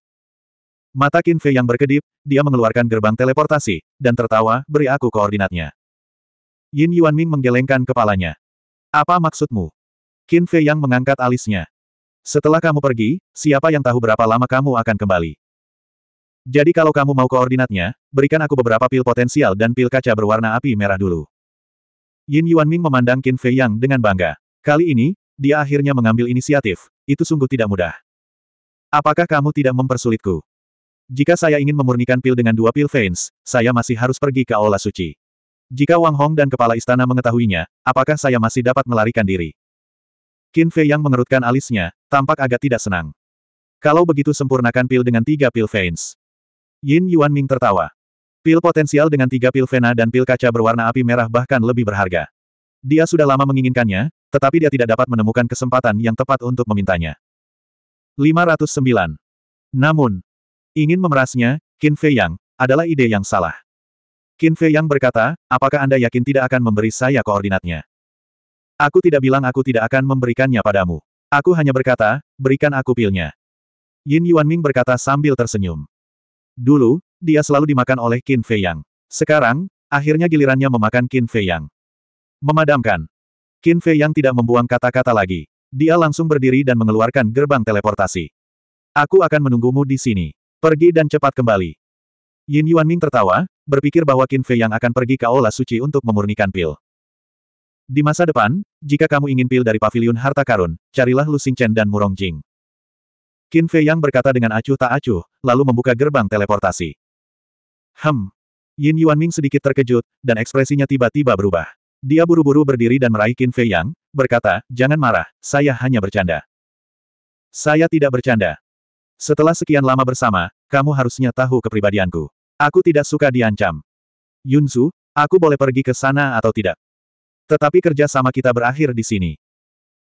Mata Qin Fei yang berkedip, dia mengeluarkan gerbang teleportasi, dan tertawa, beri aku koordinatnya. Yin Yuan Ming menggelengkan kepalanya. Apa maksudmu? Qin Fei yang mengangkat alisnya. Setelah kamu pergi, siapa yang tahu berapa lama kamu akan kembali? Jadi kalau kamu mau koordinatnya, berikan aku beberapa pil potensial dan pil kaca berwarna api merah dulu. Yin Yuanming memandang Qin Fei Yang dengan bangga. Kali ini, dia akhirnya mengambil inisiatif. Itu sungguh tidak mudah. Apakah kamu tidak mempersulitku? Jika saya ingin memurnikan pil dengan dua pil veins, saya masih harus pergi ke Aula Suci. Jika Wang Hong dan kepala istana mengetahuinya, apakah saya masih dapat melarikan diri? Qin Fei Yang mengerutkan alisnya, tampak agak tidak senang. Kalau begitu sempurnakan pil dengan tiga pil veins. Yin Yuanming tertawa. Pil potensial dengan tiga pil vena dan pil kaca berwarna api merah bahkan lebih berharga. Dia sudah lama menginginkannya, tetapi dia tidak dapat menemukan kesempatan yang tepat untuk memintanya. 509. Namun, ingin memerasnya, Qin Fei Yang, adalah ide yang salah. Qin Fei Yang berkata, apakah Anda yakin tidak akan memberi saya koordinatnya? Aku tidak bilang aku tidak akan memberikannya padamu. Aku hanya berkata, berikan aku pilnya. Yin Yuan Ming berkata sambil tersenyum. Dulu, dia selalu dimakan oleh Qin Fei Yang. Sekarang, akhirnya gilirannya memakan Qin Fei Yang. Memadamkan. Qin Fei Yang tidak membuang kata-kata lagi. Dia langsung berdiri dan mengeluarkan gerbang teleportasi. Aku akan menunggumu di sini. Pergi dan cepat kembali. Yin Yuan Ming tertawa, berpikir bahwa Qin Fei Yang akan pergi ke Aula Suci untuk memurnikan pil. Di masa depan, jika kamu ingin pil dari Paviliun harta karun, carilah Lu Xingchen dan Murong Jing. Qin Fei Yang berkata dengan acuh tak acuh, lalu membuka gerbang teleportasi. Hem. Yin Yuanming sedikit terkejut, dan ekspresinya tiba-tiba berubah. Dia buru-buru berdiri dan meraih Qin Fei Yang, berkata, jangan marah, saya hanya bercanda. Saya tidak bercanda. Setelah sekian lama bersama, kamu harusnya tahu kepribadianku. Aku tidak suka diancam. Yun Yunzu, aku boleh pergi ke sana atau tidak? Tetapi kerja sama kita berakhir di sini.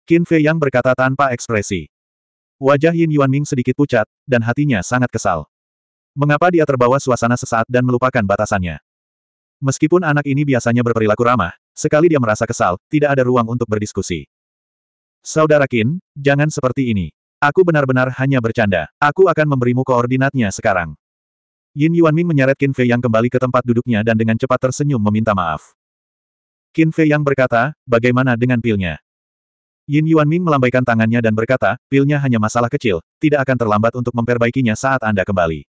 Qin Fei Yang berkata tanpa ekspresi. Wajah Yin Yuanming sedikit pucat, dan hatinya sangat kesal. Mengapa dia terbawa suasana sesaat dan melupakan batasannya? Meskipun anak ini biasanya berperilaku ramah, sekali dia merasa kesal, tidak ada ruang untuk berdiskusi. Saudara Kin, jangan seperti ini. Aku benar-benar hanya bercanda. Aku akan memberimu koordinatnya sekarang. Yin Yuanming menyeret Qin Fei yang kembali ke tempat duduknya dan dengan cepat tersenyum meminta maaf. Qin Fei yang berkata, bagaimana dengan pilnya? Yin Yuanming melambaikan tangannya dan berkata, pilnya hanya masalah kecil, tidak akan terlambat untuk memperbaikinya saat Anda kembali.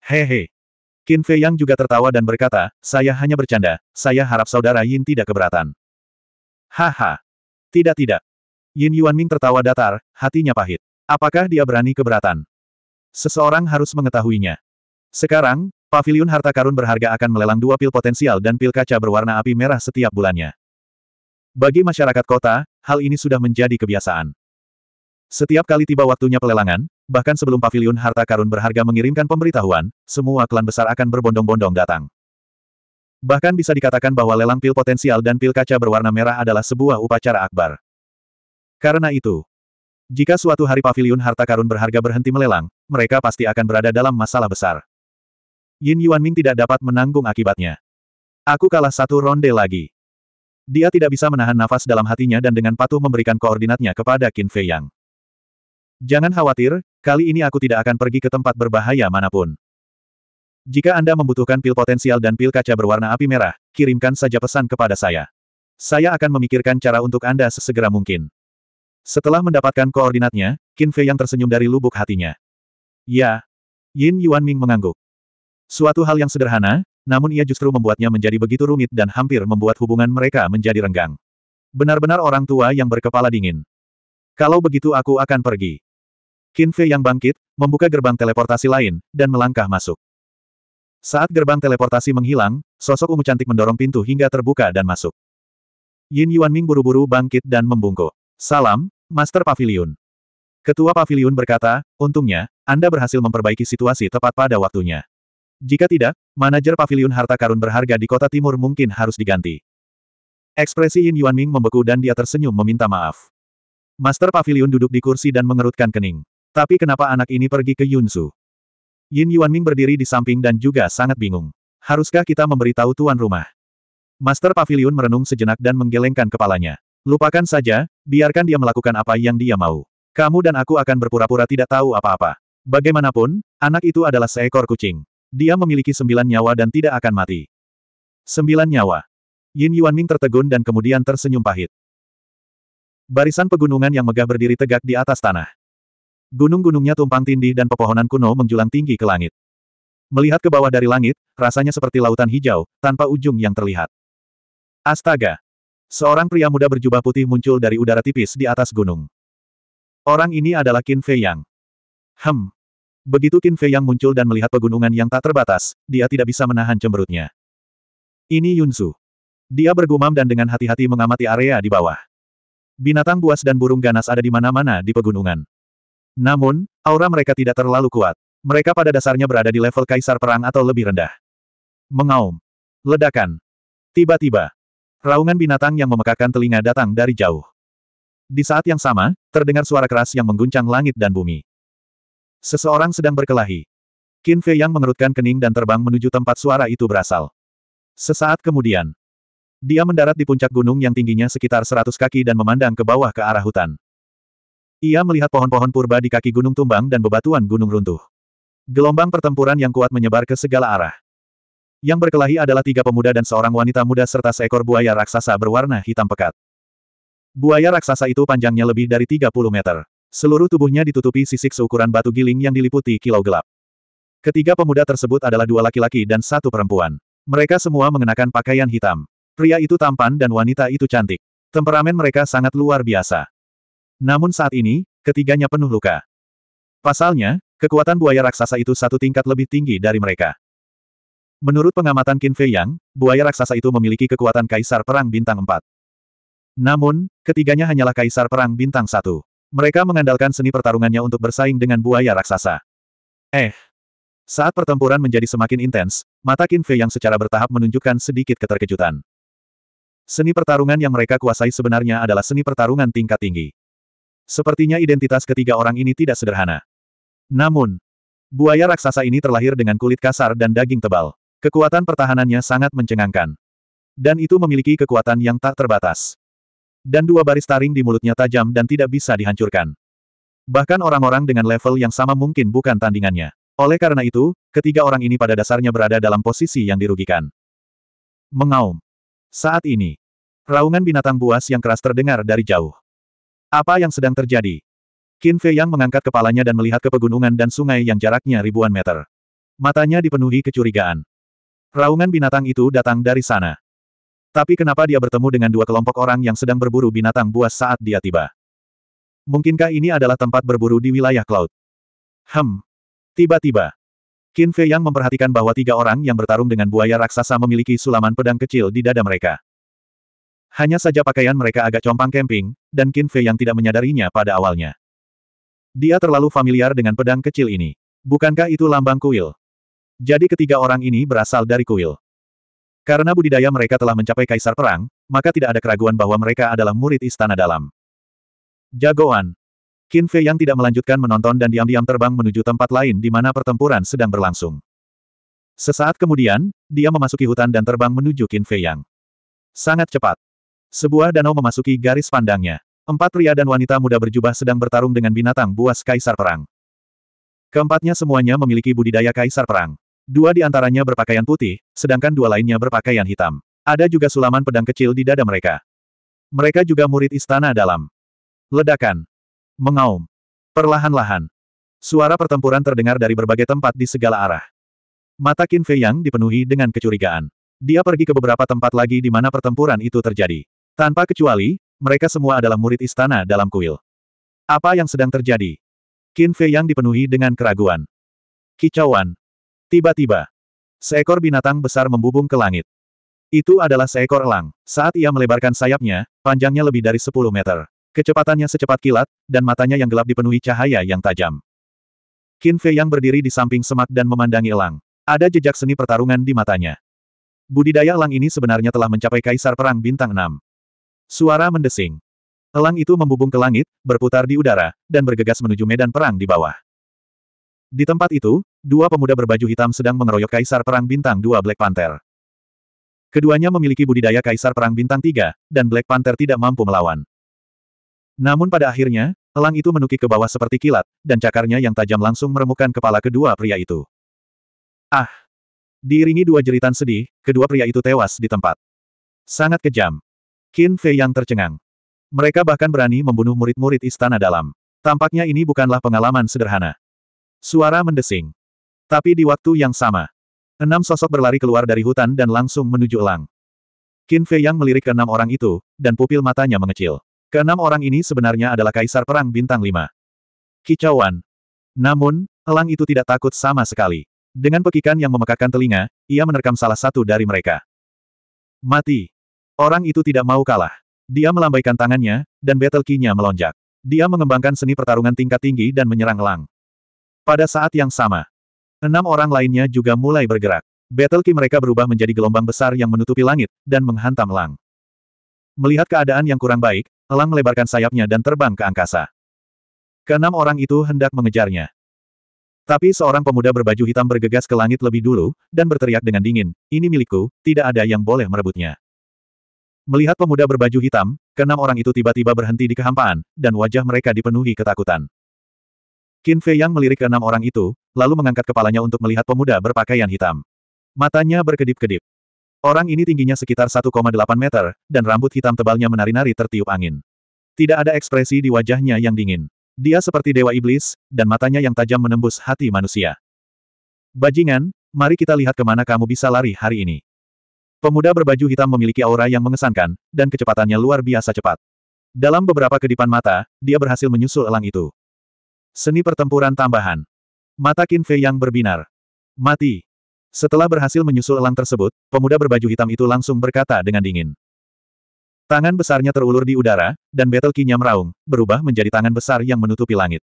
Hehe. Qin Fei Yang juga tertawa dan berkata, saya hanya bercanda, saya harap saudara Yin tidak keberatan. Haha. Tidak tidak. Yin Yuan Ming tertawa datar, hatinya pahit. Apakah dia berani keberatan? Seseorang harus mengetahuinya. Sekarang, pavilion harta karun berharga akan melelang dua pil potensial dan pil kaca berwarna api merah setiap bulannya. Bagi masyarakat kota, hal ini sudah menjadi kebiasaan. Setiap kali tiba waktunya pelelangan, bahkan sebelum paviliun harta karun berharga mengirimkan pemberitahuan, semua klan besar akan berbondong-bondong datang. Bahkan bisa dikatakan bahwa lelang pil potensial dan pil kaca berwarna merah adalah sebuah upacara akbar. Karena itu, jika suatu hari paviliun harta karun berharga berhenti melelang, mereka pasti akan berada dalam masalah besar. Yin Yuanming tidak dapat menanggung akibatnya. Aku kalah satu ronde lagi. Dia tidak bisa menahan nafas dalam hatinya dan dengan patuh memberikan koordinatnya kepada Qin Fei Yang. Jangan khawatir, kali ini aku tidak akan pergi ke tempat berbahaya manapun. Jika Anda membutuhkan pil potensial dan pil kaca berwarna api merah, kirimkan saja pesan kepada saya. Saya akan memikirkan cara untuk Anda sesegera mungkin. Setelah mendapatkan koordinatnya, Qin Fei yang tersenyum dari lubuk hatinya. Ya. Yin Yuan Ming mengangguk. Suatu hal yang sederhana, namun ia justru membuatnya menjadi begitu rumit dan hampir membuat hubungan mereka menjadi renggang. Benar-benar orang tua yang berkepala dingin. Kalau begitu aku akan pergi. Qin Fei yang bangkit, membuka gerbang teleportasi lain, dan melangkah masuk. Saat gerbang teleportasi menghilang, sosok ungu cantik mendorong pintu hingga terbuka dan masuk. Yin Yuan Ming buru-buru bangkit dan membungkuk. Salam, Master Pavilion. Ketua Pavilion berkata, untungnya, Anda berhasil memperbaiki situasi tepat pada waktunya. Jika tidak, manajer Pavilion harta karun berharga di kota timur mungkin harus diganti. Ekspresi Yin Yuan Ming membeku dan dia tersenyum meminta maaf. Master Pavilion duduk di kursi dan mengerutkan kening. Tapi kenapa anak ini pergi ke Yunsu? Yin Yuanming berdiri di samping dan juga sangat bingung. Haruskah kita memberitahu tuan rumah? Master Pavilion merenung sejenak dan menggelengkan kepalanya. Lupakan saja, biarkan dia melakukan apa yang dia mau. Kamu dan aku akan berpura-pura tidak tahu apa-apa. Bagaimanapun, anak itu adalah seekor kucing. Dia memiliki sembilan nyawa dan tidak akan mati. Sembilan nyawa. Yin Yuanming tertegun dan kemudian tersenyum pahit. Barisan pegunungan yang megah berdiri tegak di atas tanah. Gunung-gunungnya tumpang tindih dan pepohonan kuno menjulang tinggi ke langit. Melihat ke bawah dari langit, rasanya seperti lautan hijau, tanpa ujung yang terlihat. Astaga! Seorang pria muda berjubah putih muncul dari udara tipis di atas gunung. Orang ini adalah Qin Fei Yang. Hem. Begitu Qin Fei Yang muncul dan melihat pegunungan yang tak terbatas, dia tidak bisa menahan cemberutnya. Ini Yun Yunsu. Dia bergumam dan dengan hati-hati mengamati area di bawah. Binatang buas dan burung ganas ada di mana-mana di pegunungan. Namun, aura mereka tidak terlalu kuat. Mereka pada dasarnya berada di level kaisar perang atau lebih rendah. Mengaum. Ledakan. Tiba-tiba. Raungan binatang yang memekakan telinga datang dari jauh. Di saat yang sama, terdengar suara keras yang mengguncang langit dan bumi. Seseorang sedang berkelahi. Qin Fei yang mengerutkan kening dan terbang menuju tempat suara itu berasal. Sesaat kemudian, dia mendarat di puncak gunung yang tingginya sekitar 100 kaki dan memandang ke bawah ke arah hutan. Ia melihat pohon-pohon purba di kaki gunung tumbang dan bebatuan gunung runtuh. Gelombang pertempuran yang kuat menyebar ke segala arah. Yang berkelahi adalah tiga pemuda dan seorang wanita muda serta seekor buaya raksasa berwarna hitam pekat. Buaya raksasa itu panjangnya lebih dari 30 meter. Seluruh tubuhnya ditutupi sisik seukuran batu giling yang diliputi kilau gelap. Ketiga pemuda tersebut adalah dua laki-laki dan satu perempuan. Mereka semua mengenakan pakaian hitam. Pria itu tampan dan wanita itu cantik. Temperamen mereka sangat luar biasa. Namun saat ini, ketiganya penuh luka. Pasalnya, kekuatan buaya raksasa itu satu tingkat lebih tinggi dari mereka. Menurut pengamatan Qin Fei Yang, buaya raksasa itu memiliki kekuatan Kaisar Perang Bintang 4. Namun, ketiganya hanyalah Kaisar Perang Bintang Satu. Mereka mengandalkan seni pertarungannya untuk bersaing dengan buaya raksasa. Eh, saat pertempuran menjadi semakin intens, mata Qin Fei yang secara bertahap menunjukkan sedikit keterkejutan. Seni pertarungan yang mereka kuasai sebenarnya adalah seni pertarungan tingkat tinggi. Sepertinya identitas ketiga orang ini tidak sederhana. Namun, buaya raksasa ini terlahir dengan kulit kasar dan daging tebal. Kekuatan pertahanannya sangat mencengangkan. Dan itu memiliki kekuatan yang tak terbatas. Dan dua baris taring di mulutnya tajam dan tidak bisa dihancurkan. Bahkan orang-orang dengan level yang sama mungkin bukan tandingannya. Oleh karena itu, ketiga orang ini pada dasarnya berada dalam posisi yang dirugikan. Mengaum. Saat ini, raungan binatang buas yang keras terdengar dari jauh. Apa yang sedang terjadi? Qin Fei Yang mengangkat kepalanya dan melihat ke pegunungan dan sungai yang jaraknya ribuan meter. Matanya dipenuhi kecurigaan. Raungan binatang itu datang dari sana. Tapi kenapa dia bertemu dengan dua kelompok orang yang sedang berburu binatang buas saat dia tiba? Mungkinkah ini adalah tempat berburu di wilayah Cloud? Hem. Tiba-tiba. Qin Fei Yang memperhatikan bahwa tiga orang yang bertarung dengan buaya raksasa memiliki sulaman pedang kecil di dada mereka. Hanya saja pakaian mereka agak compang camping, dan Qin Fei yang tidak menyadarinya pada awalnya. Dia terlalu familiar dengan pedang kecil ini. Bukankah itu lambang kuil? Jadi ketiga orang ini berasal dari kuil. Karena budidaya mereka telah mencapai kaisar perang, maka tidak ada keraguan bahwa mereka adalah murid istana dalam. Jagoan. Qin Fei yang tidak melanjutkan menonton dan diam-diam terbang menuju tempat lain di mana pertempuran sedang berlangsung. Sesaat kemudian, dia memasuki hutan dan terbang menuju Qin Fei Yang. Sangat cepat. Sebuah danau memasuki garis pandangnya. Empat pria dan wanita muda berjubah sedang bertarung dengan binatang buas kaisar perang. Keempatnya semuanya memiliki budidaya kaisar perang. Dua di antaranya berpakaian putih, sedangkan dua lainnya berpakaian hitam. Ada juga sulaman pedang kecil di dada mereka. Mereka juga murid istana dalam. Ledakan. Mengaum. Perlahan-lahan. Suara pertempuran terdengar dari berbagai tempat di segala arah. Mata Qin Fei Yang dipenuhi dengan kecurigaan. Dia pergi ke beberapa tempat lagi di mana pertempuran itu terjadi. Tanpa kecuali, mereka semua adalah murid istana dalam kuil. Apa yang sedang terjadi? Qin Fei yang dipenuhi dengan keraguan. Kicauan. Tiba-tiba, seekor binatang besar membubung ke langit. Itu adalah seekor elang. Saat ia melebarkan sayapnya, panjangnya lebih dari 10 meter. Kecepatannya secepat kilat, dan matanya yang gelap dipenuhi cahaya yang tajam. Qin Fei yang berdiri di samping semak dan memandangi elang. Ada jejak seni pertarungan di matanya. Budidaya elang ini sebenarnya telah mencapai kaisar perang bintang 6. Suara mendesing. Elang itu membubung ke langit, berputar di udara, dan bergegas menuju medan perang di bawah. Di tempat itu, dua pemuda berbaju hitam sedang mengeroyok Kaisar Perang Bintang 2 Black Panther. Keduanya memiliki budidaya Kaisar Perang Bintang 3, dan Black Panther tidak mampu melawan. Namun pada akhirnya, elang itu menukik ke bawah seperti kilat, dan cakarnya yang tajam langsung meremukkan kepala kedua pria itu. Ah! Diiringi dua jeritan sedih, kedua pria itu tewas di tempat. Sangat kejam. Qin Fei yang tercengang. Mereka bahkan berani membunuh murid-murid istana dalam. Tampaknya ini bukanlah pengalaman sederhana. Suara mendesing. Tapi di waktu yang sama, enam sosok berlari keluar dari hutan dan langsung menuju elang. Qin Fei yang melirik keenam orang itu, dan pupil matanya mengecil. Keenam orang ini sebenarnya adalah kaisar perang bintang lima. Kicauan. Namun, elang itu tidak takut sama sekali. Dengan pekikan yang memekakkan telinga, ia menerkam salah satu dari mereka. Mati. Orang itu tidak mau kalah. Dia melambaikan tangannya, dan battle key-nya melonjak. Dia mengembangkan seni pertarungan tingkat tinggi dan menyerang Lang. Pada saat yang sama, enam orang lainnya juga mulai bergerak. Battle key mereka berubah menjadi gelombang besar yang menutupi langit, dan menghantam Lang. Melihat keadaan yang kurang baik, Lang melebarkan sayapnya dan terbang ke angkasa. Keenam orang itu hendak mengejarnya. Tapi seorang pemuda berbaju hitam bergegas ke langit lebih dulu, dan berteriak dengan dingin, ini milikku, tidak ada yang boleh merebutnya. Melihat pemuda berbaju hitam, keenam orang itu tiba-tiba berhenti di kehampaan, dan wajah mereka dipenuhi ketakutan. Qin Fei Yang melirik keenam orang itu, lalu mengangkat kepalanya untuk melihat pemuda berpakaian hitam. Matanya berkedip-kedip. Orang ini tingginya sekitar 1,8 meter, dan rambut hitam tebalnya menari-nari tertiup angin. Tidak ada ekspresi di wajahnya yang dingin. Dia seperti dewa iblis, dan matanya yang tajam menembus hati manusia. Bajingan, mari kita lihat kemana kamu bisa lari hari ini. Pemuda berbaju hitam memiliki aura yang mengesankan, dan kecepatannya luar biasa cepat. Dalam beberapa kedipan mata, dia berhasil menyusul elang itu. Seni pertempuran tambahan. Mata Qin Fei yang berbinar. Mati. Setelah berhasil menyusul elang tersebut, pemuda berbaju hitam itu langsung berkata dengan dingin. Tangan besarnya terulur di udara, dan battle key-nya meraung, berubah menjadi tangan besar yang menutupi langit.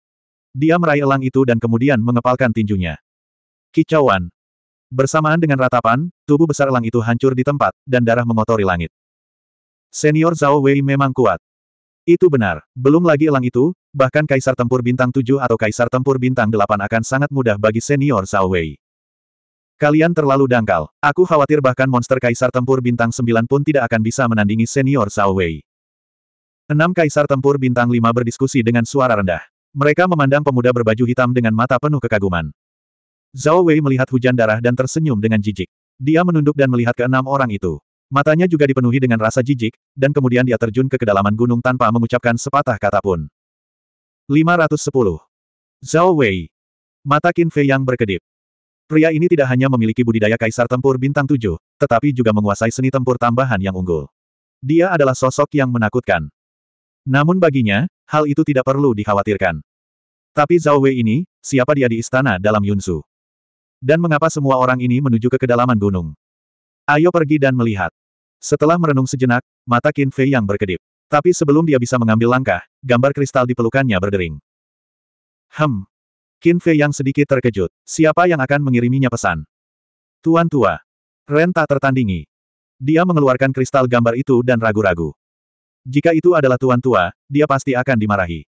Dia meraih elang itu dan kemudian mengepalkan tinjunya. Kicauan. Bersamaan dengan ratapan, tubuh besar elang itu hancur di tempat, dan darah mengotori langit. Senior Zhao Wei memang kuat. Itu benar. Belum lagi elang itu, bahkan kaisar tempur bintang 7 atau kaisar tempur bintang 8 akan sangat mudah bagi senior Zhao Wei. Kalian terlalu dangkal. Aku khawatir bahkan monster kaisar tempur bintang 9 pun tidak akan bisa menandingi senior Zhao Wei. Enam kaisar tempur bintang 5 berdiskusi dengan suara rendah. Mereka memandang pemuda berbaju hitam dengan mata penuh kekaguman. Zhao Wei melihat hujan darah dan tersenyum dengan jijik. Dia menunduk dan melihat keenam orang itu. Matanya juga dipenuhi dengan rasa jijik, dan kemudian dia terjun ke kedalaman gunung tanpa mengucapkan sepatah kata pun. 510. Zhao Wei. Mata Qin Fei yang berkedip. Pria ini tidak hanya memiliki budidaya kaisar tempur bintang tujuh, tetapi juga menguasai seni tempur tambahan yang unggul. Dia adalah sosok yang menakutkan. Namun baginya, hal itu tidak perlu dikhawatirkan. Tapi Zhao Wei ini, siapa dia di istana dalam Yunsu? Dan mengapa semua orang ini menuju ke kedalaman gunung? Ayo pergi dan melihat. Setelah merenung sejenak, mata Qin Fei yang berkedip. Tapi sebelum dia bisa mengambil langkah, gambar kristal di pelukannya berdering. Hem. Qin Fei yang sedikit terkejut. Siapa yang akan mengiriminya pesan? Tuan tua. Ren tak tertandingi. Dia mengeluarkan kristal gambar itu dan ragu-ragu. Jika itu adalah tuan tua, dia pasti akan dimarahi.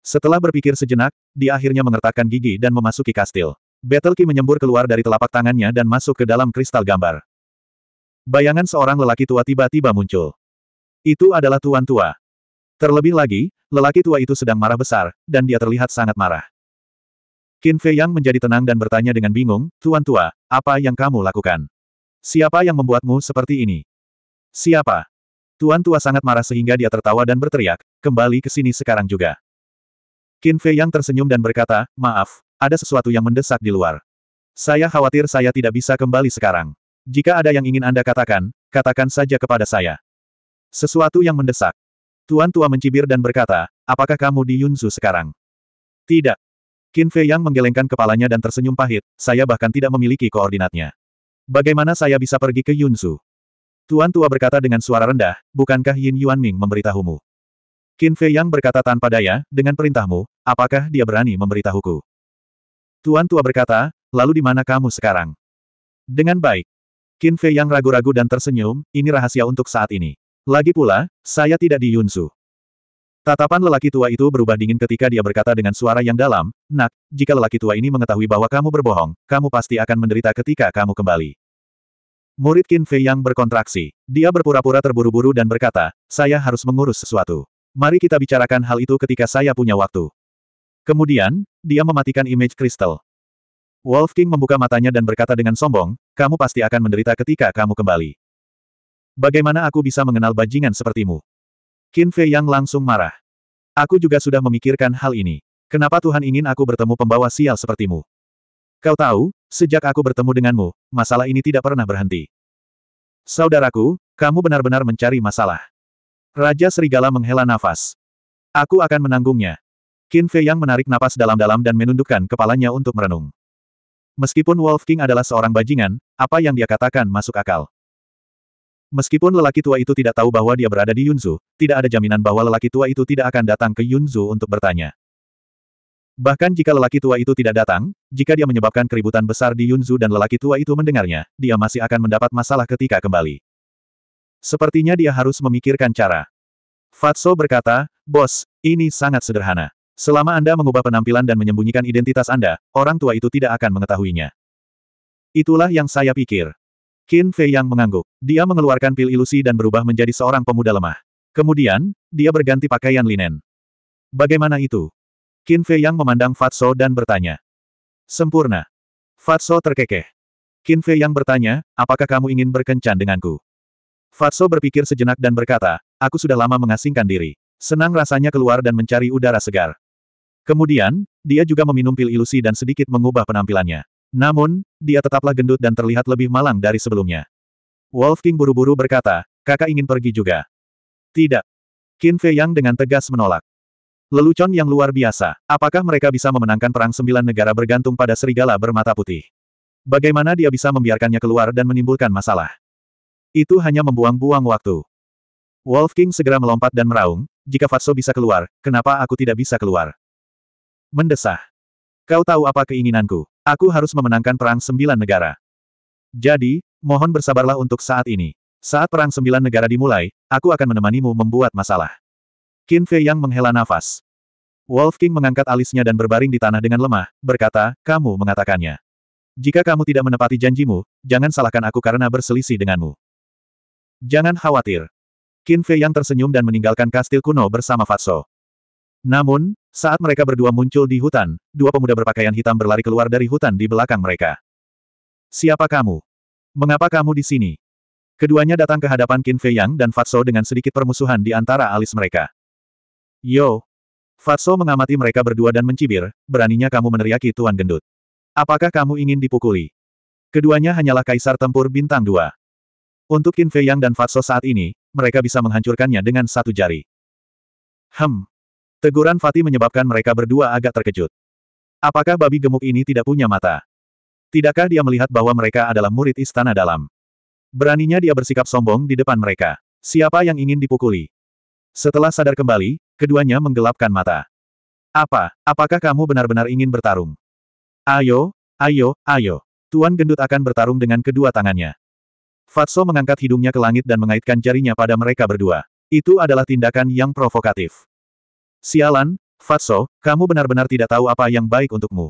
Setelah berpikir sejenak, dia akhirnya mengertakkan gigi dan memasuki kastil. Battle Ki menyembur keluar dari telapak tangannya dan masuk ke dalam kristal gambar. Bayangan seorang lelaki tua tiba-tiba muncul. Itu adalah tuan tua. Terlebih lagi, lelaki tua itu sedang marah besar, dan dia terlihat sangat marah. Qin Fei Yang menjadi tenang dan bertanya dengan bingung, Tuan tua, apa yang kamu lakukan? Siapa yang membuatmu seperti ini? Siapa? Tuan tua sangat marah sehingga dia tertawa dan berteriak, kembali ke sini sekarang juga. Qin Fei Yang tersenyum dan berkata, maaf, ada sesuatu yang mendesak di luar. Saya khawatir saya tidak bisa kembali sekarang. Jika ada yang ingin Anda katakan, katakan saja kepada saya. Sesuatu yang mendesak. Tuan tua mencibir dan berkata, apakah kamu di Yunzu sekarang? Tidak. Qin Fei Yang menggelengkan kepalanya dan tersenyum pahit, saya bahkan tidak memiliki koordinatnya. Bagaimana saya bisa pergi ke Yunzu? Tuan tua berkata dengan suara rendah, bukankah Yin Yuan Ming memberitahumu? Qin Fei Yang berkata tanpa daya, dengan perintahmu, apakah dia berani memberitahuku? Tuan tua berkata, lalu di mana kamu sekarang? Dengan baik. Qin Fei yang ragu-ragu dan tersenyum, ini rahasia untuk saat ini. Lagi pula, saya tidak di Yunsu. Tatapan lelaki tua itu berubah dingin ketika dia berkata dengan suara yang dalam, Nak, jika lelaki tua ini mengetahui bahwa kamu berbohong, kamu pasti akan menderita ketika kamu kembali. Murid Qin Fei yang berkontraksi. Dia berpura-pura terburu-buru dan berkata, saya harus mengurus sesuatu. Mari kita bicarakan hal itu ketika saya punya waktu. Kemudian, dia mematikan image kristal. Wolf King membuka matanya dan berkata dengan sombong, kamu pasti akan menderita ketika kamu kembali. Bagaimana aku bisa mengenal bajingan sepertimu? Qin Fei Yang langsung marah. Aku juga sudah memikirkan hal ini. Kenapa Tuhan ingin aku bertemu pembawa sial sepertimu? Kau tahu, sejak aku bertemu denganmu, masalah ini tidak pernah berhenti. Saudaraku, kamu benar-benar mencari masalah. Raja Serigala menghela nafas. Aku akan menanggungnya. Qin Fei yang menarik napas dalam-dalam dan menundukkan kepalanya untuk merenung. Meskipun Wolf King adalah seorang bajingan, apa yang dia katakan masuk akal. Meskipun lelaki tua itu tidak tahu bahwa dia berada di Yunzu, tidak ada jaminan bahwa lelaki tua itu tidak akan datang ke Yunzu untuk bertanya. Bahkan jika lelaki tua itu tidak datang, jika dia menyebabkan keributan besar di Yunzu dan lelaki tua itu mendengarnya, dia masih akan mendapat masalah ketika kembali. Sepertinya dia harus memikirkan cara. Fatso berkata, Bos, ini sangat sederhana. Selama Anda mengubah penampilan dan menyembunyikan identitas Anda, orang tua itu tidak akan mengetahuinya. Itulah yang saya pikir. Qin Fei yang mengangguk. Dia mengeluarkan pil ilusi dan berubah menjadi seorang pemuda lemah. Kemudian, dia berganti pakaian linen. Bagaimana itu? Qin Fei yang memandang Fatso dan bertanya. Sempurna. Fatso terkekeh. Qin Fei yang bertanya, apakah kamu ingin berkencan denganku? Fatso berpikir sejenak dan berkata, aku sudah lama mengasingkan diri. Senang rasanya keluar dan mencari udara segar. Kemudian, dia juga meminum pil ilusi dan sedikit mengubah penampilannya. Namun, dia tetaplah gendut dan terlihat lebih malang dari sebelumnya. Wolf King buru-buru berkata, kakak ingin pergi juga. Tidak. Qin Fei Yang dengan tegas menolak. Lelucon yang luar biasa, apakah mereka bisa memenangkan perang sembilan negara bergantung pada serigala bermata putih? Bagaimana dia bisa membiarkannya keluar dan menimbulkan masalah? Itu hanya membuang-buang waktu. Wolf King segera melompat dan meraung, jika Fatso bisa keluar, kenapa aku tidak bisa keluar? mendesah. Kau tahu apa keinginanku? Aku harus memenangkan Perang Sembilan Negara. Jadi, mohon bersabarlah untuk saat ini. Saat Perang Sembilan Negara dimulai, aku akan menemanimu membuat masalah. Qin Fei yang menghela nafas. Wolf King mengangkat alisnya dan berbaring di tanah dengan lemah, berkata, kamu mengatakannya. Jika kamu tidak menepati janjimu, jangan salahkan aku karena berselisih denganmu. Jangan khawatir. Qin Fei yang tersenyum dan meninggalkan kastil kuno bersama Fatso. Namun, saat mereka berdua muncul di hutan, dua pemuda berpakaian hitam berlari keluar dari hutan di belakang mereka. Siapa kamu? Mengapa kamu di sini? Keduanya datang ke hadapan Qin Fei Yang dan Fatso dengan sedikit permusuhan di antara alis mereka. Yo! Fatso mengamati mereka berdua dan mencibir, beraninya kamu meneriaki Tuan Gendut. Apakah kamu ingin dipukuli? Keduanya hanyalah kaisar tempur bintang dua. Untuk Qin Fei Yang dan Fatso saat ini, mereka bisa menghancurkannya dengan satu jari. Hem, Teguran Fati menyebabkan mereka berdua agak terkejut. Apakah babi gemuk ini tidak punya mata? Tidakkah dia melihat bahwa mereka adalah murid istana dalam? Beraninya dia bersikap sombong di depan mereka. Siapa yang ingin dipukuli? Setelah sadar kembali, keduanya menggelapkan mata. Apa, apakah kamu benar-benar ingin bertarung? Ayo, ayo, ayo. Tuan gendut akan bertarung dengan kedua tangannya. Fatso mengangkat hidungnya ke langit dan mengaitkan jarinya pada mereka berdua. Itu adalah tindakan yang provokatif. Sialan, Fatso, kamu benar-benar tidak tahu apa yang baik untukmu.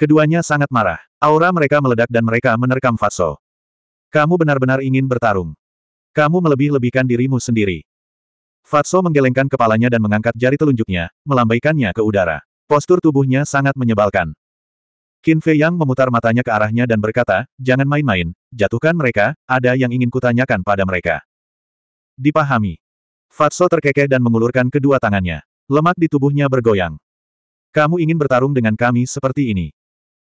Keduanya sangat marah. Aura mereka meledak dan mereka menerkam Fatso. Kamu benar-benar ingin bertarung. Kamu melebih-lebihkan dirimu sendiri. Fatso menggelengkan kepalanya dan mengangkat jari telunjuknya, melambaikannya ke udara. Postur tubuhnya sangat menyebalkan. Qin Fei Yang memutar matanya ke arahnya dan berkata, jangan main-main, jatuhkan mereka, ada yang ingin kutanyakan pada mereka. Dipahami. Fatso terkekeh dan mengulurkan kedua tangannya. Lemak di tubuhnya bergoyang. Kamu ingin bertarung dengan kami seperti ini.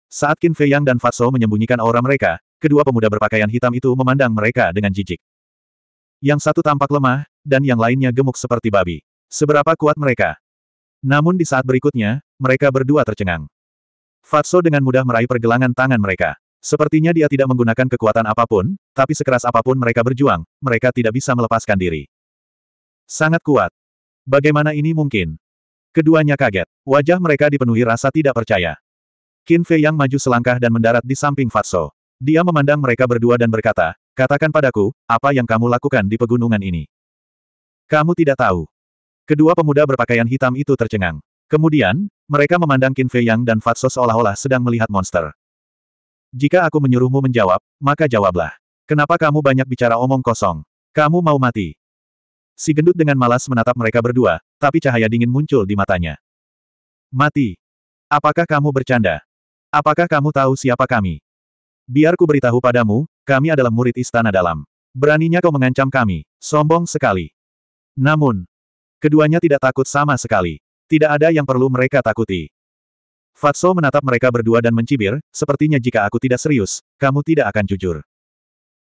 Saat Qin Fei Yang dan Fatso menyembunyikan aura mereka, kedua pemuda berpakaian hitam itu memandang mereka dengan jijik. Yang satu tampak lemah, dan yang lainnya gemuk seperti babi. Seberapa kuat mereka? Namun di saat berikutnya, mereka berdua tercengang. Fatso dengan mudah meraih pergelangan tangan mereka. Sepertinya dia tidak menggunakan kekuatan apapun, tapi sekeras apapun mereka berjuang, mereka tidak bisa melepaskan diri. Sangat kuat. Bagaimana ini mungkin? Keduanya kaget. Wajah mereka dipenuhi rasa tidak percaya. Qin Fei yang maju selangkah dan mendarat di samping Fatso. Dia memandang mereka berdua dan berkata, katakan padaku, apa yang kamu lakukan di pegunungan ini? Kamu tidak tahu. Kedua pemuda berpakaian hitam itu tercengang. Kemudian, mereka memandang Qin Fei Yang dan Fatso seolah-olah sedang melihat monster. Jika aku menyuruhmu menjawab, maka jawablah. Kenapa kamu banyak bicara omong kosong? Kamu mau mati. Si gendut dengan malas menatap mereka berdua, tapi cahaya dingin muncul di matanya. Mati. Apakah kamu bercanda? Apakah kamu tahu siapa kami? Biar ku beritahu padamu, kami adalah murid istana dalam. Beraninya kau mengancam kami, sombong sekali. Namun, keduanya tidak takut sama sekali. Tidak ada yang perlu mereka takuti. Fatso menatap mereka berdua dan mencibir, sepertinya jika aku tidak serius, kamu tidak akan jujur.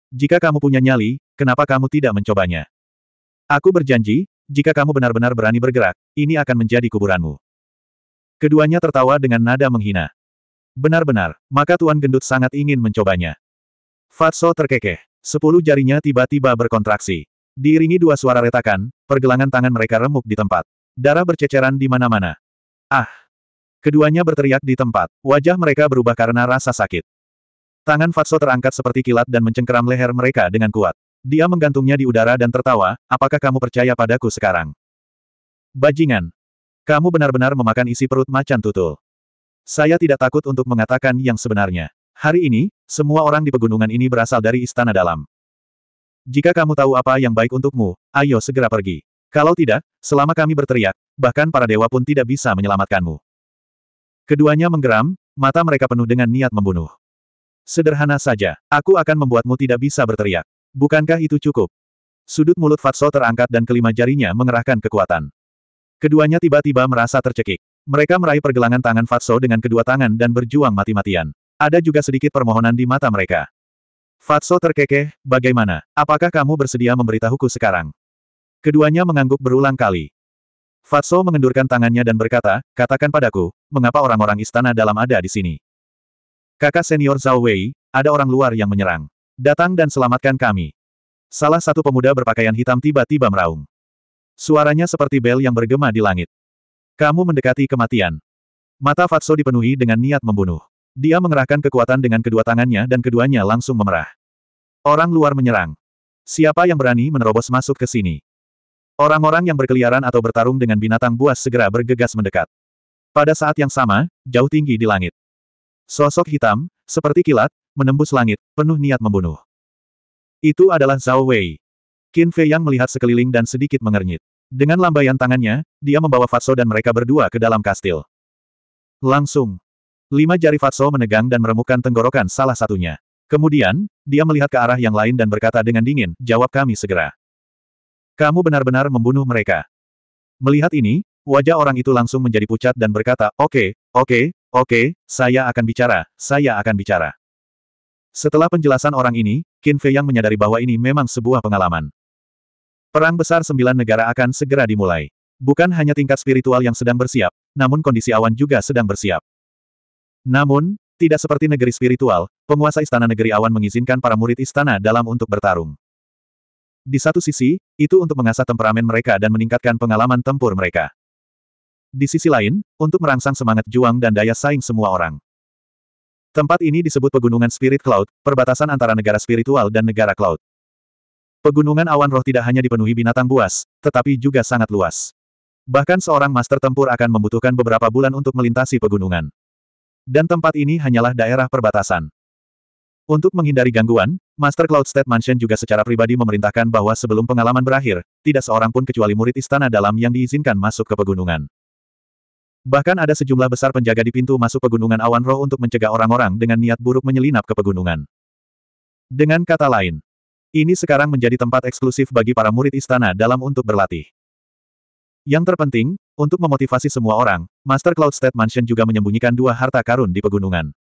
Jika kamu punya nyali, kenapa kamu tidak mencobanya? Aku berjanji, jika kamu benar-benar berani bergerak, ini akan menjadi kuburanmu. Keduanya tertawa dengan nada menghina. Benar-benar, maka Tuan Gendut sangat ingin mencobanya. Fatso terkekeh. Sepuluh jarinya tiba-tiba berkontraksi. Diiringi dua suara retakan, pergelangan tangan mereka remuk di tempat. Darah berceceran di mana-mana. Ah! Keduanya berteriak di tempat, wajah mereka berubah karena rasa sakit. Tangan Fatso terangkat seperti kilat dan mencengkeram leher mereka dengan kuat. Dia menggantungnya di udara dan tertawa, apakah kamu percaya padaku sekarang? Bajingan! Kamu benar-benar memakan isi perut macan tutul. Saya tidak takut untuk mengatakan yang sebenarnya. Hari ini, semua orang di pegunungan ini berasal dari istana dalam. Jika kamu tahu apa yang baik untukmu, ayo segera pergi. Kalau tidak, selama kami berteriak, bahkan para dewa pun tidak bisa menyelamatkanmu. Keduanya menggeram, mata mereka penuh dengan niat membunuh. Sederhana saja, aku akan membuatmu tidak bisa berteriak. Bukankah itu cukup? Sudut mulut Fatso terangkat dan kelima jarinya mengerahkan kekuatan. Keduanya tiba-tiba merasa tercekik. Mereka meraih pergelangan tangan Fatso dengan kedua tangan dan berjuang mati-matian. Ada juga sedikit permohonan di mata mereka. Fatso terkekeh, bagaimana? Apakah kamu bersedia memberitahuku sekarang? Keduanya mengangguk berulang kali. Fatso mengendurkan tangannya dan berkata, katakan padaku, mengapa orang-orang istana dalam ada di sini? Kakak senior Zhao Wei, ada orang luar yang menyerang. Datang dan selamatkan kami. Salah satu pemuda berpakaian hitam tiba-tiba meraung. Suaranya seperti bel yang bergema di langit. Kamu mendekati kematian. Mata Fatso dipenuhi dengan niat membunuh. Dia mengerahkan kekuatan dengan kedua tangannya dan keduanya langsung memerah. Orang luar menyerang. Siapa yang berani menerobos masuk ke sini? Orang-orang yang berkeliaran atau bertarung dengan binatang buas segera bergegas mendekat. Pada saat yang sama, jauh tinggi di langit. Sosok hitam, seperti kilat, menembus langit, penuh niat membunuh. Itu adalah Zhao Wei. Qin Fei yang melihat sekeliling dan sedikit mengernyit. Dengan lambaian tangannya, dia membawa Fatso dan mereka berdua ke dalam kastil. Langsung. Lima jari Fatso menegang dan meremukkan tenggorokan salah satunya. Kemudian, dia melihat ke arah yang lain dan berkata dengan dingin, jawab kami segera. Kamu benar-benar membunuh mereka. Melihat ini, wajah orang itu langsung menjadi pucat dan berkata, oke, okay, oke, okay, oke, okay, saya akan bicara, saya akan bicara. Setelah penjelasan orang ini, Qin Fei yang menyadari bahwa ini memang sebuah pengalaman. Perang besar sembilan negara akan segera dimulai. Bukan hanya tingkat spiritual yang sedang bersiap, namun kondisi awan juga sedang bersiap. Namun, tidak seperti negeri spiritual, penguasa istana negeri awan mengizinkan para murid istana dalam untuk bertarung. Di satu sisi, itu untuk mengasah temperamen mereka dan meningkatkan pengalaman tempur mereka. Di sisi lain, untuk merangsang semangat juang dan daya saing semua orang. Tempat ini disebut Pegunungan Spirit Cloud, perbatasan antara negara spiritual dan negara cloud. Pegunungan awan roh tidak hanya dipenuhi binatang buas, tetapi juga sangat luas. Bahkan seorang master tempur akan membutuhkan beberapa bulan untuk melintasi pegunungan. Dan tempat ini hanyalah daerah perbatasan. Untuk menghindari gangguan, Master Cloud State Mansion juga secara pribadi memerintahkan bahwa sebelum pengalaman berakhir, tidak seorang pun kecuali murid istana dalam yang diizinkan masuk ke pegunungan. Bahkan ada sejumlah besar penjaga di pintu masuk pegunungan awan roh untuk mencegah orang-orang dengan niat buruk menyelinap ke pegunungan. Dengan kata lain, ini sekarang menjadi tempat eksklusif bagi para murid istana dalam untuk berlatih. Yang terpenting, untuk memotivasi semua orang, Master Cloud State Mansion juga menyembunyikan dua harta karun di pegunungan.